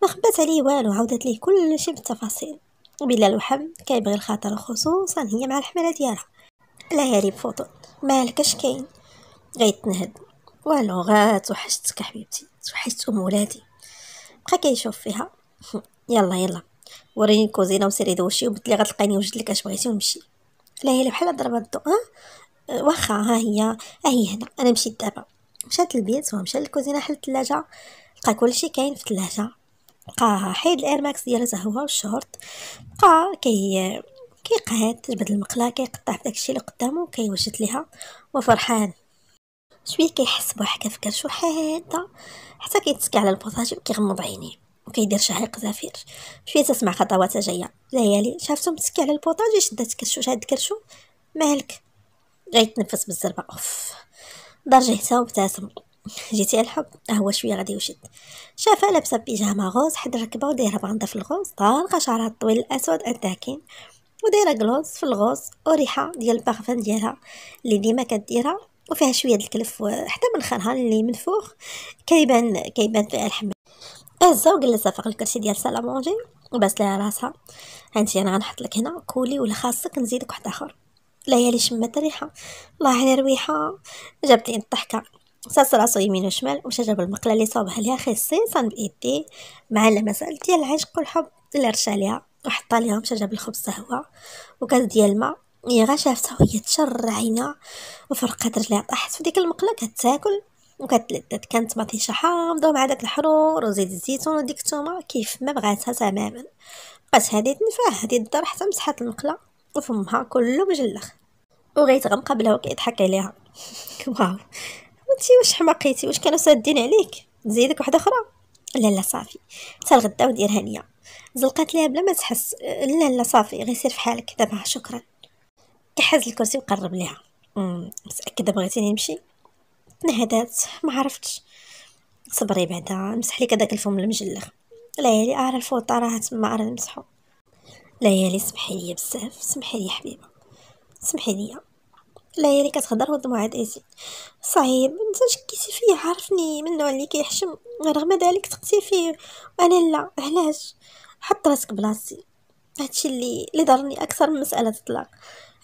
ما خبات عليه والو عاودت ليه كل شيء بالتفاصيل وبلا الوحم كيبغي الخاطر خصوصا هي مع الحمله ديالها لا ريب فوطون مالك اش كاين غيتنهد والو غات وحشتك حبيبتي توحشت ام ولادي بقى كيشوف فيها [LAUGHS] يلا يلا وريني الكوزينه وسيري دوشي وبتلي غتلقاني وجد لك اش بغيتي ونمشي لا هي بحال ضربات الضوء ها واخا ها هي ها هي هنا انا مشيت دابا مشات للبيت ومشات للكوزينه حل الثلاجه بقى كلشي كاين في الثلاجه بقى حيد الاير ماكس ديال الزهوه والشورت بقى كي كيقعد جبد المقله كيقطع في داكشي اللي قدامه كيوجد ليها وفرحان شويه كيحس بواحد كرشو حاده حتى كيتسكى على البوطاجي وكيغمض عينيه وكيدير شهيق زفير شويه تسمع خطواتها جايه ليالي شافتو متسكي على البوطاجي شدات كرشو شاد كرشو مالك جاي غيتنفس بالزربه اوف درجه حتى وابتسم جيتي على الحب اه، هو شويه غادي يشد شافها لابسه بيجامه غوز حد ركبه ودايره بانده في الغوز طالقه شعرها الطويل الاسود الداكن ودايره كلوز في الغوز وريحه ديال البارفان ديالها اللي ديما كديرها وفيها شويه الكلف حتى من خرها اللي منفوخ كيبان كيبان فيها الحمل هزه وجلسها فوق الكرسي ديال سالا مونجي وباس لها راسها هانتي انا غنحط لك هنا كولي ولا خاصك نزيدك واحد اخر ليالي شمت الريحه الله على رويحه جابت لي الضحكه صلصة العصا يمين وشمال ومشى جاب المقلة اللي صوبها ليها خصيصا بإيدي مع لمسات ديال العشق والحب اللي رشا ليها وحطا ليها مشى جاب الخبز هو وكاس ديال الماء هي غا شافتها وهي تشر عينها وفرقات رجليها طاحت في ديك المقلة كتاكل وكتلدد كانت مطيشه حامضه مع داك الحرور وزيت الزيتون وديك التومه كيف ما بغاتها تماما بقات هادي تنفع هادي الدار حتى مسحات المقله وفمها كله مجلخ وغيتغمق قبلها وكيضحك عليها [LAUGHS] واو انت واش حماقيتي واش كانوا سادين عليك نزيدك واحده اخرى لا لا صافي حتى الغدا وديرها ليا زلقات ليها بلا ما تحس لا لا صافي غير سير في حالك دابا شكرا كحز الكرسي وقرب ليها متاكده بغيتيني نمشي نهدات ما عرفتش صبري بعدا نمسح لك داك الفم المجلخ ليالي ارى الفوطه راه تما ارى نمسحو ليالي سمحي لي بزاف سمحي لي حبيبه سمحي لي ريت يعني كتهضر و معاد اسي صعيب انت شكيتي فيه عارفني من النوع اللي كيحشم رغم ذلك تقتي فيه وانا لا علاش حط راسك بلاصتي هادشي اللي اللي ضرني اكثر من مساله الطلاق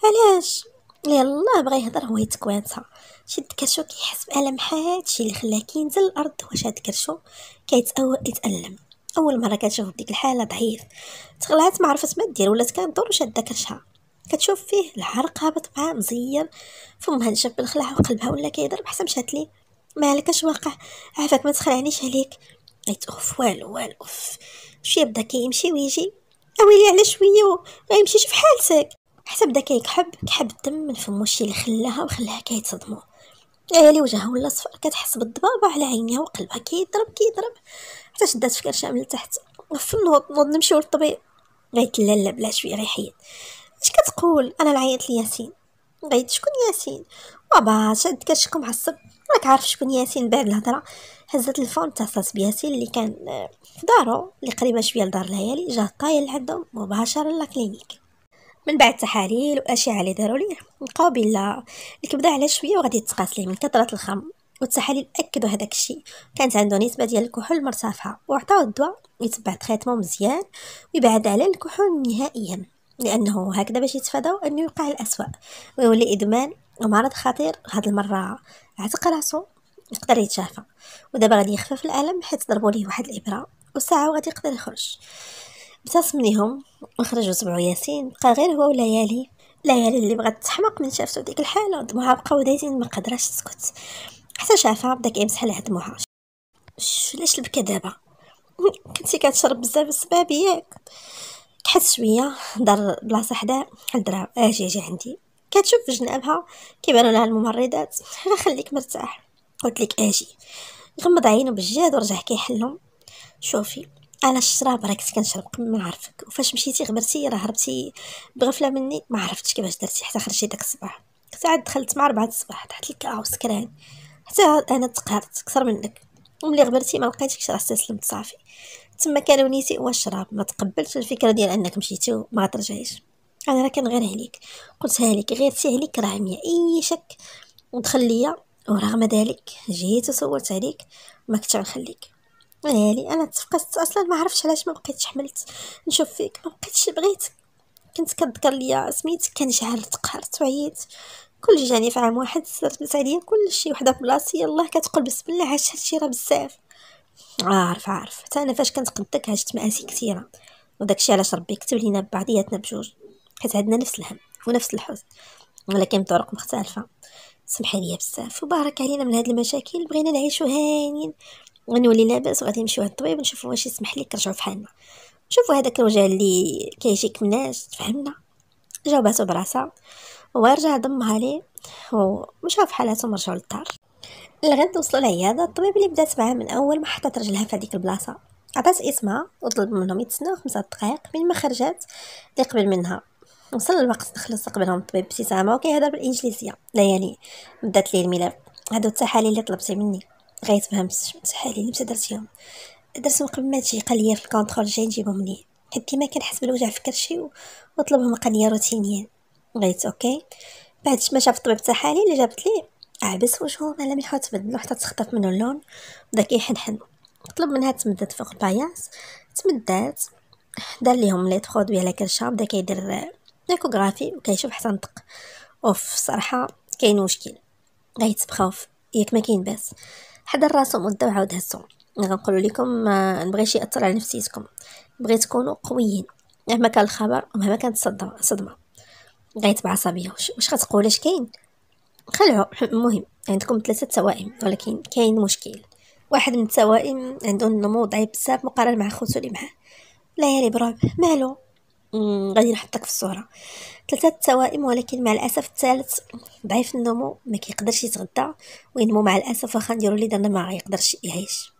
علاش يلا بغى يهضر هو يتكوانسا شد كرشو كيحس بالم هادشي اللي خلاه كينزل الارض واش هاد كرشو كيتالم اول مره كتشوف ديك الحاله ضعيف تخلعت ما عرفت ما دير ولات كندور وشاده كرشها كتشوف فيه العرق هابط بها مزير فمها نشف بالخلع وقلبها ولا كيضرب حتى مشات لي مالك اش واقع عافاك ما تخلعنيش عليك قلت اوف والو والو اوف شويه بدا كيمشي ويجي اويلي على شويه غيمشيش في حالتك حتى بدا كيكحب كحب الدم من فمو شي اللي خلاها وخلاها كيتصدمو عيالي وجهها ولا صفر كتحس بالضبابة على عينيها وقلبها كيضرب كيضرب حتى شدات في كرشها من لتحت وفي نوض نمشيو للطبيب قالت لا لا بلا شويه غير اش كتقول انا نعيط لياسين بغيت شكون ياسين وبا شاد كتشكو معصب راك عارف شكون ياسين بعد الهضره هزت الفون اتصلت بياسين اللي كان في آه، دارو اللي قريبه شويه لدار العيالي جا طايل لعندهم مباشره لاكلينيك من بعد تحاليل والاشعه اللي داروا ليه لقاو بلا الكبده على شويه وغادي تقاس ليه من كثره الخم والتحاليل اكدوا هذاك الشيء كانت عنده نسبه ديال الكحول مرتفعه وعطاو الدواء يتبع تريتمون مزيان ويبعد على الكحول نهائيا لأنه هكذا باش يتفاداو أنه يوقع الأسوأ ويولي إدمان ومرض خطير هاد المرة عتق راسو يقدر يتشافى ودابا غادي يخفف الألم حيت ضربوا ليه واحد الإبرة وساعة وغادي يقدر يخرج ابتسم ليهم وخرجوا سبعو ياسين بقى غير هو وليالي ليالي اللي بغات تحمق من شافتو ديك الحالة دموعها بقاو دايزين ما قدراش تسكت حتى شافها بدا كيمسح لها دموعها علاش البكا دابا [LAUGHS] كنتي كتشرب بزاف السباب ياك تحس شويه دار بلاصه حدا الدرهم اجي اجي عندي كتشوف في جنابها كيبانو لها الممرضات انا [LAUGHS] خليك مرتاح قلت لك اجي آه، غمض عينو بجاد ورجع كيحلهم شوفي انا الشراب راه كنت كنشرب قبل ما نعرفك وفاش مشيتي غبرتي راه هربتي بغفله مني ما عرفتش كيفاش درتي حتى خرجتي داك الصباح ساعات دخلت مع ربعة الصباح تحت الكاع سكران حتى انا تقهرت اكثر منك وملي غبرتي ما لقيتكش راه استسلمت صافي تما كانوا نساء والشراب ما تقبلش الفكره ديال انك مشيتي وما ترجعيش انا راه كنغير عليك قلتها لك غير سي عليك راه عمية اي شك ودخل ليا ورغم ذلك جيت وصورت عليك ما كنتش غنخليك يعني انا تفقست اصلا ما عرفتش علاش ما بقيتش حملت نشوف فيك ما بقيتش بغيتك كنت كنذكر ليا سميتك كان شعر تقهرت وعييت كل جاني في عام واحد صرت عليا كل شيء وحده بلاصتي يلاه كتقول بسم الله عاش هادشي راه بزاف عارف عارف حتى انا فاش كنت قدك عشت مآسي كثيره وداكشي علاش ربي كتب لينا بعضياتنا بجوج حيت عندنا نفس الهم ونفس الحزن ولكن بطرق مختلفه سمحي ليا بزاف وبارك علينا من هاد المشاكل بغينا نعيشو هانيين ونولي لاباس وغادي نمشيو عند الطبيب نشوفو واش يسمح ليك ترجعو فحالنا شوفو هذاك الوجه اللي كيجيك مناش تفهمنا جاوباتو براسها ويرجع ضمها ليه ومشاو في حالاتهم رجعوا للدار الغد وصلوا العيادة الطبيب اللي بدات معاه من أول ما حطت رجلها في هذيك البلاصة عطات اسمها وطلب منهم يتسناو خمسة دقائق من ما خرجات اللي قبل منها وصل الوقت تخلص قبلهم الطبيب ابتسامة وكيهضر بالإنجليزية ليالي بدات لي الملف هادو التحاليل اللي طلبتي مني غيتفهمش التحاليل اللي بدا درتيهم درتهم قبل ما تجي قال لي في الكونترول جاي نجيبهم ليه حيت ديما كنحس بالوجع في كرشي وطلبهم قال لي روتينيا بغيت اوكي بعد ما شاف الطبيب التحاليل اللي جابت ليه عبس وجهو ما لم يحط بدلو حتى تخطف منه اللون بدا كيحنحن طلب منها تمدد فوق الباياس تمدات دار ليهم لي برودوي على كرشها بدا كيدير ايكوغرافي وكيشوف حتى نطق اوف الصراحه كاين مشكل بخوف ياك ما كاين باس حدا راسو مده وعاود هزو غنقول لكم ما آه، نبغيش ياثر على نفسيتكم بغيت تكونوا قويين مهما كان الخبر ومهما كانت الصدمه غيتبع عصبيه واش غتقول اش كاين خلعوا المهم عندكم ثلاثة توائم ولكن كاين مشكل واحد من التوائم عنده النمو ضعيف بزاف مقارنة مع خوتو اللي معاه لا يا ربع مالو غادي نحطك في الصورة ثلاثة سوائم ولكن مع الأسف الثالث ضعيف النمو ما كيقدرش يتغدى وينمو مع الأسف واخا نديرو ليه درنا ما غيقدرش يعيش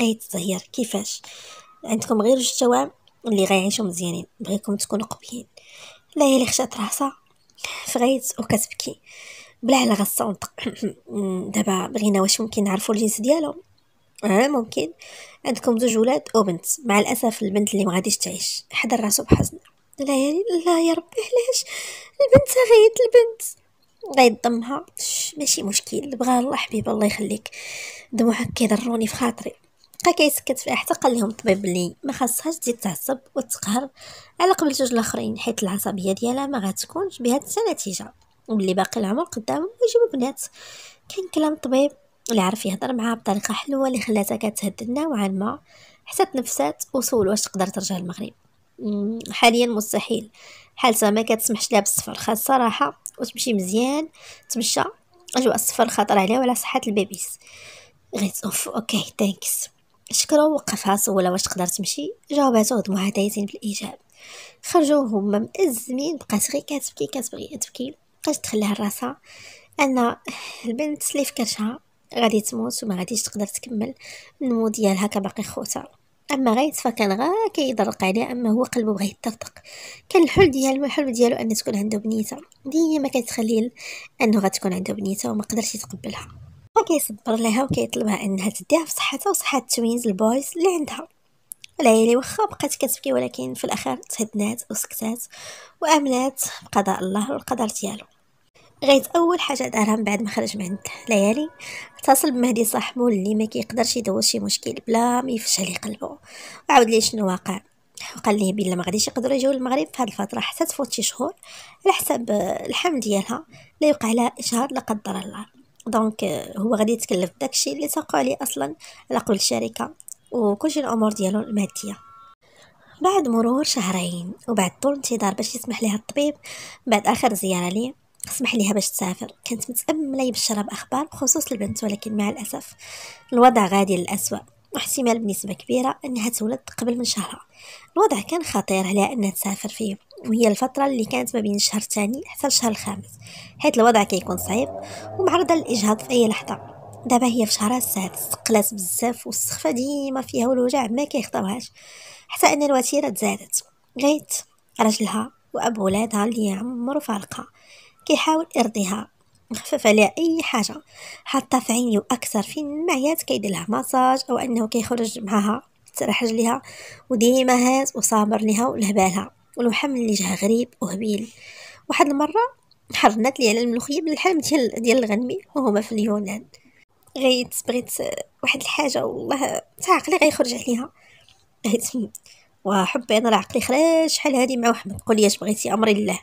أي صغير كيفاش عندكم غير جوج توائم اللي غيعيشو مزيانين بغيكم تكونوا قويين لا يا اللي خشات راسها فغيت وكتبكي بلا على غصونط [LAUGHS] دابا بغينا واش ممكن نعرفوا الجنس ديالهم اه ممكن عندكم زوج ولاد او بنت مع الاسف البنت اللي ما غاديش تعيش حضر راسو بحزن لا يا لا يا ربي علاش البنت غيت البنت غيت ضمها ماشي مشكل بغى الله حبيب الله يخليك دموعك كيضروني في خاطري بقى كيسكت فيها حتى قال لهم الطبيب لي ما خاصهاش تزيد تعصب وتقهر على قبل جوج الاخرين حيت العصبيه ديالها ما غتكونش بهاد النتيجه واللي باقي العمر قدامه يجيبو بنات كان كلام طبيب اللي عرف يهضر معاها بطريقه حلوه اللي خلاتها كتهدد نوعا ما حتى تنفسات وسول واش تقدر ترجع للمغرب حاليا مستحيل حالتها ما كتسمحش لها بالسفر خاص صراحه وتمشي مزيان تمشى اجواء السفر خطر عليها وعلى صحه البيبيس غيت اوف اوكي ثانكس شكرا وقفها سولها واش تقدر تمشي جاوباتو ودموعها دايزين بالايجاب خرجوا هما مأزمين بقات غير كتبكي كتبغي تبكي بقاش تخليها راسها ان البنت اللي كرشها غادي تموت وما غاديش تقدر تكمل النمو ديالها كباقي خوتها اما غيت فكان غا كيضرق عليها اما هو قلبه بغا يطقطق كان الحل ديالو الحل ديالو ان تكون عنده بنيته ديما كتخلي انه غتكون عنده بنيته وما قدرش يتقبلها فكيصبر لها وكيطلبها انها تديها في صحتها وصحه التوينز البويز اللي عندها العيلي واخا بقات كتبكي ولكن في الاخر تهدنات وسكتات وامنات بقضاء الله والقدر ديالو غيت اول حاجه دارها من بعد ما خرج من عند ليالي اتصل بمهدي صاحبو اللي ما كيقدرش يدوز شي مشكل بلا ما يفش عليه قلبو وعاود ليه شنو واقع وقال ليه بلي ما غاديش يقدروا يجيو للمغرب في هذه الفتره حتى تفوت شي شهور على حساب الحمل ديالها لا يوقع لها اشهار لا قدر الله دونك هو غادي يتكلف داكشي اللي تقع عليه اصلا على قول الشركه وكلشي الامور ديالو الماديه بعد مرور شهرين وبعد طول انتظار باش يسمح لها الطبيب بعد اخر زياره لي سمح ليها باش تسافر كنت متامله يبشرها باخبار بخصوص البنت ولكن مع الاسف الوضع غادي للاسوء واحتمال بنسبه كبيره انها تولد قبل من شهرها الوضع كان خطير على انها تسافر فيه وهي الفتره اللي كانت ما بين الشهر الثاني حتى الشهر الخامس حيث الوضع كيكون صعيب ومعرضه للاجهاض في اي لحظه دابا هي في شهرها السادس قلات بزاف والسخفه ديما فيها والوجع ما كيخطرهاش حتى ان الوتيره تزادت لقيت راجلها واب ولادها اللي عمرو فارقها كيحاول يرضيها خفف عليها اي حاجه حتى في عيني واكثر فين ما عيات كيدير لها مساج او انه كيخرج معها ترحج ليها وديما هاز وصابر ليها ولهبالها والوحم اللي جا غريب وهبيل واحد المره حرنات لي على الملوخيه الحلم ديال ديال الغنمي وهما في اليونان غيت بغيت واحد الحاجه والله حتى عقلي غيخرج عليها بغيت وحبي انا راه عقلي خرج شحال هادي مع وحمد قول لي اش بغيتي امري الله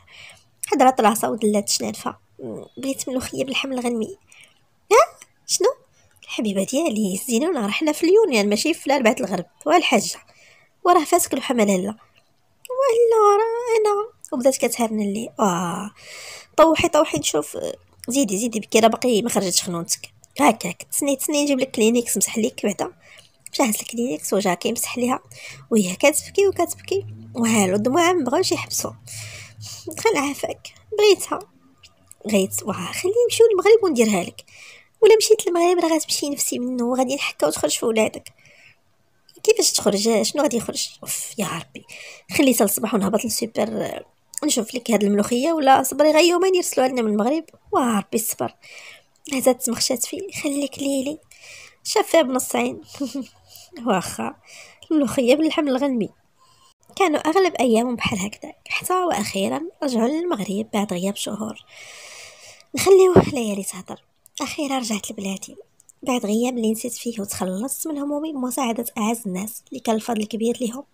حضره راسها ودلات شنالفه بغيت ملوخيه باللحم الغنمي ها شنو الحبيبه ديالي زينونا راه حنا في اليونان يعني ماشي في الاربعه الغرب والحاجه وراه فاسك الحمل لا ولا راه انا وبدات كتهرن لي اه طوحي طوحي نشوف زيدي زيدي بكره باقي ما خرجتش خنونتك هكاك تسني تسني نجيب لك كلينيكس مسح ليك بعدا جهز كلينيكس وجا كيمسح ليها وهي كتبكي وكتبكي وهالو الدموع مبغاوش يحبسو دخل عافاك بغيتها بغيت واه خليني نمشيو للمغرب ونديرها لك ولا مشيت للمغرب راه غتمشي نفسي منه وغادي نحكا وتخرج في ولادك كيفاش تخرج شنو غادي يخرج اوف يا ربي خليتها الصباح ونهبط للسوبر نشوف لك هاد الملوخيه ولا صبري غير يومين يرسلوها لنا من المغرب واه ربي الصبر هزات تمخشات فيه خليك ليلي شافها بنص عين [LAUGHS] واخا الملوخيه باللحم الغنمي كانوا اغلب ايامهم بحال هكذا حتى واخيرا رجعوا للمغرب بعد غياب شهور نخليوه ليالي تهضر اخيرا رجعت لبلادي بعد غياب اللي نسيت فيه وتخلصت من همومي بمساعدة أعز الناس اللي كان الفضل كبير ليهم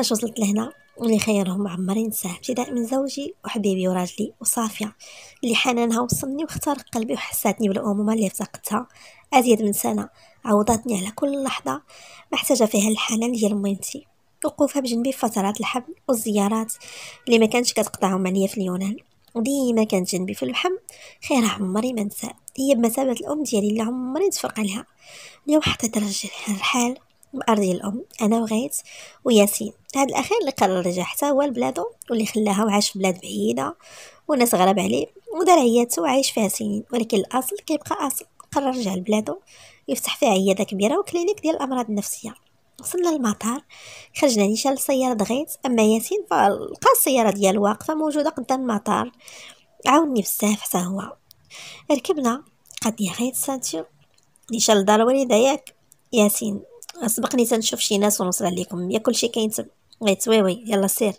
باش وصلت لهنا اللي خيرهم عمري نساه ابتداء من زوجي وحبيبي وراجلي وصافية اللي حنانها وصلني واختار قلبي وحساتني بالأمومة اللي افتقدتها أزيد من سنة عوضتني على كل لحظة محتاجة فيها الحنان ديال ميمتي وقوفها بجنبي في فترات الحمل والزيارات اللي ما كانتش كتقطعهم عليا في اليونان وديما كانت جنبي في الحمل خيرها عمري ما نساه هي بمثابة الأم ديالي اللي عمري نتفرق عليها اليوم حطيت رجلي الحال بأرض الأم أنا وغيت وياسين هاد الأخير اللي قرر رجع حتى هو لبلادو واللي خلاها وعاش في بلاد بعيدة وناس غراب عليه ودار عيادته وعايش فيها سنين ولكن الأصل كيبقى أصل قرر رجع لبلادو يفتح فيها عيادة كبيرة وكلينيك ديال الأمراض النفسية وصلنا للمطار خرجنا نيشان السياره دغيت أما ياسين فلقى السيارة ديالو واقفة موجودة قدام المطار عاوني بزاف حتى هو ركبنا قد يا غيت سانتيو نيشان لدار والديك ياسين سبقني تنشوف شي ناس ونوصل عليكم يا كلشي كاين غيتويوي إيه، يلا سير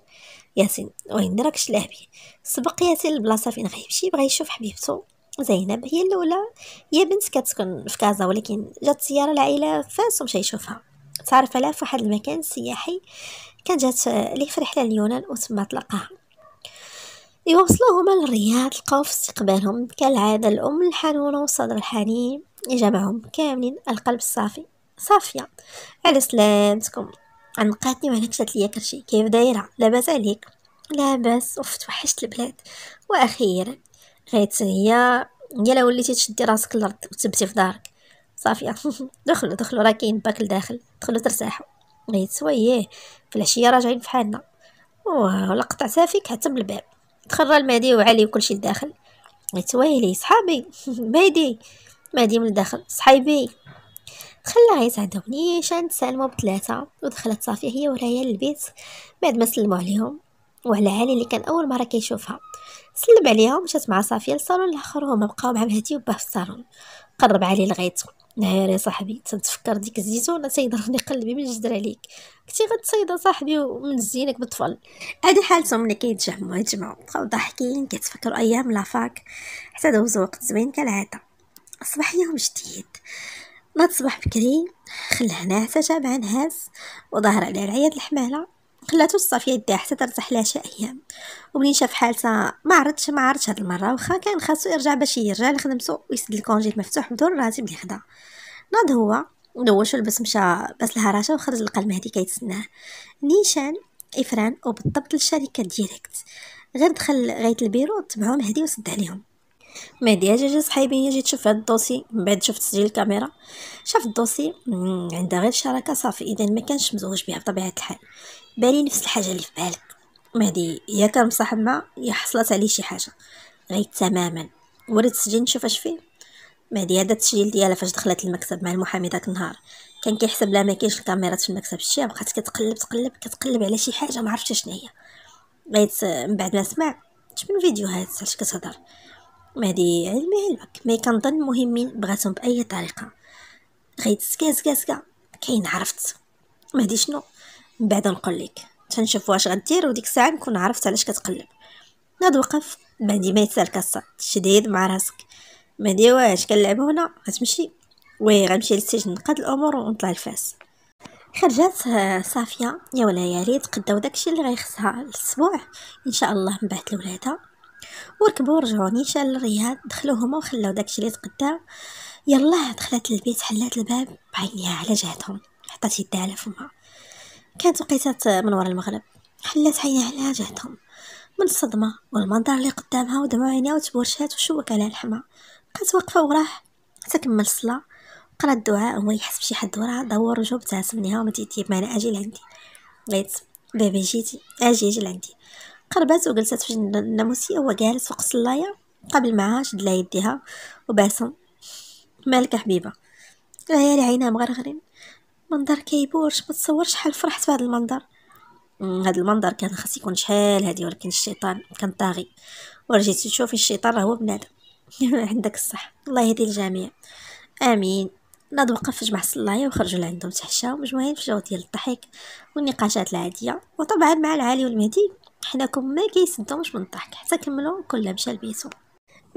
ياسين وين راك شلاهبي سبق ياسين البلاصه فين غيمشي بغا يشوف حبيبته زينب هي الاولى هي بنت كتسكن في كازا ولكن جات سياره العائله فاس ومشى يشوفها تعرف عليها في واحد المكان سياحي كان جات ليه في رحله اليونان وتما تلاقاها هما للرياض لقاو في استقبالهم كالعاده الام الحنونه وصدر الحنين جمعهم كاملين القلب الصافي صافيه على سلامتكم عنقاتني وعلاك جات ليا كرشي كيف دايره لاباس عليك لاباس اوف توحشت البلاد واخيرا غيت هي هي لا وليتي تشدي راسك الارض وتبتي في دارك صافيه [LAUGHS] دخلوا دخلوا راه كاين باك لداخل دخلوا ترتاحوا غيت سويه في العشيه راجعين في حالنا ولا قطعتها فيك حتى من الباب تخرى المادي وعلي وكلشي لداخل غيت ويلي صحابي [LAUGHS] مادي مادي من الداخل صحيبي خلاها يتعداو نيشان تسالمو بثلاثة ودخلت صافية هي ورايا للبيت بعد ما سلمو عليهم وعلى علي اللي كان اول مره كيشوفها سلم عليها ومشات مع صافيه للصالون الاخر وهما بقاو مع مهدي وباه في الصالون قرب علي لغيتو نهار يا صاحبي تنتفكر ديك الزيتونه تيضرني قلبي من جدر عليك كنتي غتصيد صاحبي ومن زينك بالطفل هادي حالتهم ملي كيتجمعو يتجمعو بقاو ضاحكين كيتفكرو ايام لافاك حتى دوزو وقت زوين كالعاده صباحيهم يوم جديد ما تصبح بكري خلها ناسة جامع نهاز وظهر على العياد الحمالة خلاتو الصافية يديها حتى ترتاح لها شي أيام ومنين شاف حالتها ما عرضش ما عرضش هاد المرة واخا كان خاصو يرجع باش يرجع لخدمتو ويسد الكونجي المفتوح بدون راتب اللي خدا ناض هو نوش البس مشى بس راشة وخرج لقى المهدي كيتسناه نيشان إفران وبالضبط للشركة ديريكت غير دخل غاية البيرو تبعو مهدي وسد عليهم مهدي جا صحيبي هي جيت شفت هاد الدوسي من بعد شفت تسجيل الكاميرا شاف الدوسي عندها غير شراكه صافي اذا ما كانش مزوج بها بطبيعه الحال بالي نفس الحاجه اللي في بالك مهدي يا كان مصاحب معها يا حصلت عليه شي حاجه غير تماما وريت التسجيل نشوف اش فيه مهدي هذا التسجيل ديالها فاش دخلت المكتب مع المحامي داك النهار كان كيحسب لها ما كاينش الكاميرات في المكتب شي بقات كتقلب تقلب كتقلب على شي حاجه ما عرفتش شنو هي بغيت من بعد ما سمع شفت فيديوهات علاش كتهضر مادي علمي علمك مي كنظن مهمين بغاتهم باي طريقه غيت سكا سكا سكا كاين عرفت مادي شنو من بعد نقول لك تنشوف واش غدير وديك الساعه نكون عرفت علاش كتقلب ناض وقف بعدي ما يتسال كصا شديد مع راسك مادي واش كنلعبو هنا غتمشي وي غنمشي للسجن نقاد الامور ونطلع لفاس خرجت آه، صافيه يا ولا يا ريت قداو داكشي اللي غيخصها الاسبوع ان شاء الله من بعد الولاده وركبوا ورجعوا نيشان للرياض دخلوا هما وخلاو داكشي اللي تقداو يلا دخلت للبيت حلات الباب بعينيها على جهتهم حطات يدها على فمها كانت وقيتات من ورا المغرب حلات عينيها على جهتهم من الصدمه والمنظر اللي قدامها ودمع عينيها وتبرشات وشوك على الحما بقات واقفه وراه حتى كمل الصلاه قرا الدعاء هو يحس بشي حد وراه دور وجهو تاع سمنيها وما تيتيب معنا اجي لعندي بيت بيبي جيتي اجي اجي لعندي قربات وجلست في الناموسية وهو جالس فوق الصلاية قبل معها شد لها يديها وباسم مالك يا حبيبة العيال عينها مغرغرين منظر كيبورش ما تصورش شحال فرحت بهذا المنظر هذا المنظر كان خاص يكون شحال هادي ولكن الشيطان كان طاغي ورجيتي تشوفي الشيطان راه هو بنادم [LAUGHS] عندك الصح الله يهدي الجميع امين ناض وقف في جمع الصلايه وخرجوا لعندهم تحشاو مجموعين في جو ديال الضحك والنقاشات العاديه وطبعا مع العالي والمهدي حناكم ما كيسدهمش من الضحك حتى كملوا كل مشى لبيتو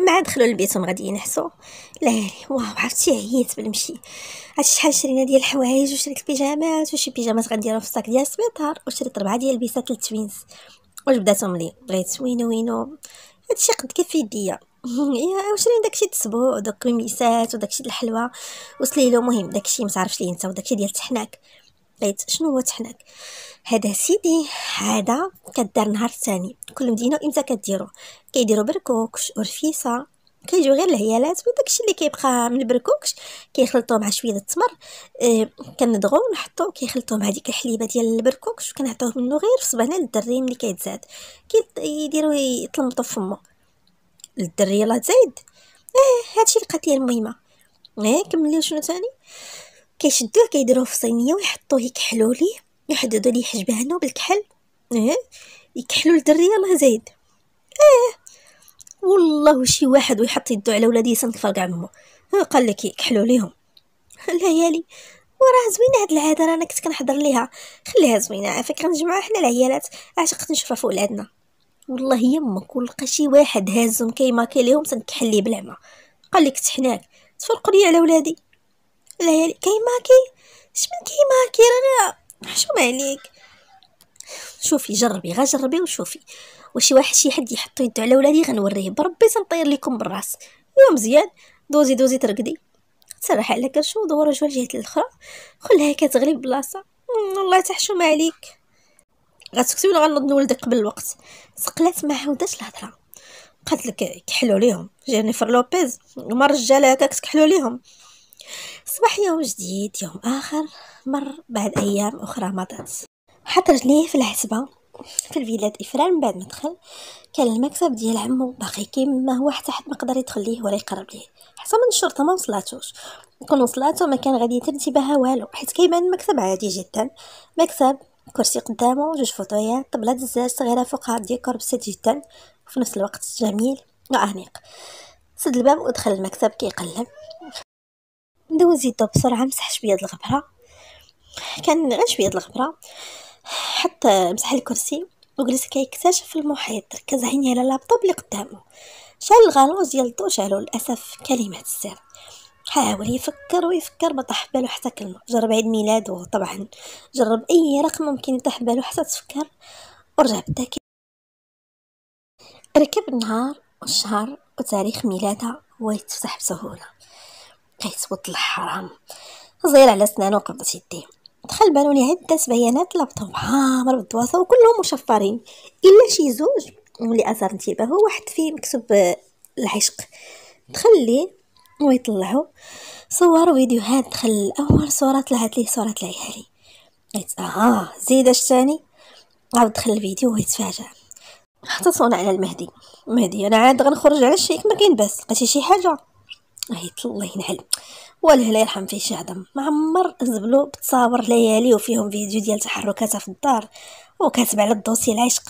مع دخلوا لبيتهم غادي ينحسوا لا واو عرفتي عييت بالمشي عرفتي شحال شرينا ديال الحوايج وشريت البيجامات وشي بيجامات غنديرهم في الصاك ديال السبيطار وشريت ربعه ديال البيسات للتوينز واش بداتهم لي بغيت وينو وينو هادشي قد كيف يديا [LAUGHS] وشرين داكشي التسبوع دوك الميسات وداكشي الحلوى وسليلو مهم داكشي متعرفش ليه انت وداكشي ديال التحناك عيط شنو هو تحناك هذا سيدي هذا كدار نهار الثاني كل مدينه امتى كديرو كيديروا بركوكش ورفيسه كيجيو غير العيالات وداكشي اللي كيبقى من البركوكش كيخلطوه مع شويه التمر اه كندغو ونحطو كيخلطوه مع ديك الحليبه ديال البركوكش وكنعطيوه منه غير في صبعنا للدري ملي كيتزاد كيديرو يطلمطو فمو الدري يلاه تزايد اه هادشي القضيه المهمه ايه كملي شنو ثاني كيشدوه كيديروه في صينيه ويحطوه يكحلوا ليه يحددوا ليه حجبانه بالكحل اه يكحلوا الدريه الله زايد اه والله شي واحد ويحط يدو على ولادي سنفر كاع اه قال لك يكحلوا ليهم [LAUGHS] ليالي وراه زوينه هاد العاده رانا كنت كنحضر ليها خليها زوينه عافاك غنجمعوا حنا العيالات نشوفها نشرفوا ولادنا والله يمك ولقى شي واحد هازهم كيماكي ليهم تنكحل ليه بالعمى قال لك تحناك تفرقوا لي على ولادي ليالي كيماكي شمن كيماكي رانا حشوم عليك شوفي جربي غا جربي وشوفي وشي واحد شي حد يحط يدو على ولادي غنوريه بربي تنطير لكم بالراس يوم مزيان دوزي دوزي ترقدي تسرح على كرشو ودور رجوع الجهه الاخرى خليها كتغلي بلاصه والله تحشم عليك غتسكتي ولا غنوض نولدك قبل الوقت سقلات ما عاودتش الهضره قالت لك كحلو ليهم جينيفر لوبيز هما الرجال هكاك تكحلوا ليهم صباح يوم جديد يوم آخر مر بعد أيام أخرى مضت حط رجليه في الحسبة في الفيلا إفران من بعد ما دخل كان المكتب ديال عمو باقي كيما هو حتى حد ما قدر يدخل ليه ولا يقرب ليه حتى من الشرطة ما وصلاتوش كون وصلاتو ما كان غادي يتم انتباهها والو حيت كيبان المكتب عادي جدا مكتب كرسي قدامه جوج فوطويات طبلة دزاج صغيرة فوقها ديكور بسيط جدا وفي نفس الوقت جميل وأنيق سد الباب ودخل المكتب كيقلب كي ندوز يدو بسرعه مسح شويه الغبره كان غير شويه الغبره حط مسح الكرسي وجلس كيكتشف في المحيط ركز عيني على اللابطوب اللي قدامه شال الغالونج ديال الضو شالو للاسف كلمات السر حاول يفكر ويفكر ما طاح بالو حتى كلمه جرب عيد ميلاده طبعا جرب اي رقم ممكن يطيح بالو حتى تفكر ورجع بالذاكره ركب النهار والشهر وتاريخ ميلادها ويتفتح بسهوله قيسوت الحرام زير على سنانو قبضت يديه دخل بانو عدة بيانات لابطوب عامر بالدواسة وكلهم مشفرين إلا شي زوج واللي أثار انتباهه واحد فيه مكتوب العشق دخل لي ويطلعو صور فيديوهات دخل أول صورة طلعت ليه صورة العيالي قلت آه زيد اش تاني عاود دخل الفيديو ويتفاجأ حتى صون على المهدي مهدي أنا عاد غنخرج على الشيك ما كاين بس لقيتي شي حاجة هيت إيه، الله ينعل والله لا يرحم فيه عدم معمر زبلو بتصاور ليالي وفيهم فيديو ديال تحركاتها في الدار وكاتب على الدوسي العشق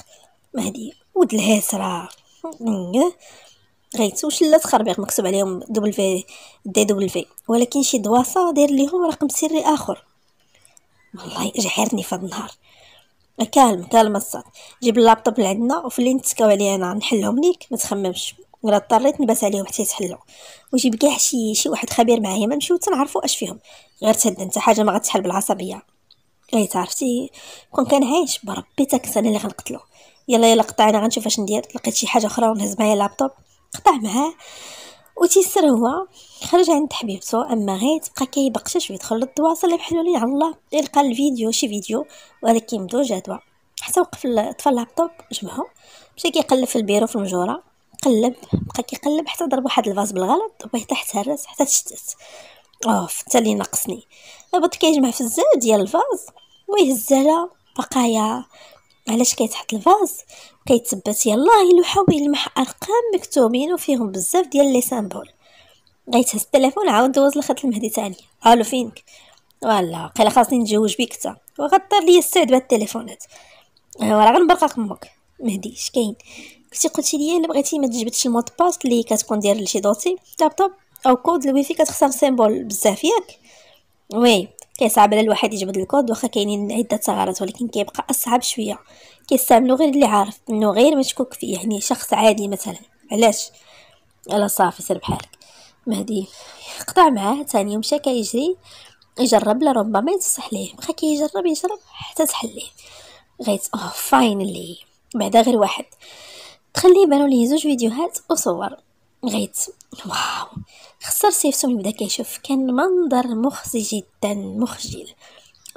مهدي ود الهسرة إيه، غيت غيت وشلات خربيق مكتوب عليهم دبل في دي دبل في ولكن شي دواسا داير ليهم رقم سري اخر والله جحرني في النهار كالم كالم الصاد جيب اللابتوب لعندنا وفي اللي نتكاو عليه انا نحلهم ليك ما تخممش ولا اضطريت نبات عليهم حتى يتحلوا وجيب كاع شي شي واحد خبير معايا ما نمشيو تنعرفوا اش فيهم غير تهدى انت حاجه ما غتحل بالعصبيه اي تعرفتي كون كان عايش بربي تاكس انا اللي غنقتلو يلا يلا قطعنا غنشوف اش ندير لقيت شي حاجه اخرى ونهز معايا اللابتوب قطع معاه وتيسر هو خرج عند حبيبته اما غير تبقى كيبقى حتى شويه دخل للتواصل اللي بحالو لي على الله يلقى الفيديو شي فيديو ولكن بدون جدوى حتى وقف طفى اللابتوب جمعو مشى كيقلب في البيرو في المجوره قلب بقى كيقلب حتى ضرب واحد الفاز بالغلط وبيه تحت هرس حتى تشتت اوف حتى اللي ناقصني البط كيجمع في الزاد ديال الفاز ويهز على بقايا علاش كيتحط الفاز كيتثبت يلاه يلوحه ويلمح ارقام مكتوبين وفيهم بزاف ديال لي سامبول غيتهز التليفون عاود دوز لخط المهدي ثاني الو فينك ولا قيل خاصني نتزوج بيك حتى وغطر ليا السعد بهاد التليفونات أه، وراه غنبرقق امك مهدي اش كاين كنتي قلتي لي الا بغيتي ما تجبدش المود باس اللي كتكون داير لشي دوتي لابتوب او كود الويفي كتخسر سيمبول بزاف ياك وي كيصعب على الواحد يجبد الكود واخا كاينين عده ثغرات ولكن كيبقى اصعب شويه كيستعملو غير اللي عارف انه غير مشكوك فيه يعني شخص عادي مثلا علاش الا صافي سير بحالك مهدي قطع معاه ثاني ومشى كيجري يجرب لربما يتصح ليه بقى كيجرب يجرب حتى تحل ليه غيت اوه فاينلي بعدا غير واحد تخلي يبانو ليه زوج فيديوهات وصور غيت واو خسر سيفتو من بدا كيشوف كان منظر مخزي جدا مخجل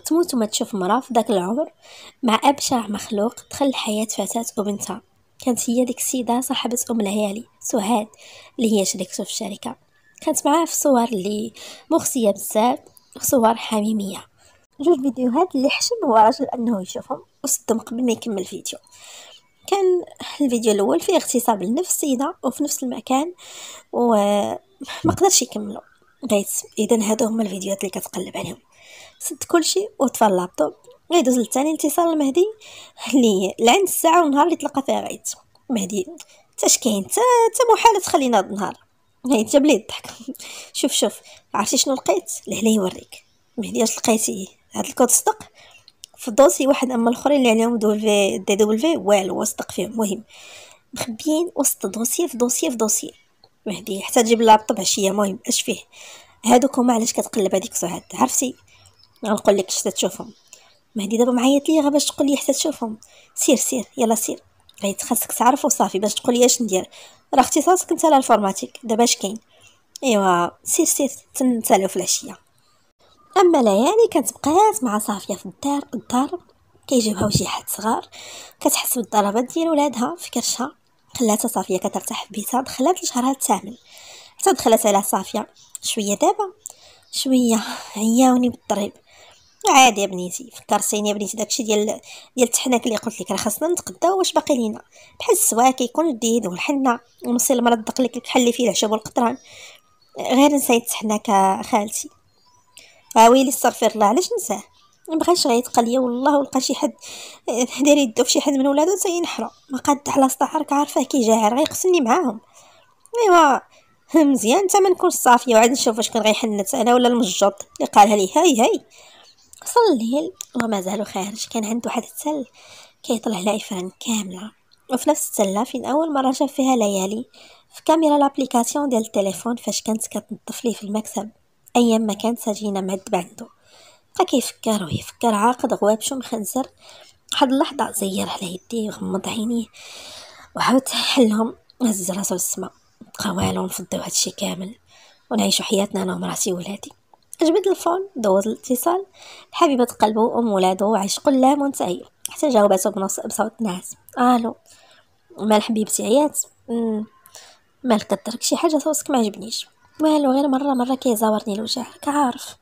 تموت وما تشوف مرا في داك العمر مع ابشع مخلوق دخل لحياه فتاه وبنتها كانت هي ديك السيده صاحبه ام العيالي سهاد اللي هي شريكته في الشركه كانت معاه في صور اللي مخزيه بزاف وصور حميميه جوج فيديوهات اللي حشم هو راجل انه يشوفهم وصدم قبل ما يكمل الفيديو كان الفيديو الاول فيه اغتصاب لنفس السيده وفي نفس المكان وما قدرش يكملو بغيت اذا هادو هما الفيديوهات اللي كتقلب عليهم سد كلشي وطفى اللابتوب غيدوز للثاني اتصال المهدي اللي لعند الساعه والنهار اللي تلقى فيها غيت مهدي تاش كاين تا تا محاله تخلينا هاد النهار غيت جاب لي الضحك [LAUGHS] شوف شوف عرفتي شنو لقيت لهلا يوريك مهدي اش لقيتي هاد الكود صدق في الدوسي واحد اما الاخرين اللي عليهم في دي في والو واصدق فيهم مهم مخبيين وسط دوسي في دوسي في دوسي مهدي حتى تجيب اللابطوب عشيه مهم اش فيه هادوك هما علاش كتقلب هذيك سهاد عرفتي غنقول لك اش تشوفهم مهدي دابا معيط ليا غير باش تقول لي حتى تشوفهم سير سير يلا سير غيت خاصك تعرف وصافي باش تقول لي اش ندير راه اختصاصك نتا لا الفورماتيك دابا اش كاين ايوا سير سير تنسالو في العشيه اما ليالي يعني كانت كتبقى مع صافيه في الدار الدار كيجيبها وشي حد صغار كتحس بالضربات ديال ولادها في كرشها خلاتها صافيه كترتاح في بيتها دخلات لشهرها الثامن حتى دخلت على صافيه شويه دابا شويه عياوني بالضريب عادي يا بنيتي فكرتيني يا بنيتي داكشي ديال ديال التحناك اللي قلت لك راه خاصنا نتقداو واش باقي لينا بحال السوا كيكون لذيذ والحنه ونصي المرض دق لك الكحل فيه العشب والقطران غير نسيت التحناك خالتي اويلي استغفر الله علاش نساه مبغاش غيتقى والله ولقى شي حد آه، داير يدو فشي حد من ولادو تينحرو ينحرو ما قاد على عارفه عارفاه كيجاهر غيقسني معاهم ايوا مزيان حتى ما نكون صافيه وعاد نشوف واش كان غيحنت انا ولا المجوط اللي قالها لي هاي هاي وصل الليل ومازالو خارج كان عنده واحد التل كيطلع على افران كامله وفي نفس التله فين اول مره شاف فيها ليالي في كاميرا لابليكاسيون ديال التليفون فاش كانت كتنظف ليه في المكتب أيام ما كان سجينة مد بعنده كيفكر ويفكر عاقد غواب شو مخنزر حد اللحظة زير على يديه وغمض عينيه وعاود حلهم هز راسو السما بقى والو نفضو هادشي كامل ونعيشو حياتنا انا ومراتي وولادي جبد الفون دوز الاتصال حبيبة قلبو ام ولادو عشق لا منتهي حتى جاوباتو بنص بصوت ناعس الو مال حبيبتي عيات مال قدرك شي حاجه صوتك ما عجبنيش والو غير مره مره كيزاورني الوجع كعارف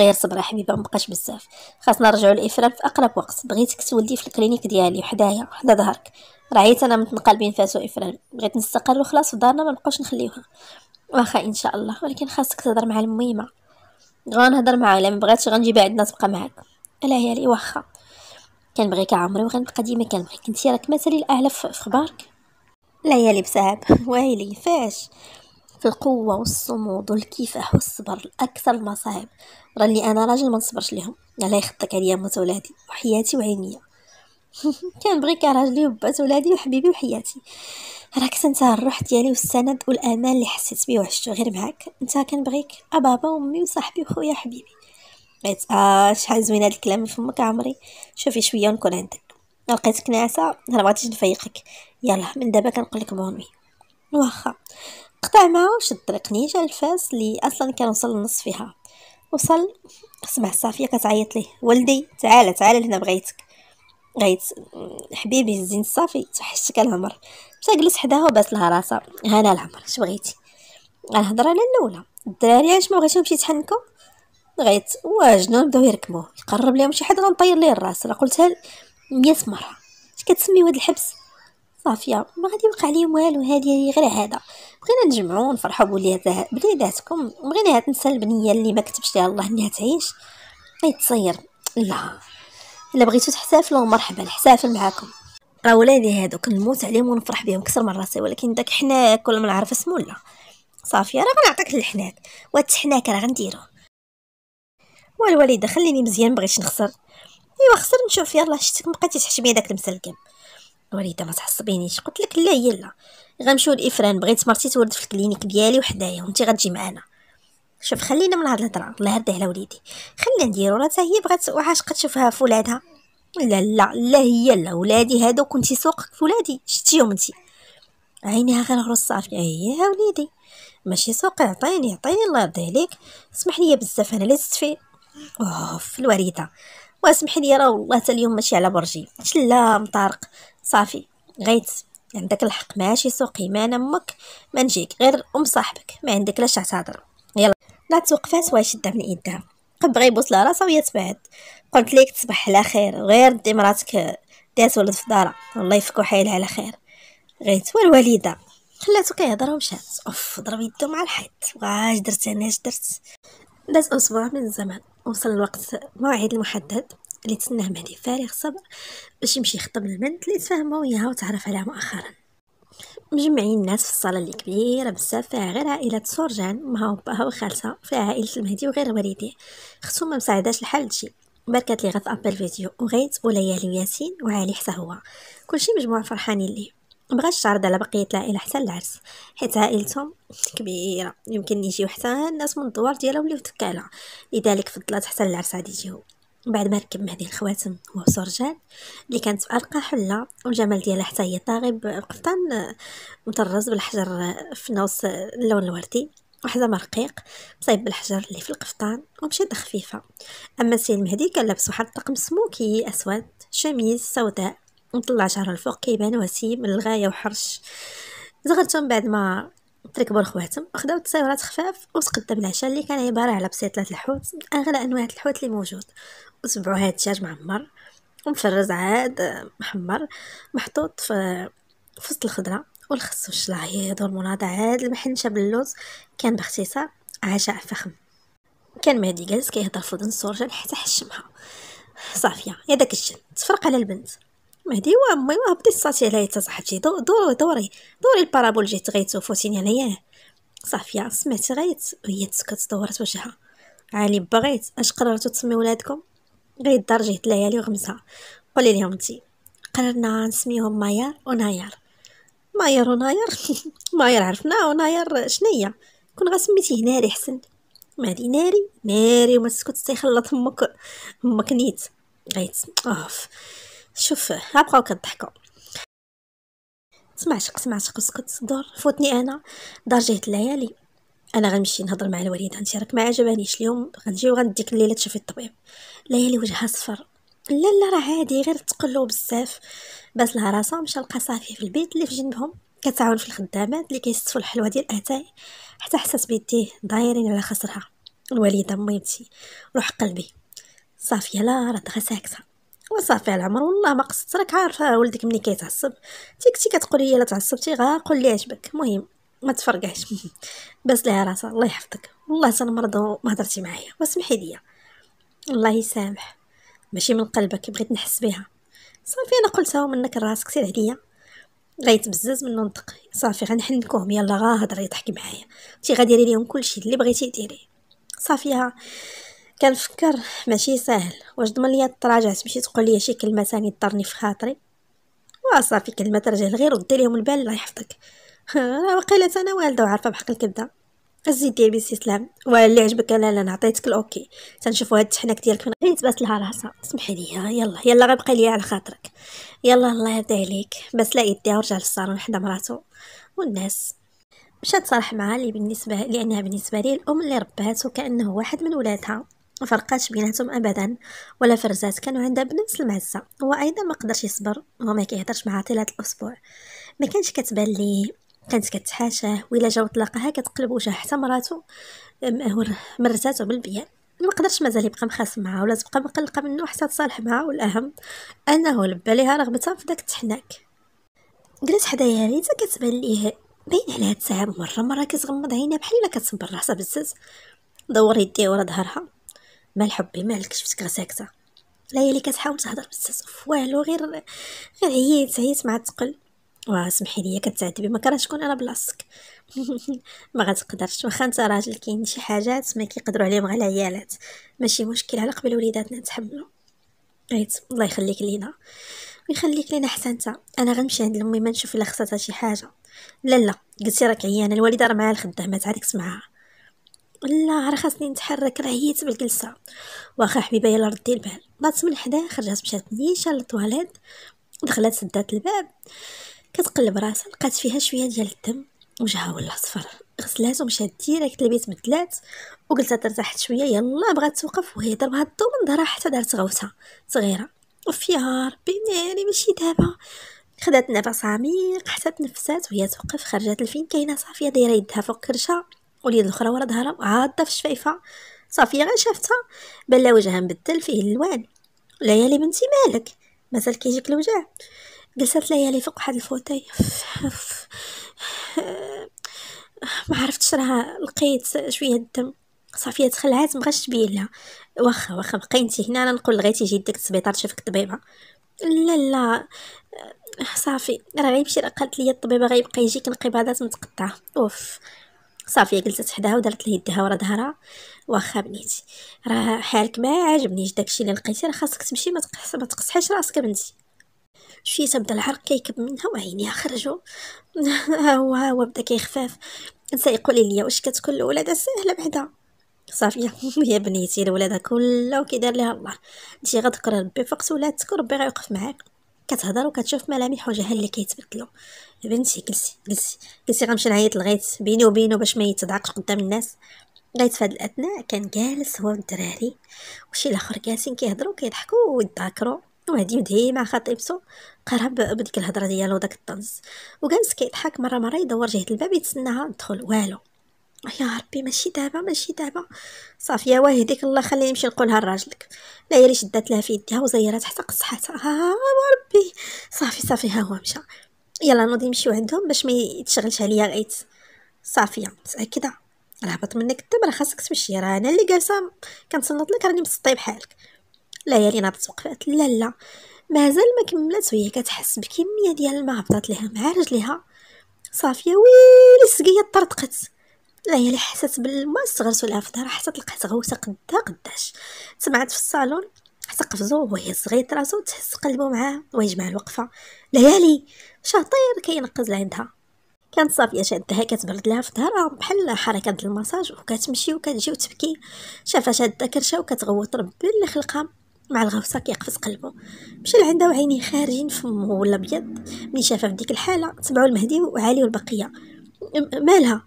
غير صبر حبيبه مبقاش بزاف خاصنا نرجعو لافران في اقرب وقت بغيتك تولدي في الكلينيك ديالي وحدايا حدا ظهرك رعيت انا بين فاس وافران بغيت نستقر وخلاص في دارنا ما نبقاوش نخليوها واخا ان شاء الله ولكن خاصك تهضر مع الميمه غنهضر معاها الا ما بغاتش غنجيبها عندنا تبقى معاك الا هي لي واخا كنبغيك عمري وغنبقى ديما كنبغيك انت راك مثلي الاعلى في اخبارك لي بسحاب [LAUGHS] ويلي فاش في القوه والصمود والكفاح والصبر اكثر المصاعب راني انا راجل ما نصبرش لهم الله يخطك عليا موت ولادي وحياتي وعينيا [LAUGHS] كنبغيك يا راجلي وبات ولادي وحبيبي وحياتي راك انت الروح ديالي والسند والامان اللي حسيت بيه وعشتو غير معاك انت كنبغيك ابابا وامي وصاحبي وخويا حبيبي بغيت اه شحال زوين هاد الكلام من فمك عمري شوفي شويه ونكون عندك لقيتك ناعسه انا بغيتش نفيقك يلا من دابا كنقول لك مهمي واخا قطع معاه وشد طريق نيجا الفاس اللي اصلا كان وصل للنص فيها وصل سمع صافيه كتعيط ليه والدي تعال تعال لهنا بغيتك غيت حبيبي زين الصافي توحشتك العمر مشى جلس حداها وباس لها راسها هانا العمر اش بغيتي الهضره انا الاولى الدراري علاش ما بغيتهمش يتحنكوا غيت واجنون بداو يركموه يقرب ليهم شي حد غنطير ليه الراس راه قلتها 100 مره اش كتسميو هاد الحبس صافيه ما غادي يوقع ليهم والو هادي غير هذا بغينا نجمعو ونفرحو بوليداتكم بليداتكم بغينا هاد النساء البنيه اللي ما كتبش ليها الله انها تعيش غيتصير لا الا بغيتو تحتافلو مرحبا نحتفل معاكم راه ولادي هادوك نموت عليهم ونفرح بهم كثر من راسي ولكن داك حناك كل ما نعرف اسمو لا صافي راه غنعطيك الحناك وهاد الحناك راه غنديرو والواليدة خليني مزيان مبغيتش نخسر ايوا خسر نشوف يلاه شتك بقيتي تحشمي داك المسلكم الواليدة ما تعصبينيش قلت لك لا هي لا غنمشيو لافران بغيت مرتي تولد في الكلينيك ديالي وحدايا وانت غتجي معانا شوف خلينا من هاد الهضره الله يرضي على وليدي خلينا نديرو راه هي بغات وعاشقه تشوفها في ولادها لا لا لا هي لا ولادي هادو كنتي سوقك في ولادي شتيهم انت عينيها غنغرس صافي ها إيه وليدي ماشي سوق عطيني عطيني الله يرضي عليك اسمح لي بزاف انا لست في اوف الوريده واسمح لي راه والله حتى اليوم ماشي على برجي لا مطارق صافي غيت عندك الحق ماشي سوقي ما انا امك ما نجيك غير ام صاحبك ما عندك لاش تعتذر يلا لا توقفات واش شدها من يدها بغى يبوس لها راسها وهي تبعد قلت ليك تصبح على خير غير دي مراتك دات ولد في دارها الله يفكو حيلها على خير غيت الواليده خلاتو كيهضر ومشات اوف ضرب يدو مع الحيط واش درت انا اش درت داز اسبوع من الزمن وصل الوقت موعد المحدد اللي تسناه مهدي فارغ صبر باش يمشي يخطب البنت اللي تفاهمه وياها وتعرف عليها مؤخرا مجمعين الناس في الصاله اللي كبيره بزاف فيها غير عائله سورجان مها وباها وخالتها فيها عائله المهدي وغير والديه خصو ما مساعداش الحال لشي بركات لي غث ابل فيديو وغيت وليالي وياسين وعالي حتى هو كلشي مجموعه فرحانين ليه مبغاش تعرض على بقية العائلة حتى العرس حيت عائلتهم كبيرة يمكن يجيو حتى الناس من الدوار ديالها وليو تكالة لذلك فضلات حتى العرس غادي يجيو بعد ما ركب مهدي الخواتم هو رجال اللي كانت بأرقى حلة والجمال ديالها حتى هي طاغي بقفطان آه، مطرز بالحجر آه، في نص آه، اللون الوردي وحزام رقيق مصايب بالحجر اللي في القفطان وبشدة خفيفة أما سي المهدي كان لابس واحد الطقم سموكي أسود شميز سوداء ومطلع شعره الفوق كيبان وسيم للغاية وحرش زغرتهم بعد ما تركبوا الخواتم وخداو تصويرات خفاف وتقدم العشاء اللي كان عبارة على بسيطه الحوت أغلى أنواع الحوت اللي موجود نسبعو هاد الدجاج معمر ومفرز عاد آه، محمر محطوط في فصل الخضره والخس والشلايض والمناضه عاد المحنشه باللوز كان باختصار عشاء فخم كان مهدي جالس كيهضر في ودن السورجان حتى حشمها صافيه يا داك الشن تفرق على البنت مهدي وامي وهبطي الصاتي عليا حتى صاحبتي دوري دوري دوري البارابول جيت غيتو فوتيني عليا صافيه سمعتي غيت وهي تسكت دورت وجهها عالي بغيت اش قررتو تسمي ولادكم غير جهه ليالي وغمسه قولي لهم انت قررنا نسميهم مايار وناير مايار وناير [LAUGHS] مايار عرفناه وناير شنية كون غسميتيه ناري حسن ما هادي ناري ناري وما تسكت تيخلط امك امك نيت غيت اوف شوف بقاو كضحكوا سمعتك سمعتك وسكت دور فوتني انا دار جهه الليالي انا غنمشي نهضر مع الوالده انت راك ما عجبانيش اليوم غنجي وغنديك الليله تشوفي الطبيب ليالي وجهها صفر لا لا راه عادي غير تقلو بزاف بس لها راسها مشى لقى صافي في البيت اللي في جنبهم كتعاون في الخدامات اللي كيستفوا الحلوى ديال اتاي حتى حسات بيديه دايرين على خسرها الوالده ميمتي روح قلبي صافي لا راه دغيا ساكته وصافي على العمر والله ما قصدت راك عارفه ولدك ملي كيتعصب تيكتي كتقولي لا تعصبتي غا قول لي عجبك المهم ما تفرقعش بس لها راسها الله يحفظك والله انا مرضى وما هضرتي معايا واسمحي ليا الله يسامح ماشي من قلبك بغيت نحس بها صافي انا قلتها منك راسك سير عليا غيتبزز من ننطق صافي غنحنكوهم يلا غا هضري ضحكي معايا انت غديري ليهم كلشي اللي بغيتي ديري صافي ها كنفكر ماشي ساهل واش ضمن ليا تراجعت تمشي تقول لي شي كلمه ثاني ضرني في خاطري وصافي كلمه ترجع لغير ودي ليهم البال الله يحفظك [LAUGHS] وقيلا انا والده وعارفه بحق الكذا الزيت ديال بنتي سلام واللي عجبك انا انا عطيتك الاوكي تنشوفوا هاد التحناك ديالك فين تبات لها راسها سمحي لي آه، يلا يلا غيبقى ليا على خاطرك يلا الله يرضي عليك بس لا يديها ورجع للصالون حدا مراتو والناس مشات صالح معها اللي بالنسبه لانها بالنسبه لي الام اللي رباتو كانه واحد من ولادها ما فرقاتش بيناتهم ابدا ولا فرزات كانوا عندها بنفس المعزه هو ايضا ما قدرش يصبر وما كيهضرش معها طيله الاسبوع ما كانش كتبان ليه كانت كتحاشاه ويلا جاو طلاقها كتقلب وجه حتى مراتو مرتاتو بالبيان ما قدرش مازال يبقى مخاصم معها ولا تبقى مقلقه منه حتى تصالح معها والاهم انه لبى ليها رغبتها في داك التحناك جلس حدايا ريتا كتبان ليه باين عليها التعب مره مره كتغمض عينها بحال الا كتصبر راسها بزاز دور يديها ورا ظهرها مال حبي مالك شفتك لا ساكته اللي كتحاول تهضر بزز والو غير غير عييت عييت مع الثقل واه سمحي لي كتعذبي ما كرهتش كون انا بلاصتك [LAUGHS] ما غتقدرش واخا انت راجل كاين شي حاجات ما كيقدروا عليهم غير العيالات ماشي مشكل على قبل وليداتنا تحملوا عيت الله يخليك لينا ويخليك لينا حتى انت انا غنمشي عند ما نشوف الا خصاتها شي حاجه لا لا قلتي راك عيانه الوالده راه معاها الخدامه تعالك سمعها لا راه خاصني نتحرك راه رهيت بالجلسه واخا حبيبه يلا ردي البال بات من حدا خرجت مشات نيشان للطواليت دخلت سدات الباب كتقلب راسها لقات فيها شويه ديال الدم وجهها ولا صفر غسلات ومشات ديريكت لبيت بدلات وجلسات ترتاحت شويه يلا بغات توقف وهي ضربها الضو من ظهرها حتى دارت غوتها صغيره وفي ربي ناري ماشي دابا خدات نفس عميق حتى تنفسات وهي توقف خرجات لفين كاينه صافيه دايره يدها فوق كرشها واليد الاخرى ورا ظهرها عاده في الشفايفه صافيه غير شافتها بلا وجهها مبدل فيه اللوان ليالي بنتي مالك مازال كيجيك الوجع جلست ليالي فوق واحد الفوتاي ما عرفتش راه لقيت شويه الدم صافي تخلعات مبغاش تبين لها واخا واخا بقاي انت هنا انا نقول لغيتي يجي ديك السبيطار شافك طبيبه لا لا صافي راه غيمشي راه قالت لي الطبيبه غيبقى يجيك انقباضات متقطعه اوف صافي جلست حداها ودارت لي يدها ورا ظهرها واخا بنيتي راه حالك ما عاجبنيش داكشي اللي لقيتي راه خاصك تمشي ما تقصحيش راسك بنتي شي تبدا العرق كيكب منها وعينيها خرجوا ها [LAUGHS] هو ها هو بدا كيخفاف نسى يقولي ليا واش كتكون الولادة ساهلة بعدا صافي [LAUGHS] يا بنيتي الولادة كلها وكيدار ليها الله انتي غتقرا ربي فقت ولادتك وربي غيوقف معاك كتهضر وكتشوف ملامح وجهها اللي كيتبدلوا بنتي جلسي جلسي جلسي غنمشي نعيط لغيت بيني وبينه باش ما يتضعقش قدام الناس غيت فهاد الاثناء كان جالس هو والدراري وشي الاخر جالسين كيهضروا كيضحكوا ويتذاكروا وهادي يدهيم خاطي بسو قرب بديك الهضره ديالو داك الطنز وجالس كيضحك مره مره يدور جهه الباب يتسناها ندخل والو يا ربي ماشي دابا ماشي دابا صافي يا واهديك الله خليني نمشي نقولها لراجلك لا شدات لها في يديها وزيرات حتى قصحاتها ها ربي صافي صافي ها هو مشى يلا نوضي نمشيو عندهم باش ما يتشغلش عليا غيت صافي متاكده راه هبط منك الدب راه خاصك تمشي راه انا اللي جالسه كنصنط لك راني مسطي بحالك لا يا لينا توقفات لا لا مازال ما كملات وهي كتحس بكميه ديال الماء هبطات ليها مع رجليها صافيه ويلي السقيه طرطقت لا هي اللي حست بالماء استغرسوا لها في ظهرها حتى طلقات غوسه قدا قداش سمعت في الصالون حتى قفزو وهي صغيط راسو تحس قلبو معاه ويجمع الوقفه ليالي شاطير كينقز لعندها كانت صافيه شادها كتبرد لها في ظهرها بحال حركه المساج وكتمشي وكتجي وتبكي شافها شاده كرشه وكتغوت ربي اللي خلقها مع الغوصه كيقفز قلبه مشى لعندها وعينيه خارجين فمه ولا بيض ملي شافها في ديك الحاله تبعو المهدي وعالي والبقيه مالها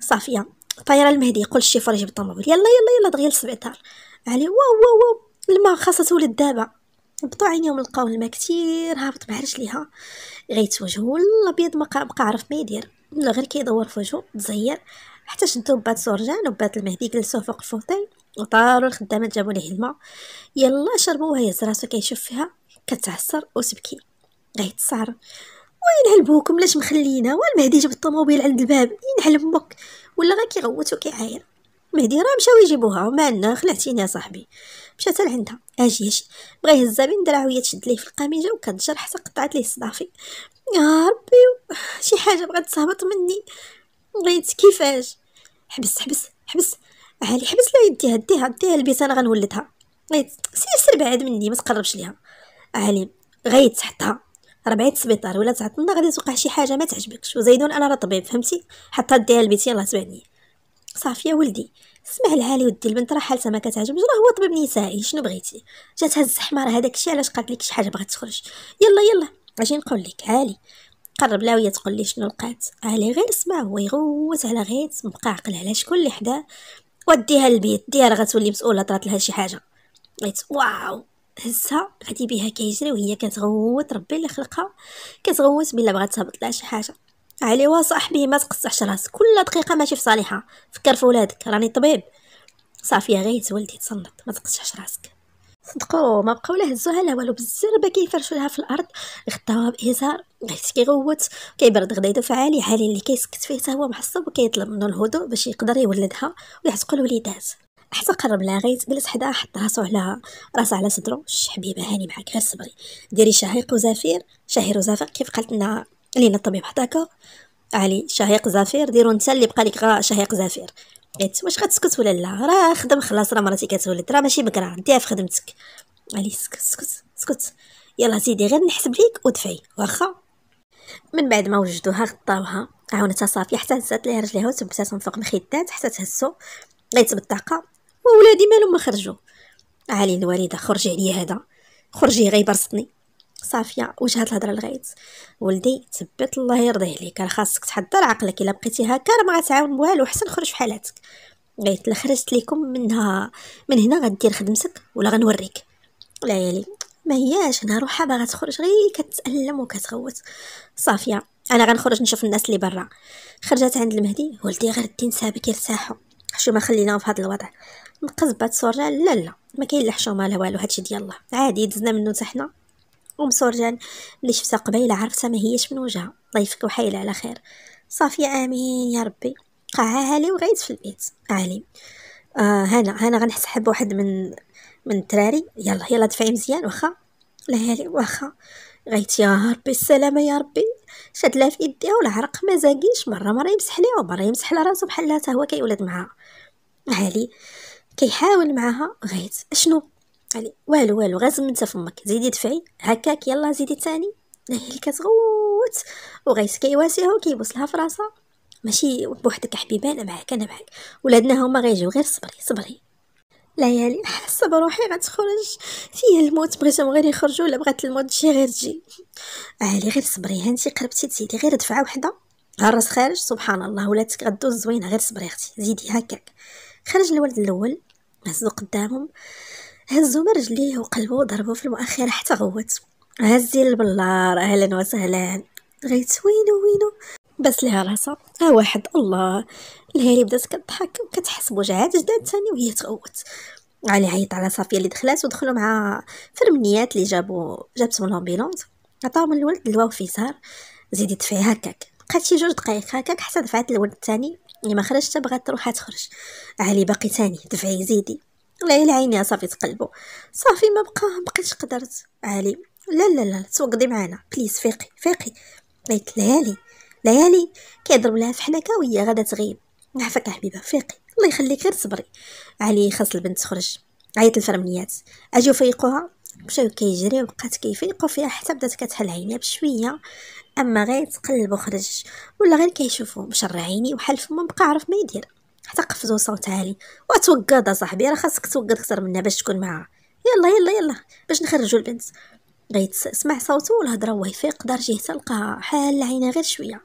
صافيه طايره المهدي يقول الشيفور يجيب الطوموبيل يلا يلا يلا دغيا للسبيطار علي واو واو واو الما خاصها تولد دابا هبطو عينيهم لقاو الما كتير هابط مع رجليها غيتوجهو الابيض ما بقى عارف ما يدير غير كيدور في وجهو تزير حتى شدو بات سورجان وبات المهدي جلسوه فوق الفوتيل وطاروا الخدامات جابوا ليه الماء يلا شربوها يا راسو كيشوف فيها كتعصر وتبكي صار وين هلبوكم لاش مخلينا والمهدي جاب الطوموبيل عند الباب ينحل امك ولا غير كيغوت وكيعاير مهدي راه مشاو يجيبوها وما عندنا خلعتيني يا صاحبي مشات لعندها اجي اجي بغا يهزها بين دراعو هي تشد ليه في القميجه وكتجر حتى قطعت ليه الصدافي يا ربي شي حاجه بغات تهبط مني بغيت كيفاش حبس حبس حبس علي حبس لا يديها ديها ديها لبيت انا غنولدها غيت سير سير بعد مني ما تقربش ليها علي غيت تحتها ربعية السبيطار ولا تعطلنا غادي توقع شي حاجه ما تعجبكش وزيدون انا راه طبيب فهمتي حتى ديها لبيت يلاه تبعني صافي يا ولدي اسمع لها لي ودي البنت راه حالتها ما كتعجبش راه هو طبيب نسائي شنو بغيتي جات هز راه هذاك الشيء علاش قالت لك شي حاجه بغات تخرج يلا يلا اجي نقول لك عالي قرب لا وهي تقول لي شنو لقات علي غير سمع هو يغوت على غيت بقى عقل على شكون اللي حداه وديها للبيت ديها راه غتولي مسؤوله طرات لها شي حاجه قلت واو هزها غادي بها كيجري وهي كتغوت ربي اللي خلقها كتغوت بلا بغات تهبط لها شي حاجه علي وصاحبي ما تقصعش راسك كل دقيقه ماشي في صالحها فكر في ولادك راني طبيب صافي غير ولدي تصنت ما تقصعش راسك صدقوا ما بقاو لا هزوها لا والو بالزربه كيفرشوا لها في الارض غطاوها بازار حيت كيغوت كيبرد غدا يدوف عالي عالي اللي كيسكت فيه حتى هو محصب وكيطلب منه الهدوء باش يقدر يولدها ويعتق الوليدات حتى قرب لها غيت جلس حداها حط راسو على راسها على صدرو ش حبيبه هاني معاك غير صبري ديري شهيق وزفير شهير وزفير كيف قالت لنا لينا الطبيب حداك علي شهيق زفير ديرو نتا اللي بقى لك غا شهيق زفير قالت واش غتسكت ولا لا راه خدم خلاص راه مراتي كتولد راه ماشي بكره ديها في خدمتك علي سكت سكت سكت يلا سيدي غير نحسب ليك ودفعي واخا من بعد ما وجدوها غطاوها عاونتها صافي حتى هزات ليها رجليها وتبتسم فوق مخدات حتى تهسو غيت بالطاقه وولادي مالهم ما خرجوا علي الوالده خرجي عليا هذا خرجي غيبرصني صافيه وجهات الهضره لغايت ولدي تبت الله يرضي عليك راه خاصك تحضر عقلك الا بقيتي هكا راه ما غتعاون والو حسن خرج في حالاتك غيت خرجت ليكم منها من هنا غدير خدمتك ولا غنوريك العيالي ما هياش انا روحها باغا تخرج غير كتالم وكتغوت صافيه انا غنخرج نشوف الناس اللي برا خرجت عند المهدي ولدي غير الدين سابك يرتاحوا ما خليناهم في هذا الوضع نقزبات صورة لا لا ما كاين لا حشومه لا والو هادشي ديال الله عادي دزنا منو حتى ومسورجان اللي شفتها قبيله عرفتها ما هيش من وجهها ضيفك وحيل على خير صافي امين يا ربي قاعها لي وغيت في البيت علي آه هنا هنا غنسحب واحد من من الدراري يلا يلا دفعي مزيان واخا لهالي واخا غيت يا ربي السلامه يا ربي شاد لها في يديها والعرق ما زاقيش مره مره يمسح ليها ومره يمسح لها راسو بحال تا هو كيولد معاها علي كيحاول معاها غيت اشنو قالي والو والو غير سمنت فمك زيدي دفعي هكاك يلا زيدي تاني هي كتغوت وغيس كيواسيها وكيبوس لها فراسها ماشي بوحدك حبيبي انا معاك انا معاك ولادنا هما غيجيو غير صبري صبري ليالي حاسه بروحي غتخرج فيا الموت بغيتهم غير يخرجوا ولا بغات الموت تجي غير تجي علي غير صبري هانتي قربتي تزيدي غير دفعه وحده الراس خارج سبحان الله ولاتك غدوز زوينه غير صبري اختي زيدي هكاك خرج الولد الاول هزو قدامهم هزو برجليه وقلبو وضربو في المؤخرة حتى غوت هزي البلار اهلا وسهلا غيت وينو وينو بس لها راسها ها واحد الله الهاري بدات كضحك وكتحس بوجعات جداد ثاني وهي تغوت علي عيط على صافيه اللي دخلات ودخلوا مع فرمنيات اللي جابو جابتهم لومبيلونز عطاهم الولد الواو في يسار زيدي دفعي هكاك بقات شي جوج دقائق هكاك حتى دفعت الولد الثاني اللي ما خرجت بغات تروح تخرج علي باقي ثاني دفعي زيدي الله يلا عيني صافي تقلبوا صافي ما بقى ما بقيتش قدرت علي لا لا لا توقدي معانا بليز فيقي فيقي قلت ليالي ليالي كيضرب لها في حنكه وهي غادا تغيب نعفك حبيبه فيقي الله يخليك غير صبري علي خاص البنت تخرج عيط الفرمليات اجيو فيقوها مشاو كيجري وبقات كيفيقو فيها حتى بدات كتحل عينيها بشويه اما غير تقلب وخرج ولا غير كيشوفو مشرع عيني وحال فما بقى عارف ما يدير حتى قفزو صوت عالي وتوقد صاحبي راه خاصك توقد اكثر منها باش تكون معاها يلا يلا يلا باش نخرجوا البنت بغيت سمع صوته والهضره وهي فيق دار جهته لقاها حال عينها غير شويه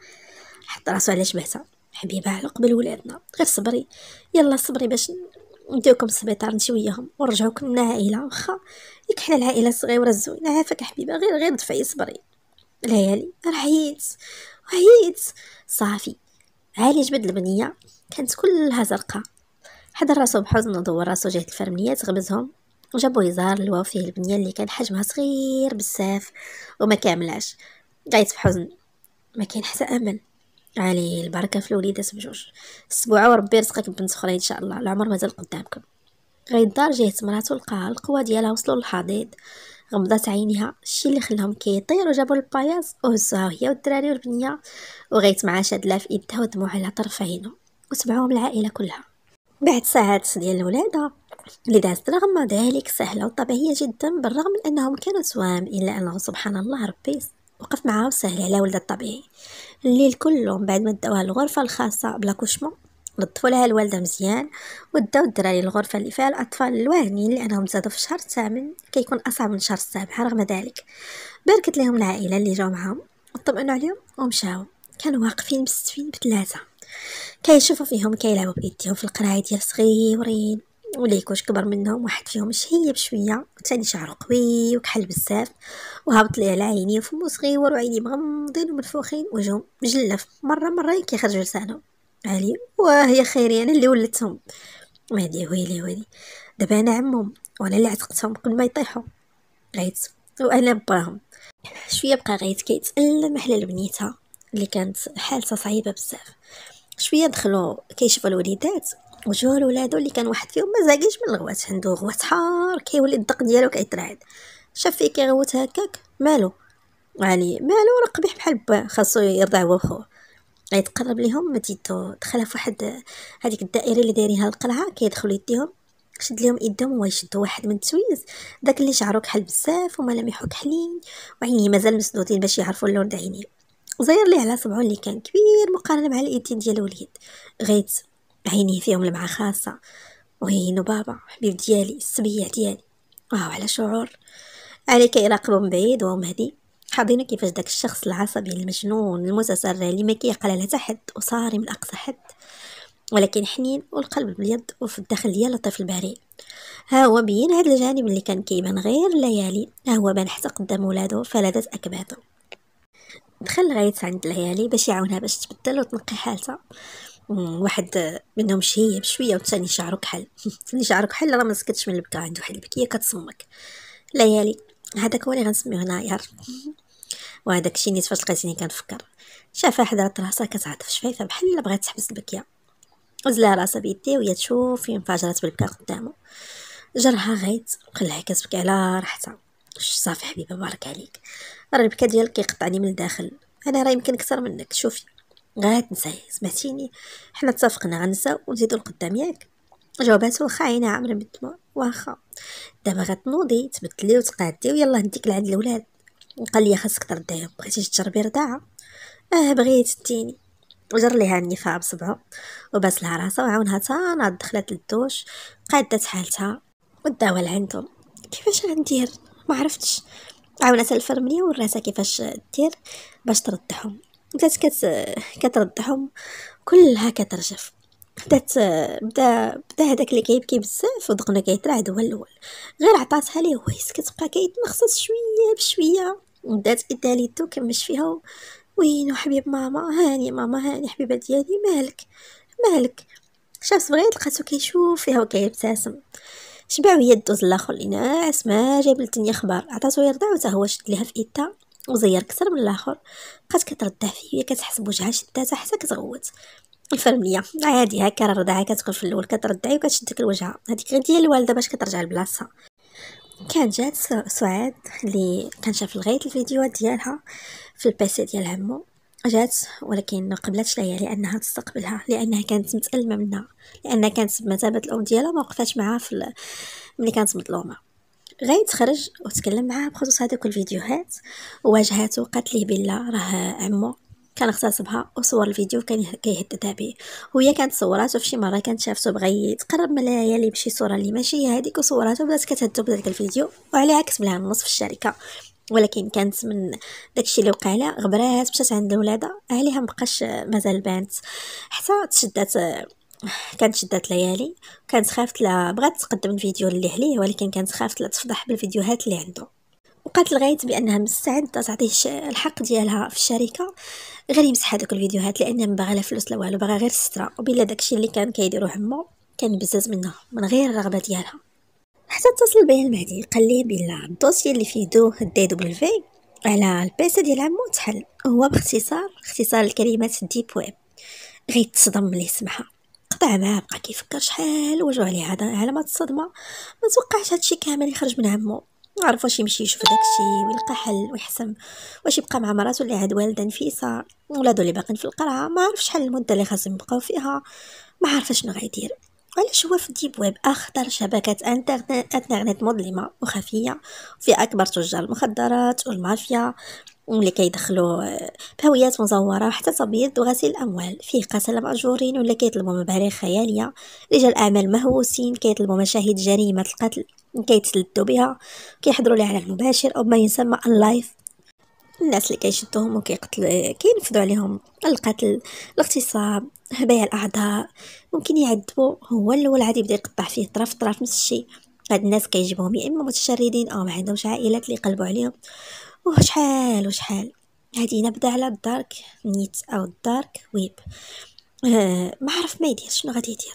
حط راسو على جبهتها حبيبه على قبل ولادنا غير صبري يلا صبري باش نديوكم للسبيطار نمشيو وياهم ونرجعوكم لنا عائله واخا ياك حنا العائله الصغيره الزوينه عافاك حبيبه غير غير دفعي صبري ليالي عييت عييت صافي عالي جبد البنيه كانت كلها زرقاء حضر راسو بحزن ودور راسو جهه الفرمليات غبزهم وجابوه يزار لواو فيه البنيه اللي كان حجمها صغير بزاف وما كاملاش قايت بحزن ما كان حتى امل علي البركه في الوليدات بجوج اسبوع وربي يرزقك ببنت اخرى ان شاء الله العمر مازال قدامكم غايت دار جهه مراتو لقاها القوا ديالها وصلوا للحضيض غمضات عينيها الشي اللي خلاهم كيطيروا جابوا الباياس وهزوها هي والدراري والبنيه وغيت معاها شادله في يدها ودموعها على طرف عينه وتبعوهم العائلة كلها بعد ساعات ديال الولادة اللي دازت رغم ذلك سهلة وطبيعية جدا بالرغم من أنهم كانوا سوام إلا أنه سبحان الله ربي وقف معاه وسهل على ولد الطبيعي الليل كلهم بعد ما داوها الغرفة الخاصة بلا كوشمو نظفوا لها الوالده مزيان وداو الدراري الغرفه اللي فيها الاطفال الواهنين لانهم زادوا في الشهر الثامن كيكون اصعب من شهر السابع رغم ذلك باركت لهم العائله اللي جاو معاهم وطمئنوا عليهم ومشاو كانوا واقفين مستفين بثلاثه كيشوفوا فيهم كيلعبوا بايديهم في القرايه ديال صغيورين ولا يكونش كبر منهم واحد فيهم شهية بشوية وثاني شعره قوي وكحل بزاف وهبط ليه على عيني وفمو صغيور وعيني مغمضين ومنفوخين وجههم مجلف مرة مرة كيخرج لسانهم علي واه يا خيري انا اللي ولدتهم مهدي ويلي ويلي دابا انا عمهم وانا اللي عتقتهم قبل ما يطيحوا غيت وانا باهم شويه بقى غيت كيتالم على بنيتها اللي كانت حالتها صعيبه بزاف شويه دخلوا كيشوفوا الوليدات وجوه لولادو اللي كان واحد فيهم ما من الغوات عنده غوات حار كيولي الدق ديالو كيترعد شاف فيه كيغوت هكاك مالو علي مالو راه قبيح بحال با خاصو يرضع هو بخوه غيتقرب ليهم مديتو دخلها في واحد هذيك الدائره اللي دايرينها القلعه كيدخلوا يديهم شد ليهم يدهم هو واحد من التويز داك اللي شعرو كحل بزاف وملامحو كحلين وعينيه مازال مسدودين باش يعرفوا اللون د عينيه زاير ليه على صبعو اللي كان كبير مقارنه مع اليدين ديال الوليد غيت عينيه فيهم لمعه خاصه وينو بابا حبيب ديالي السبيع ديالي واو على شعور عليك يراقبو من بعيد وهو مهدي حاضينه كيفاش داك الشخص العصبي المجنون المتسرع اللي ما كيقلع لا حتى حد وصاري من اقصى حد ولكن حنين والقلب باليد وفي الداخل ديالو طفل بريء ها هو بين هاد الجانب اللي كان كيبان غير الليالي ها هو بان حتى قدام ولادو فلذات اكبادو دخل لغاية عند العيالي باش يعاونها باش تبدل وتنقي حالتها واحد منهم شهية بشوية والثاني شعرو كحل [LAUGHS] ثاني شعرو كحل راه ما سكتش من البكا عنده واحد البكية كتصمك ليالي هذاك هو اللي غنسميوه ناير [LAUGHS] وهذاك الشيء نيت فاش لقيتيني كنفكر شافها حدا راسها كتعطف شفايفها بحال الا بغات تحبس البكية وزلا راسها بيديه وهي تشوف فين انفجرت بالبكا قدامه جرها غيت لها كتبكي على راحتها صافي حبيبه بارك عليك الربكه ديالك كيقطعني من الداخل انا راه يمكن اكثر منك شوفي غاد نساي سمعتيني حنا اتفقنا غنسى ونزيدو لقدام ياك جاوباتو واخا عينا عامره بالدموع واخا دابا غتنوضي تبدلي وتقادي ويلا نديك لعند الاولاد قال لي خاصك ترديهم بغيتي تجربي رضاعه اه بغيت تديني وجر ليها النفاق بصبعو وباس لها راسها وعاونها تا دخلت للدوش قادت حالتها وداوها لعندهم كيفاش غندير ما عرفتش عاونات الفرملية وراتها كيفاش دير باش تردحهم بدات كت... كتردحهم كلها كترجف بدات بدا بدا هذاك اللي كيبكي بزاف ودقنا كيترعد هو الاول غير عطاتها ليه وهيس كتبقى كيتمخصص شويه بشويه بدات ادها ليدو كمش فيها وينو حبيب ماما هاني ماما هاني حبيبه ديالي مالك مالك شاف صبغيت لقاتو كيشوف فيها وكيبتسم شبع وهي دوز الاخر ناعس ما جاب لتنيا خبر عطاتو يرضع وتا هو شد ليها في ايدها وزير كثر من الاخر بقات كتردع فيه كتحس بوجهها شداتها حتى كتغوت الفرمليه عادي هكا راه الرضاعه كتكون في الاول كتردعي وكتشدك الوجهه هذيك غير ديال الوالده باش كترجع لبلاصتها كان جات سعاد اللي كان شاف لغايه الفيديوهات ديالها في البيسي ديال عمو جات ولكن قبلتش ليا لانها تستقبلها لانها كانت متالمه منها لانها كانت بمثابه الام ديالها ما وقفاتش معاها في ملي كانت مظلومه غير تخرج وتكلم معاها بخصوص هذوك الفيديوهات وواجهته وقالت ليه بلا راه عمو كان اغتصبها وصور الفيديو كان كيهددها به وهي كانت صوراتو فشي مره كانت شافته بغى يتقرب من اللي بشي صوره اللي ماشي هي هذيك وصوراتو بدات كتهدو بداك الفيديو وعليها عكس بلا النص في الشركه ولكن كانت من داكشي اللي وقع لها غبرات مشات عند الولاده اهلها مبقاش آه، مازال بانت حتى تشدات آه، كانت شدات ليالي كانت خافت لا بغات تقدم الفيديو اللي عليه ولكن كانت خافت لا تفضح بالفيديوهات اللي عنده وقالت لغايه بانها مستعده تعطيه الحق ديالها في الشركه غير يمسح هذوك الفيديوهات لان ما باغا لا فلوس لا والو باغا غير الستره وبلا داكشي اللي كان كيديرو عمو كان بزاز منها من غير الرغبه ديالها حتى اتصل به المهدي قال لي بلا الدوسي اللي فيه دو دي دبل في على البيسة ديال عمو تحل هو باختصار اختصار الكلمات ديب ويب غير تصدم ملي سمعها قطع معاه بقى كيفكر شحال وجعو عليه على ما تصدمه ما توقعش هادشي كامل يخرج من عمو عرف واش يمشي يشوف داكشي ويلقى حل ويحسم واش يبقى مع مراتو اللي عاد والده نفيسه ولادو اللي باقين في القرعه ما عرف شحال المده اللي خاصهم يبقاو فيها ما عارف شنو غيدير علاش هو في الديب ويب أخطر شبكة انترنت مظلمة وخفية في أكبر تجار المخدرات والمافيا واللي كيدخلوا آه، بهويات مزورة حتى تبييض وغسيل الأموال فيه قتلة مأجورين ولا كيطلبوا مبالغ خيالية رجال أعمال مهووسين كيطلبوا مشاهد جريمة القتل كيتسلدوا بها كيحضروا لي على المباشر أو ما يسمى اللايف الناس اللي كيشدوهم وكيقتل كينفذوا عليهم القتل الاغتصاب هبايا الاعضاء ممكن يعذبوا هو الاول عادي يبدا يقطع فيه طرف طرف نفس الشيء هاد الناس كيجيبوهم يا اما متشردين او ما عندهمش عائلات اللي يقلبوا عليهم وشحال وشحال هادي نبدا على الدارك نيت او الدارك ويب آه ما عرف ما يدير شنو غادي يدير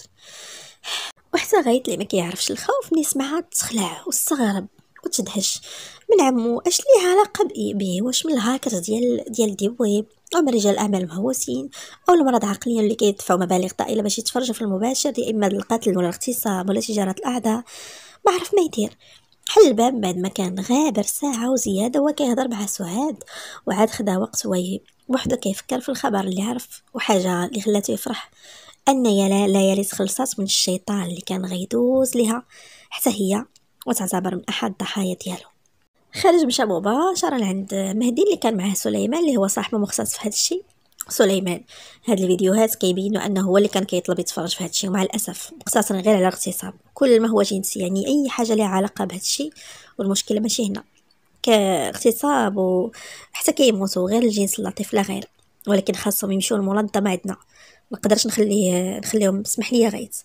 وحتى غايت اللي ما كيعرفش الخوف ملي سمعها تخلع واستغرب وتدهش من عمو اش ليه علاقه به واش من الهاكرز ديال ديال ديب ويب او من رجال الاعمال المهووسين او المرض عقليا اللي كيدفعوا مبالغ طائله باش يتفرجوا في المباشر يا اما القتل ولا الاغتصاب ولا تجاره الاعداء ما عرف ما يدير حل الباب بعد ما كان غابر ساعة وزيادة وكيهضر مع سعاد وعاد خدا وقت وي وحده كيفكر في الخبر اللي عرف وحاجة اللي خلاته يفرح أن يا ليالي تخلصات من الشيطان اللي كان غيدوز لها حتى هي وتعتبر من أحد الضحايا ديالو خرج مشى مباشرة عند مهدي اللي كان معاه سليمان اللي هو صاحب مختص في هذا الشيء سليمان هاد الفيديوهات كيبينوا انه هو اللي كان كيطلب يتفرج في هادشي ومع الاسف مقتصر غير على الاغتصاب كل ما هو جنسي يعني اي حاجه لها علاقه بهادشي والمشكله ماشي هنا كاغتصاب وحتى كيموتوا غير الجنس اللطيف لا غير ولكن خاصهم يمشيو المنظمه عندنا ما نقدرش نخليه نخليهم اسمح لي غيت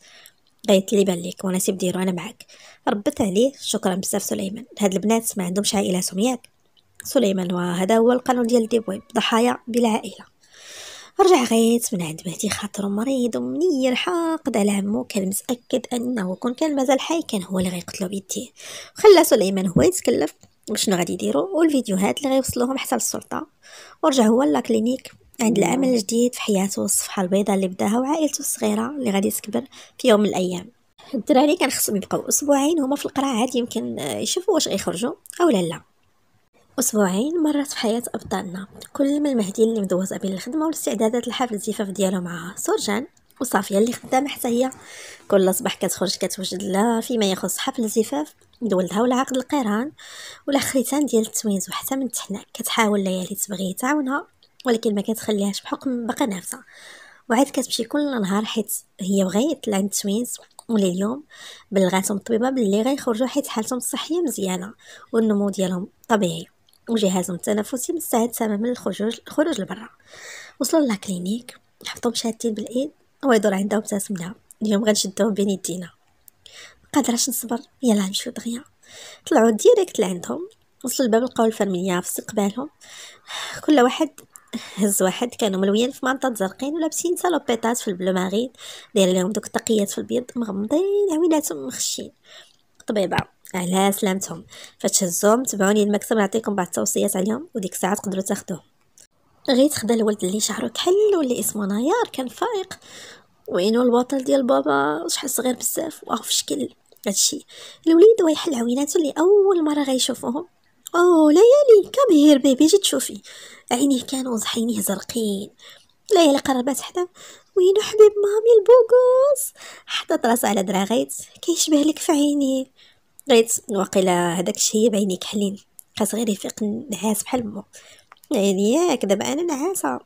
بيت لي وانا سيب ديرو انا معاك ربت عليه شكرا بزاف سليمان هاد البنات ما عندهمش عائله سمياك سليمان وهذا هو القانون ديال الديب ويب ضحايا بلا عائله رجع غيت من عند مهدي خاطرو مريض ومنيه حاقد على عمو كان متاكد انه كون كان مازال حي كان هو اللي غيقتلو بيديه خلى سليمان هو يتكلف وشنو غادي يديرو والفيديوهات اللي غيوصلوهم حتى للسلطه ورجع هو لا كلينيك عند العمل الجديد في حياته والصفحة البيضاء اللي بداها وعائلته الصغيرة اللي غادي تكبر في يوم من الأيام الدراري كان خصهم يبقاو أسبوعين هما في القرعة عاد يمكن يشوفوا واش غيخرجوا أو لا لا أسبوعين مرت في حياة أبطالنا كل من المهدي اللي مدوز بين الخدمة والاستعدادات لحفل الزفاف ديالو مع سورجان وصافيه اللي خدامه حتى هي كل صباح كتخرج كتوجد لا فيما يخص حفل الزفاف دولتها ولا عقد القيران ولا خريتان ديال التوينز وحتى من تحنا كتحاول ليالي تبغي تعاونها ولكن ما كتخليهاش بحكم باقا نافسه وعاد كتمشي كل نهار حيت هي بغيت لعند التمييز ولي اليوم بلغاتهم الطبيبه باللي غيخرجوا حيت حالتهم الصحيه مزيانه والنمو ديالهم طبيعي وجهازهم التنفسي مستعد تماما من الخروج لبرا وصلوا للاكلينيك حطهم شادين بالايد ويدور عندهم تاسمنا اليوم غنشدوهم بين يدينا مقدرش نصبر يلا نمشيو دغيا طلعوا ديريكت لعندهم وصلوا الباب لقاو الفرميه في استقبالهم كل واحد هز [LAUGHS] واحد كانوا ملويين في مانطات زرقين ولابسين سالوبيطات في البلو مارين داير لهم دوك التقيات في البيض مغمضين عويناتهم مخشين طبيبه على سلامتهم فاش هزوهم تبعوني المكتب نعطيكم بعض التوصيات عليهم وديك الساعه تقدروا تاخذوهم غيت خدا الولد اللي شعرو كحل واللي اسمه نيار كان فايق وينو البطل ديال بابا شحال صغير بزاف واه في شكل هادشي الوليد ويحل عويناتو اللي اول مره غيشوفوهم أوه ليالي كم بيبي جي تشوفي عينيه كانوا زحينيه زرقين ليالي قربت حدا وينو حبيب مامي البوكوس حطت راسها على غيت كيشبه لك في عيني غيت واقيلا هداك الشيء بعينيك حلين بقات غير يفيق نعاس بحال مو يعني ياك دابا انا نعاسه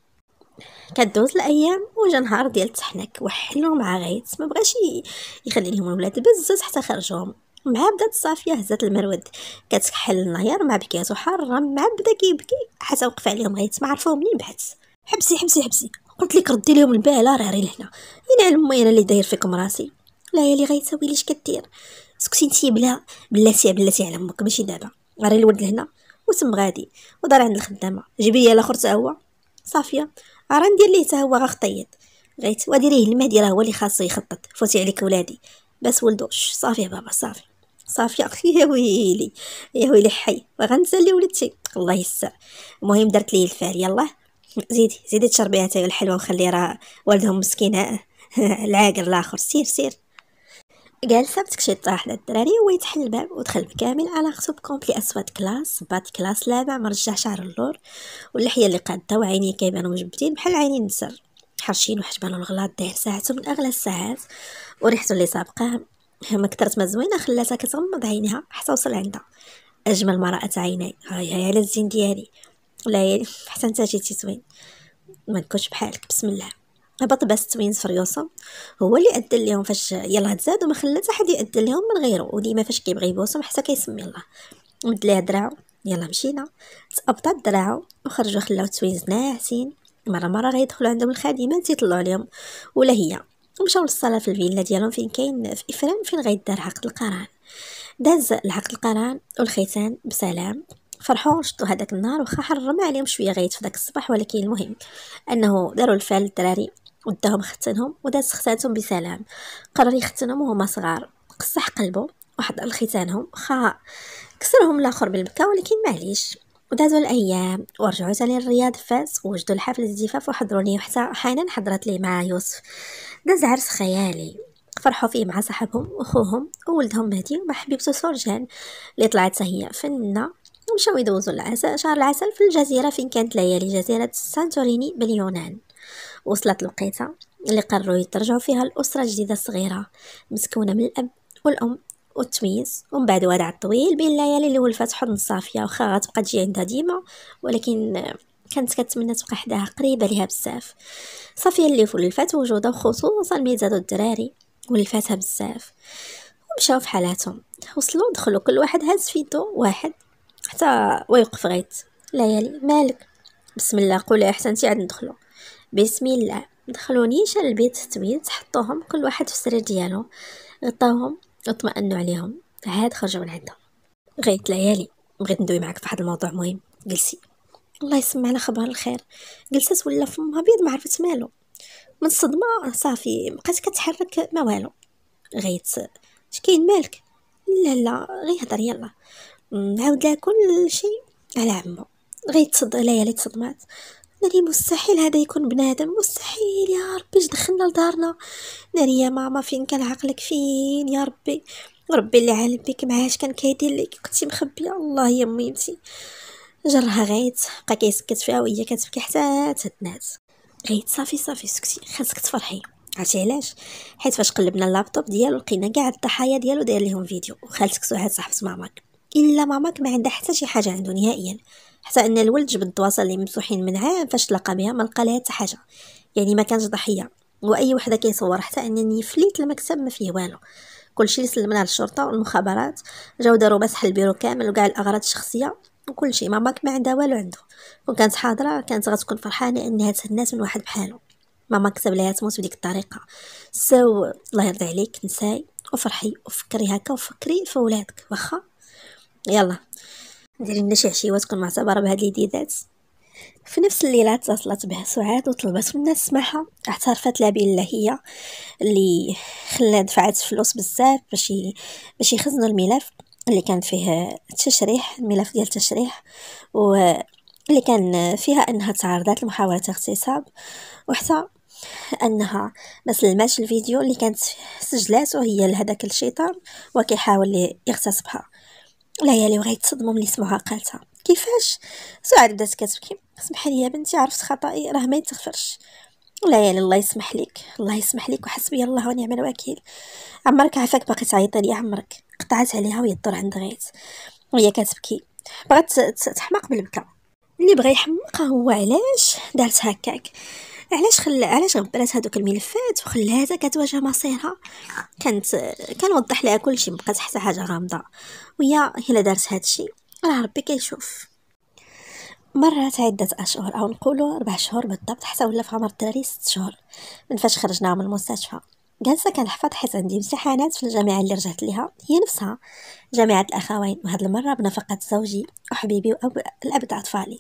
كدوز الايام وجا نهار ديال التحنك وحلو مع غيت ما بغاش يخلي لهم الولاد بزز حتى خرجهم مع بدات صافيه هزات المرود كتكحل النهار مع بكياتو حاره مع بدا كيبكي حتى وقف عليهم غيت ما عرفوه منين بحث حبسي حبسي حبسي قلت لك ردي لهم الباله راه ري لهنا ينعلم انا اللي داير فيكم راسي لا يا اللي غيتسوي ليش كدير سكتي نتي بلا بلاتي بلاتي على امك ماشي دابا راه الولد لهنا وتم غادي ودار عند الخدامه جيبي لي الاخر هو صافيه راه ندير ليه حتى هو غخطيط غيت وديريه المهدي راه هو اللي خاصو يخطط فوتي عليك ولادي بس ولدو صافي بابا صافي صافي اخي يا ويلي يا ويلي حي وغنسالي ولدتي الله يسع المهم درت ليه الفال يلا زيدي زيدي تشربي تاهي الحلوه وخلي راه والدهم مسكين [LAUGHS] العاقل الاخر سير سير جالسه بتكشي الطاحله الدراري هو يتحل الباب ودخل بكامل على خصوب كومبلي اسود كلاس بات كلاس لابع مرجع شعر اللور واللحيه اللي قاده وعينيه كيبانو مجبدين بحال عينين نسر حرشين وحجبانو الغلاط داير ساعته من اغلى الساعات وريحته اللي سابقه ما كثرت ما زوينه خلاتها كتغمض عينيها حتى وصل عندها اجمل مراه عيني عيناي هاي هاي على الزين ديالي لا يعني حتى انت جيتي زوين ما نكونش بحالك بسم الله هبط باس توين فريوسه هو اللي أدى ليهم فاش يلاه تزاد وما خلى حتى حد يأدى ليهم من غيره وديما فاش كيبغي يبوسهم حتى كيسمي الله مد ليه دراعو يلا مشينا تأبطات دراعو وخرجوا خلاو توينز ناعسين مره مره غيدخلوا عندهم الخادمه تيطلعوا عليهم ولا هي ومشاو للصلاه في الفيلا ديالهم فين كاين في افران فين غيدار عقد القران داز العقد القران والختان بسلام فرحوا شطوا هذاك النهار واخا حرم عليهم شويه غيت في داك الصباح ولكن المهم انه داروا الفعل الدراري وداهم ختنهم وداز ختاتهم بسلام قرر يختنهم وهما صغار قصح قلبه واحد الختانهم خا كسرهم الاخر بالبكا ولكن معليش ودازوا الايام ورجعوا ثاني للرياض فاس وجدوا الحفل الزفاف وحضروني وحتى حنان حضرت لي مع يوسف داز عرس خيالي فرحوا فيه مع صاحبهم وخوهم وولدهم مهدي مع حبيبته سورجان اللي طلعت هي فنه ومشاو يدوزوا العسل شهر العسل في الجزيره فين كانت ليالي جزيره سانتوريني باليونان وصلت الوقيته اللي قرروا يترجعوا فيها الاسره الجديده الصغيره مسكونه من الاب والام والتميز ومن بعد وداع طويل بين الليالي اللي ولفات حضن صافيه وخا غتبقى تجي عندها ديما ولكن كانت كتمنى تبقى حداها قريبه ليها بزاف صافيه اللي ولفات وجودها وخصوصا ميزادو الدراري ولفاتها بزاف ومشاو في حالاتهم وصلوا دخلوا كل واحد هز في يدو واحد حتى ويوقف غيت ليالي مالك بسم الله قولي احسنتي عاد ندخلوا بسم الله دخلوا نيشان البيت تبيت حطوهم كل واحد في السرير ديالو غطاوهم اطمئنوا عليهم عاد خرجوا من عندهم غيت ليالي بغيت ندوي معك في واحد الموضوع مهم جلسي الله يسمعنا خبر الخير جلست ولا فمها بيض ما عرفت مالو من الصدمه صافي بقات كتحرك ما والو غيت اش كاين مالك لا لا غير هضر يلا نعاود لها كل شيء على عمو غير تصد ليالي تصدمات ناري مستحيل هذا يكون بنادم مستحيل يا ربي اش دخلنا لدارنا ناري يا ماما فين كان عقلك فين يا ربي ربي اللي عالم بك معاش كان كيدير لك كنتي مخبيه الله يا امي جرها غيت بقى كيسكت فيها وهي كتبكي حتى تهدنات غيت صافي صافي سكتي خاصك تفرحي عرفتي علاش حيت فاش قلبنا اللابتوب ديالو لقينا كاع الضحايا ديالو داير ليهم فيديو وخالتك سعاد صاحبت ماماك الا ماماك ما عندها حتى شي حاجه عنده نهائيا حتى ان الولد جبد الدواسه اللي ممسوحين من عام فاش تلاقى بها ما لقى لها حتى حاجه يعني ما كانش ضحيه واي وحده كيصور حتى انني فليت المكتب ما فيه والو كلشي اللي سلمناه للشرطه والمخابرات جاو داروا مسح البيرو كامل وكاع الاغراض الشخصيه وكل شيء ما ما عندها والو عنده وكانت حاضره كانت غتكون فرحانه انها تهنات من واحد بحالو ماما كتب لها تموت بديك الطريقه سو الله يرضي عليك نساي وفرحي وفكري هكا وفكري في ولادك واخا يلا ديري لنا شي عشيوه تكون معتبره بهاد اليديدات في نفس الليلة اتصلت بها سعاد وطلبت منها السماحة اعترفت لها بالله هي اللي خلات دفعات فلوس بزاف باش باش يخزنوا الملف اللي كان فيه تشريح ملف ديال التشريح واللي كان فيها انها تعرضت لمحاولة اغتصاب وحتى انها ما سلماتش الفيديو اللي كانت سجلات وهي لهداك الشيطان وكيحاول يغتصبها ليالي وغيت تصدموا ملي سمعوها قالتها كيفاش سعاد بدات كتبكي سمحي لي يا بنتي عرفت خطائي راه ما يتغفرش ليالي الله يسمح ليك الله يسمح ليك وحسبي الله ونعم الوكيل عمرك عافاك باقي تعيطي لي عمرك قطعت عليها وهي الدور عند غيت وهي كتبكي بغات تحماق بالبكا اللي بغى يحمق هو علاش دارت هكاك علاش خلى علاش غبرات هذوك الملفات وخلاتها كتواجه مصيرها كانت كنوضح لها كلشي بقات حتى حاجه غامضه وهي الا دارت هادشي راه ربي كيشوف مرات عدة أشهر أو نقولوا أربع شهور بالضبط حتى ولا في عمر الدراري ست شهور من فاش خرجناها من المستشفى جالسه كنحفظ حيت عندي امتحانات في الجامعه اللي رجعت لها هي نفسها جامعه الاخوين وهاد المره بنفقه زوجي وحبيبي والاب اطفالي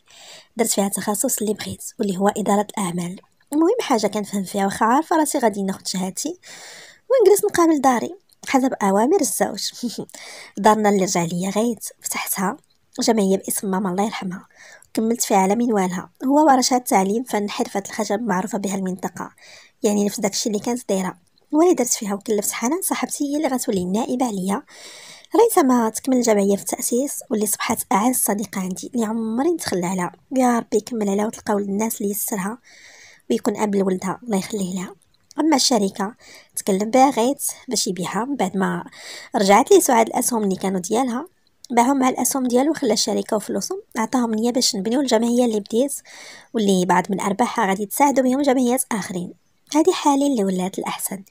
درت فيها التخصص اللي بغيت واللي هو اداره الاعمال المهم حاجه كنفهم فيها واخا عارفه راسي غادي ناخد شهادتي ونجلس نقابل داري حسب اوامر الزوج [LAUGHS] دارنا اللي رجع ليا غيت فتحتها جمعيه باسم ماما الله يرحمها كملت فيها على منوالها هو ورشات تعليم فن حرفه الخشب معروفه بها المنطقه يعني نفس داكشي اللي كانت دايره واللي درت فيها وكلفت حنان صاحبتي هي اللي غتولي النائبه عليا ريت ما تكمل الجمعيه في التاسيس واللي صبحت اعز صديقه عندي اللي عمري نتخلى عليها يا ربي يكمل عليها وتلقاو ولد الناس اللي يسرها ويكون اب لولدها الله يخليه لها اما الشركه تكلم بها غيت باش يبيعها بعد ما رجعت لي سعاد الاسهم اللي كانوا ديالها باعهم مع الاسهم ديالو خلى الشركه وفلوسهم عطاهم ليا باش نبنيو الجمعيه اللي بديت واللي بعض من ارباحها غادي تساعدوا بهم جمعيات اخرين هذه حالي اللي ولات الأحسن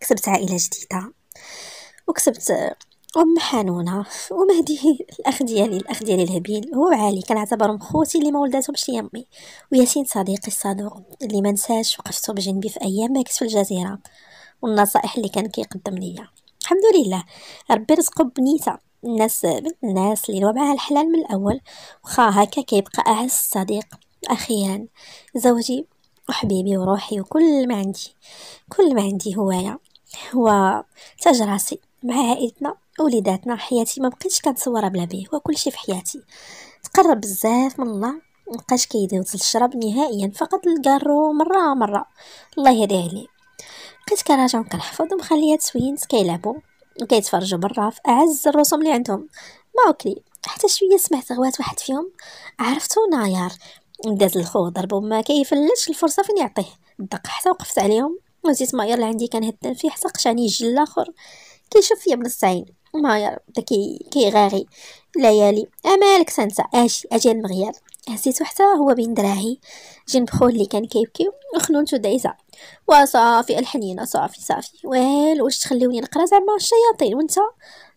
كسبت عائلة جديدة وكسبت أم حنونة ومهدي [LAUGHS] الأخ ديالي الأخ ديالي الهبيل هو وعلي كنعتبرهم خوتي اللي ما ولداتهمش ليمي وياسين صديقي الصدوق اللي ما نساش وقفتو بجنبي في أيام ما كنت في الجزيرة والنصائح اللي كان كيقدم ليا الحمد لله ربي رزقو بنيته الناس بنت الناس اللي معها الحلال من الأول وخا هكا كيبقى أعز صديق أخيان زوجي وحبيبي وروحي وكل ما عندي كل ما عندي هوايا هو تاج راسي مع عائلتنا وليداتنا حياتي ما بقيتش كنصورها بلا بيه هو كلشي في حياتي تقرب بزاف من الله مبقاش كيدوز الشرب نهائيا فقط الكارو مره مره الله يهدي عليه بقيت كنراجع وكنحفظ ومخليها تسوينت كيلعبوا وكيتفرجوا برا في اعز الرسوم اللي عندهم ما حتى شويه سمعت غوات واحد فيهم عرفتو نايار داز الخو ضربو ما كيفلش الفرصه فين يعطيه دق حتى وقفت عليهم وزيت ماير لعندي كنهدن فيه حتى قشاني الجل الاخر كيشوف فيا بنص ماير بدا كيغاغي ليالي امالك أه سانسا اجي اجي المغياب هزيتو حتى هو بين دراعي جنب خو اللي كان كيبكي وخنونتو دايزه وصافي الحنينه صافي صافي ويل واش تخليوني نقرا زعما الشياطين وانت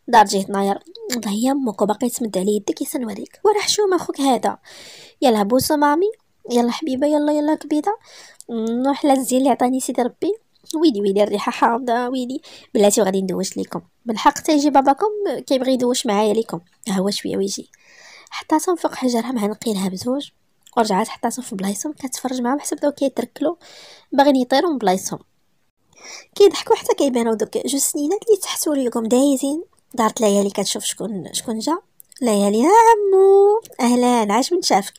دار جهه ناير ضهي امك وباقي تمد على يدك يسنوريك وراه حشومه خوك هذا يلا بوسو مامي يلا حبيبه يلا يلا كبيده نروح للزين اللي عطاني سيدي ربي ويلي ويلي الريحه حامضه ويلي بلاتي غادي ندوش ليكم بالحق حتى يجي باباكم كيبغي يدوش معايا ليكم هو شويه ويجي حطاتهم فوق حجرها مع نقيلها بزوج ورجعات حطاتهم في بلايصهم كتفرج معاهم حسب بداو كيتركلو باغيين يطيروا من بلايصهم كيضحكوا حتى كيبانو دوك جوج سنينات اللي تحسوا ليكم دايزين دارت ليالي كتشوف شكون شكون جا ليالي ها عمو اهلا عاش من شافك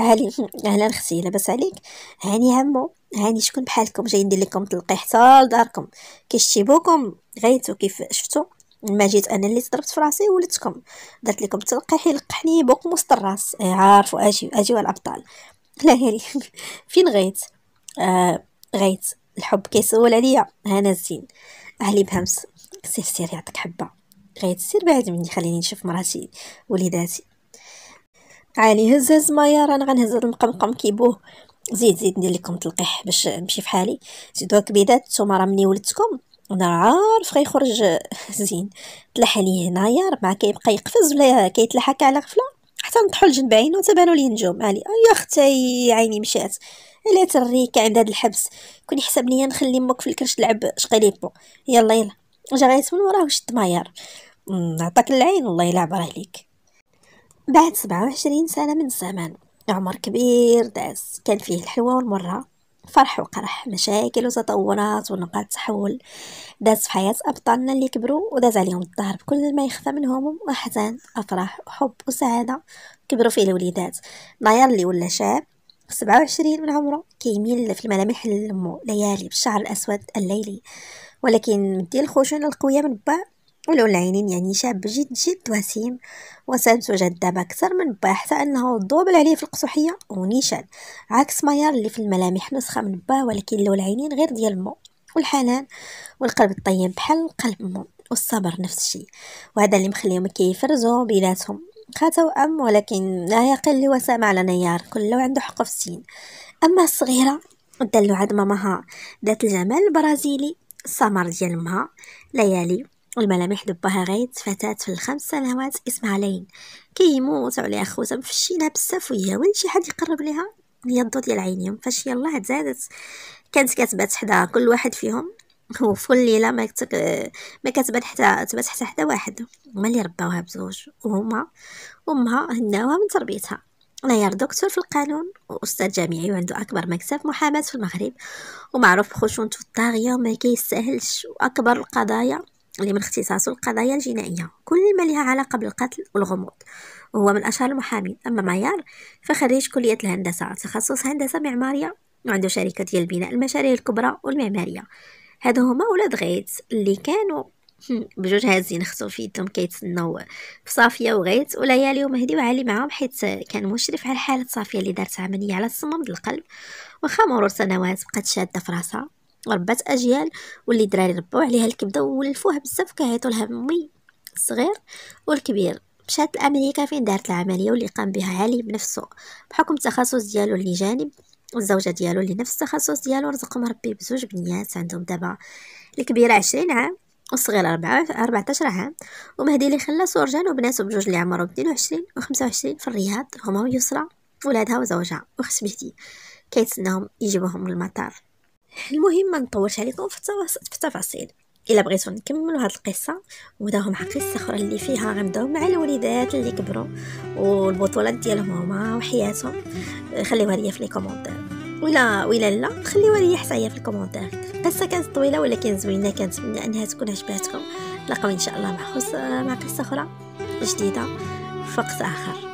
هاني اهلا اختي لاباس عليك هاني عمو هاني شكون بحالكم جاي ندير لكم تلقيح حتى لداركم كيشتي بوكم غايتو كيف شفتو ما جيت انا اللي ضربت في راسي ولدتكم درت لكم تلقيح يلقحني بوك وسط الراس آه، عارفوا اجي اجي الابطال [LAUGHS] لا هاني فين غيت آه غيت الحب كيسول عليا هنا الزين علي بهمس سير سير يعطيك حبه غاية السير بعد مني خليني نشوف مراتي وليداتي عالي هز هز مايا رانا غنهز هاد المقمقم كيبوه زيد زيد ندير لكم تلقيح باش نمشي فحالي زيدوا كبيدات نتوما راه مني ولدتكم انا عارف غيخرج [LAUGHS] زين تلح لي هنايا راه ما كيبقى يقفز ولا كيتلحك على غفله حتى نطحو لجنب عينو تبانو لي نجوم علي يا اختي عيني مشات الا تريك عند هاد الحبس كون يحسب ليا نخلي امك في الكرش تلعب بو يلا يلا جا غيت من وراه وشد مايار نعطاك العين الله يلعب عليك بعد سبعة وعشرين سنة من الزمان عمر كبير داز كان فيه الحلوة والمرة فرح وقرح مشاكل وتطورات ونقاط تحول داز في حياة أبطالنا اللي كبروا وداز عليهم الظهر بكل ما يخفى منهم هموم وأحزان أفراح وحب وسعادة كبروا فيه الوليدات ناير اللي ولا شاب سبعة وعشرين من عمره كيميل في الملامح لأمه ليالي بالشعر الأسود الليلي ولكن مدي الخشونة القوية من بعد ولو العينين يعني شاب جد جد وسيم وسنسج جذاب أكثر من باه حتى أنه دوبل عليه في القصوحية ونيشان عكس مايار اللي في الملامح نسخة من باه ولكن لو العينين غير ديال مو والحنان والقلب الطيب بحال قلب مو والصبر نفس الشيء وهذا اللي مخليهم كيفرزوا بيناتهم خا أم ولكن لا يقل وسام على نيار كله عنده حق في السين أما الصغيرة دلو عند ماماها ذات الجمال البرازيلي السمر ديال مها ليالي الملامح دبها غيت فتاة في الخمس سنوات اسمها لين كيموت عليها خوتها مفشينها بزاف وين شي حد يقرب ليها هي الضو ديال عينيهم فاش يلاه تزادت كانت كتبات حدا كل واحد فيهم وفي كل ليله ما كتك... ما كتبان حتى تبات حتى حدا واحد هما اللي رباوها بزوج وهما امها هناوها من تربيتها ناير دكتور في القانون واستاذ جامعي وعنده اكبر مكتب محاماه في المغرب ومعروف بخشونته الطاغيه وما كيستاهلش واكبر القضايا اللي من اختصاصه القضايا الجنائية كل ما لها علاقة بالقتل والغموض وهو من أشهر المحامين أما معيار فخريج كلية الهندسة تخصص هندسة معمارية وعنده شركة ديال بناء المشاريع الكبرى والمعمارية هادو هما ولاد غيتس اللي كانوا [LAUGHS] بجوج هازين خصو في يدهم كيتسناو في بصافيه وغيت وليالي ومهدي وعلي معاهم حيت كان مشرف على حاله صافيه اللي دارت عمليه على الصمم د القلب وخا مرور سنوات بقات شاده في راسها ربات اجيال واللي دراري ربوا عليها الكبده ولفوها بزاف كيعيطوا لها مي الصغير والكبير مشات لامريكا فين دارت العمليه واللي قام بها علي بنفسه بحكم التخصص ديالو اللي جانب والزوجه ديالو اللي نفس التخصص ديالو رزقهم ربي بزوج بنيات عندهم دابا الكبيره عشرين عام والصغير 14 عام ومهدي اللي خلى سورجان وبناته بجوج اللي عمرهم 22 و 25 في الرياض هما ويسرى ولادها وزوجها واخت مهدي كيتسناهم يجيبوهم للمطار المهم ما نطولش عليكم في التفاصيل الا بغيتو نكملوا هاد القصه وداهم مع قصه اخرى اللي فيها غنبداو مع الوليدات اللي كبروا والبطولات ديالهم هما وحياتهم خليوها ليا في لي كومونتير ولا ولا لا خليوها ليا حتى هي في الكومونتير القصه كانت طويله ولكن زوينه كنتمنى انها تكون عجباتكم نلقاو ان شاء الله مع مع قصه اخرى جديده في وقت اخر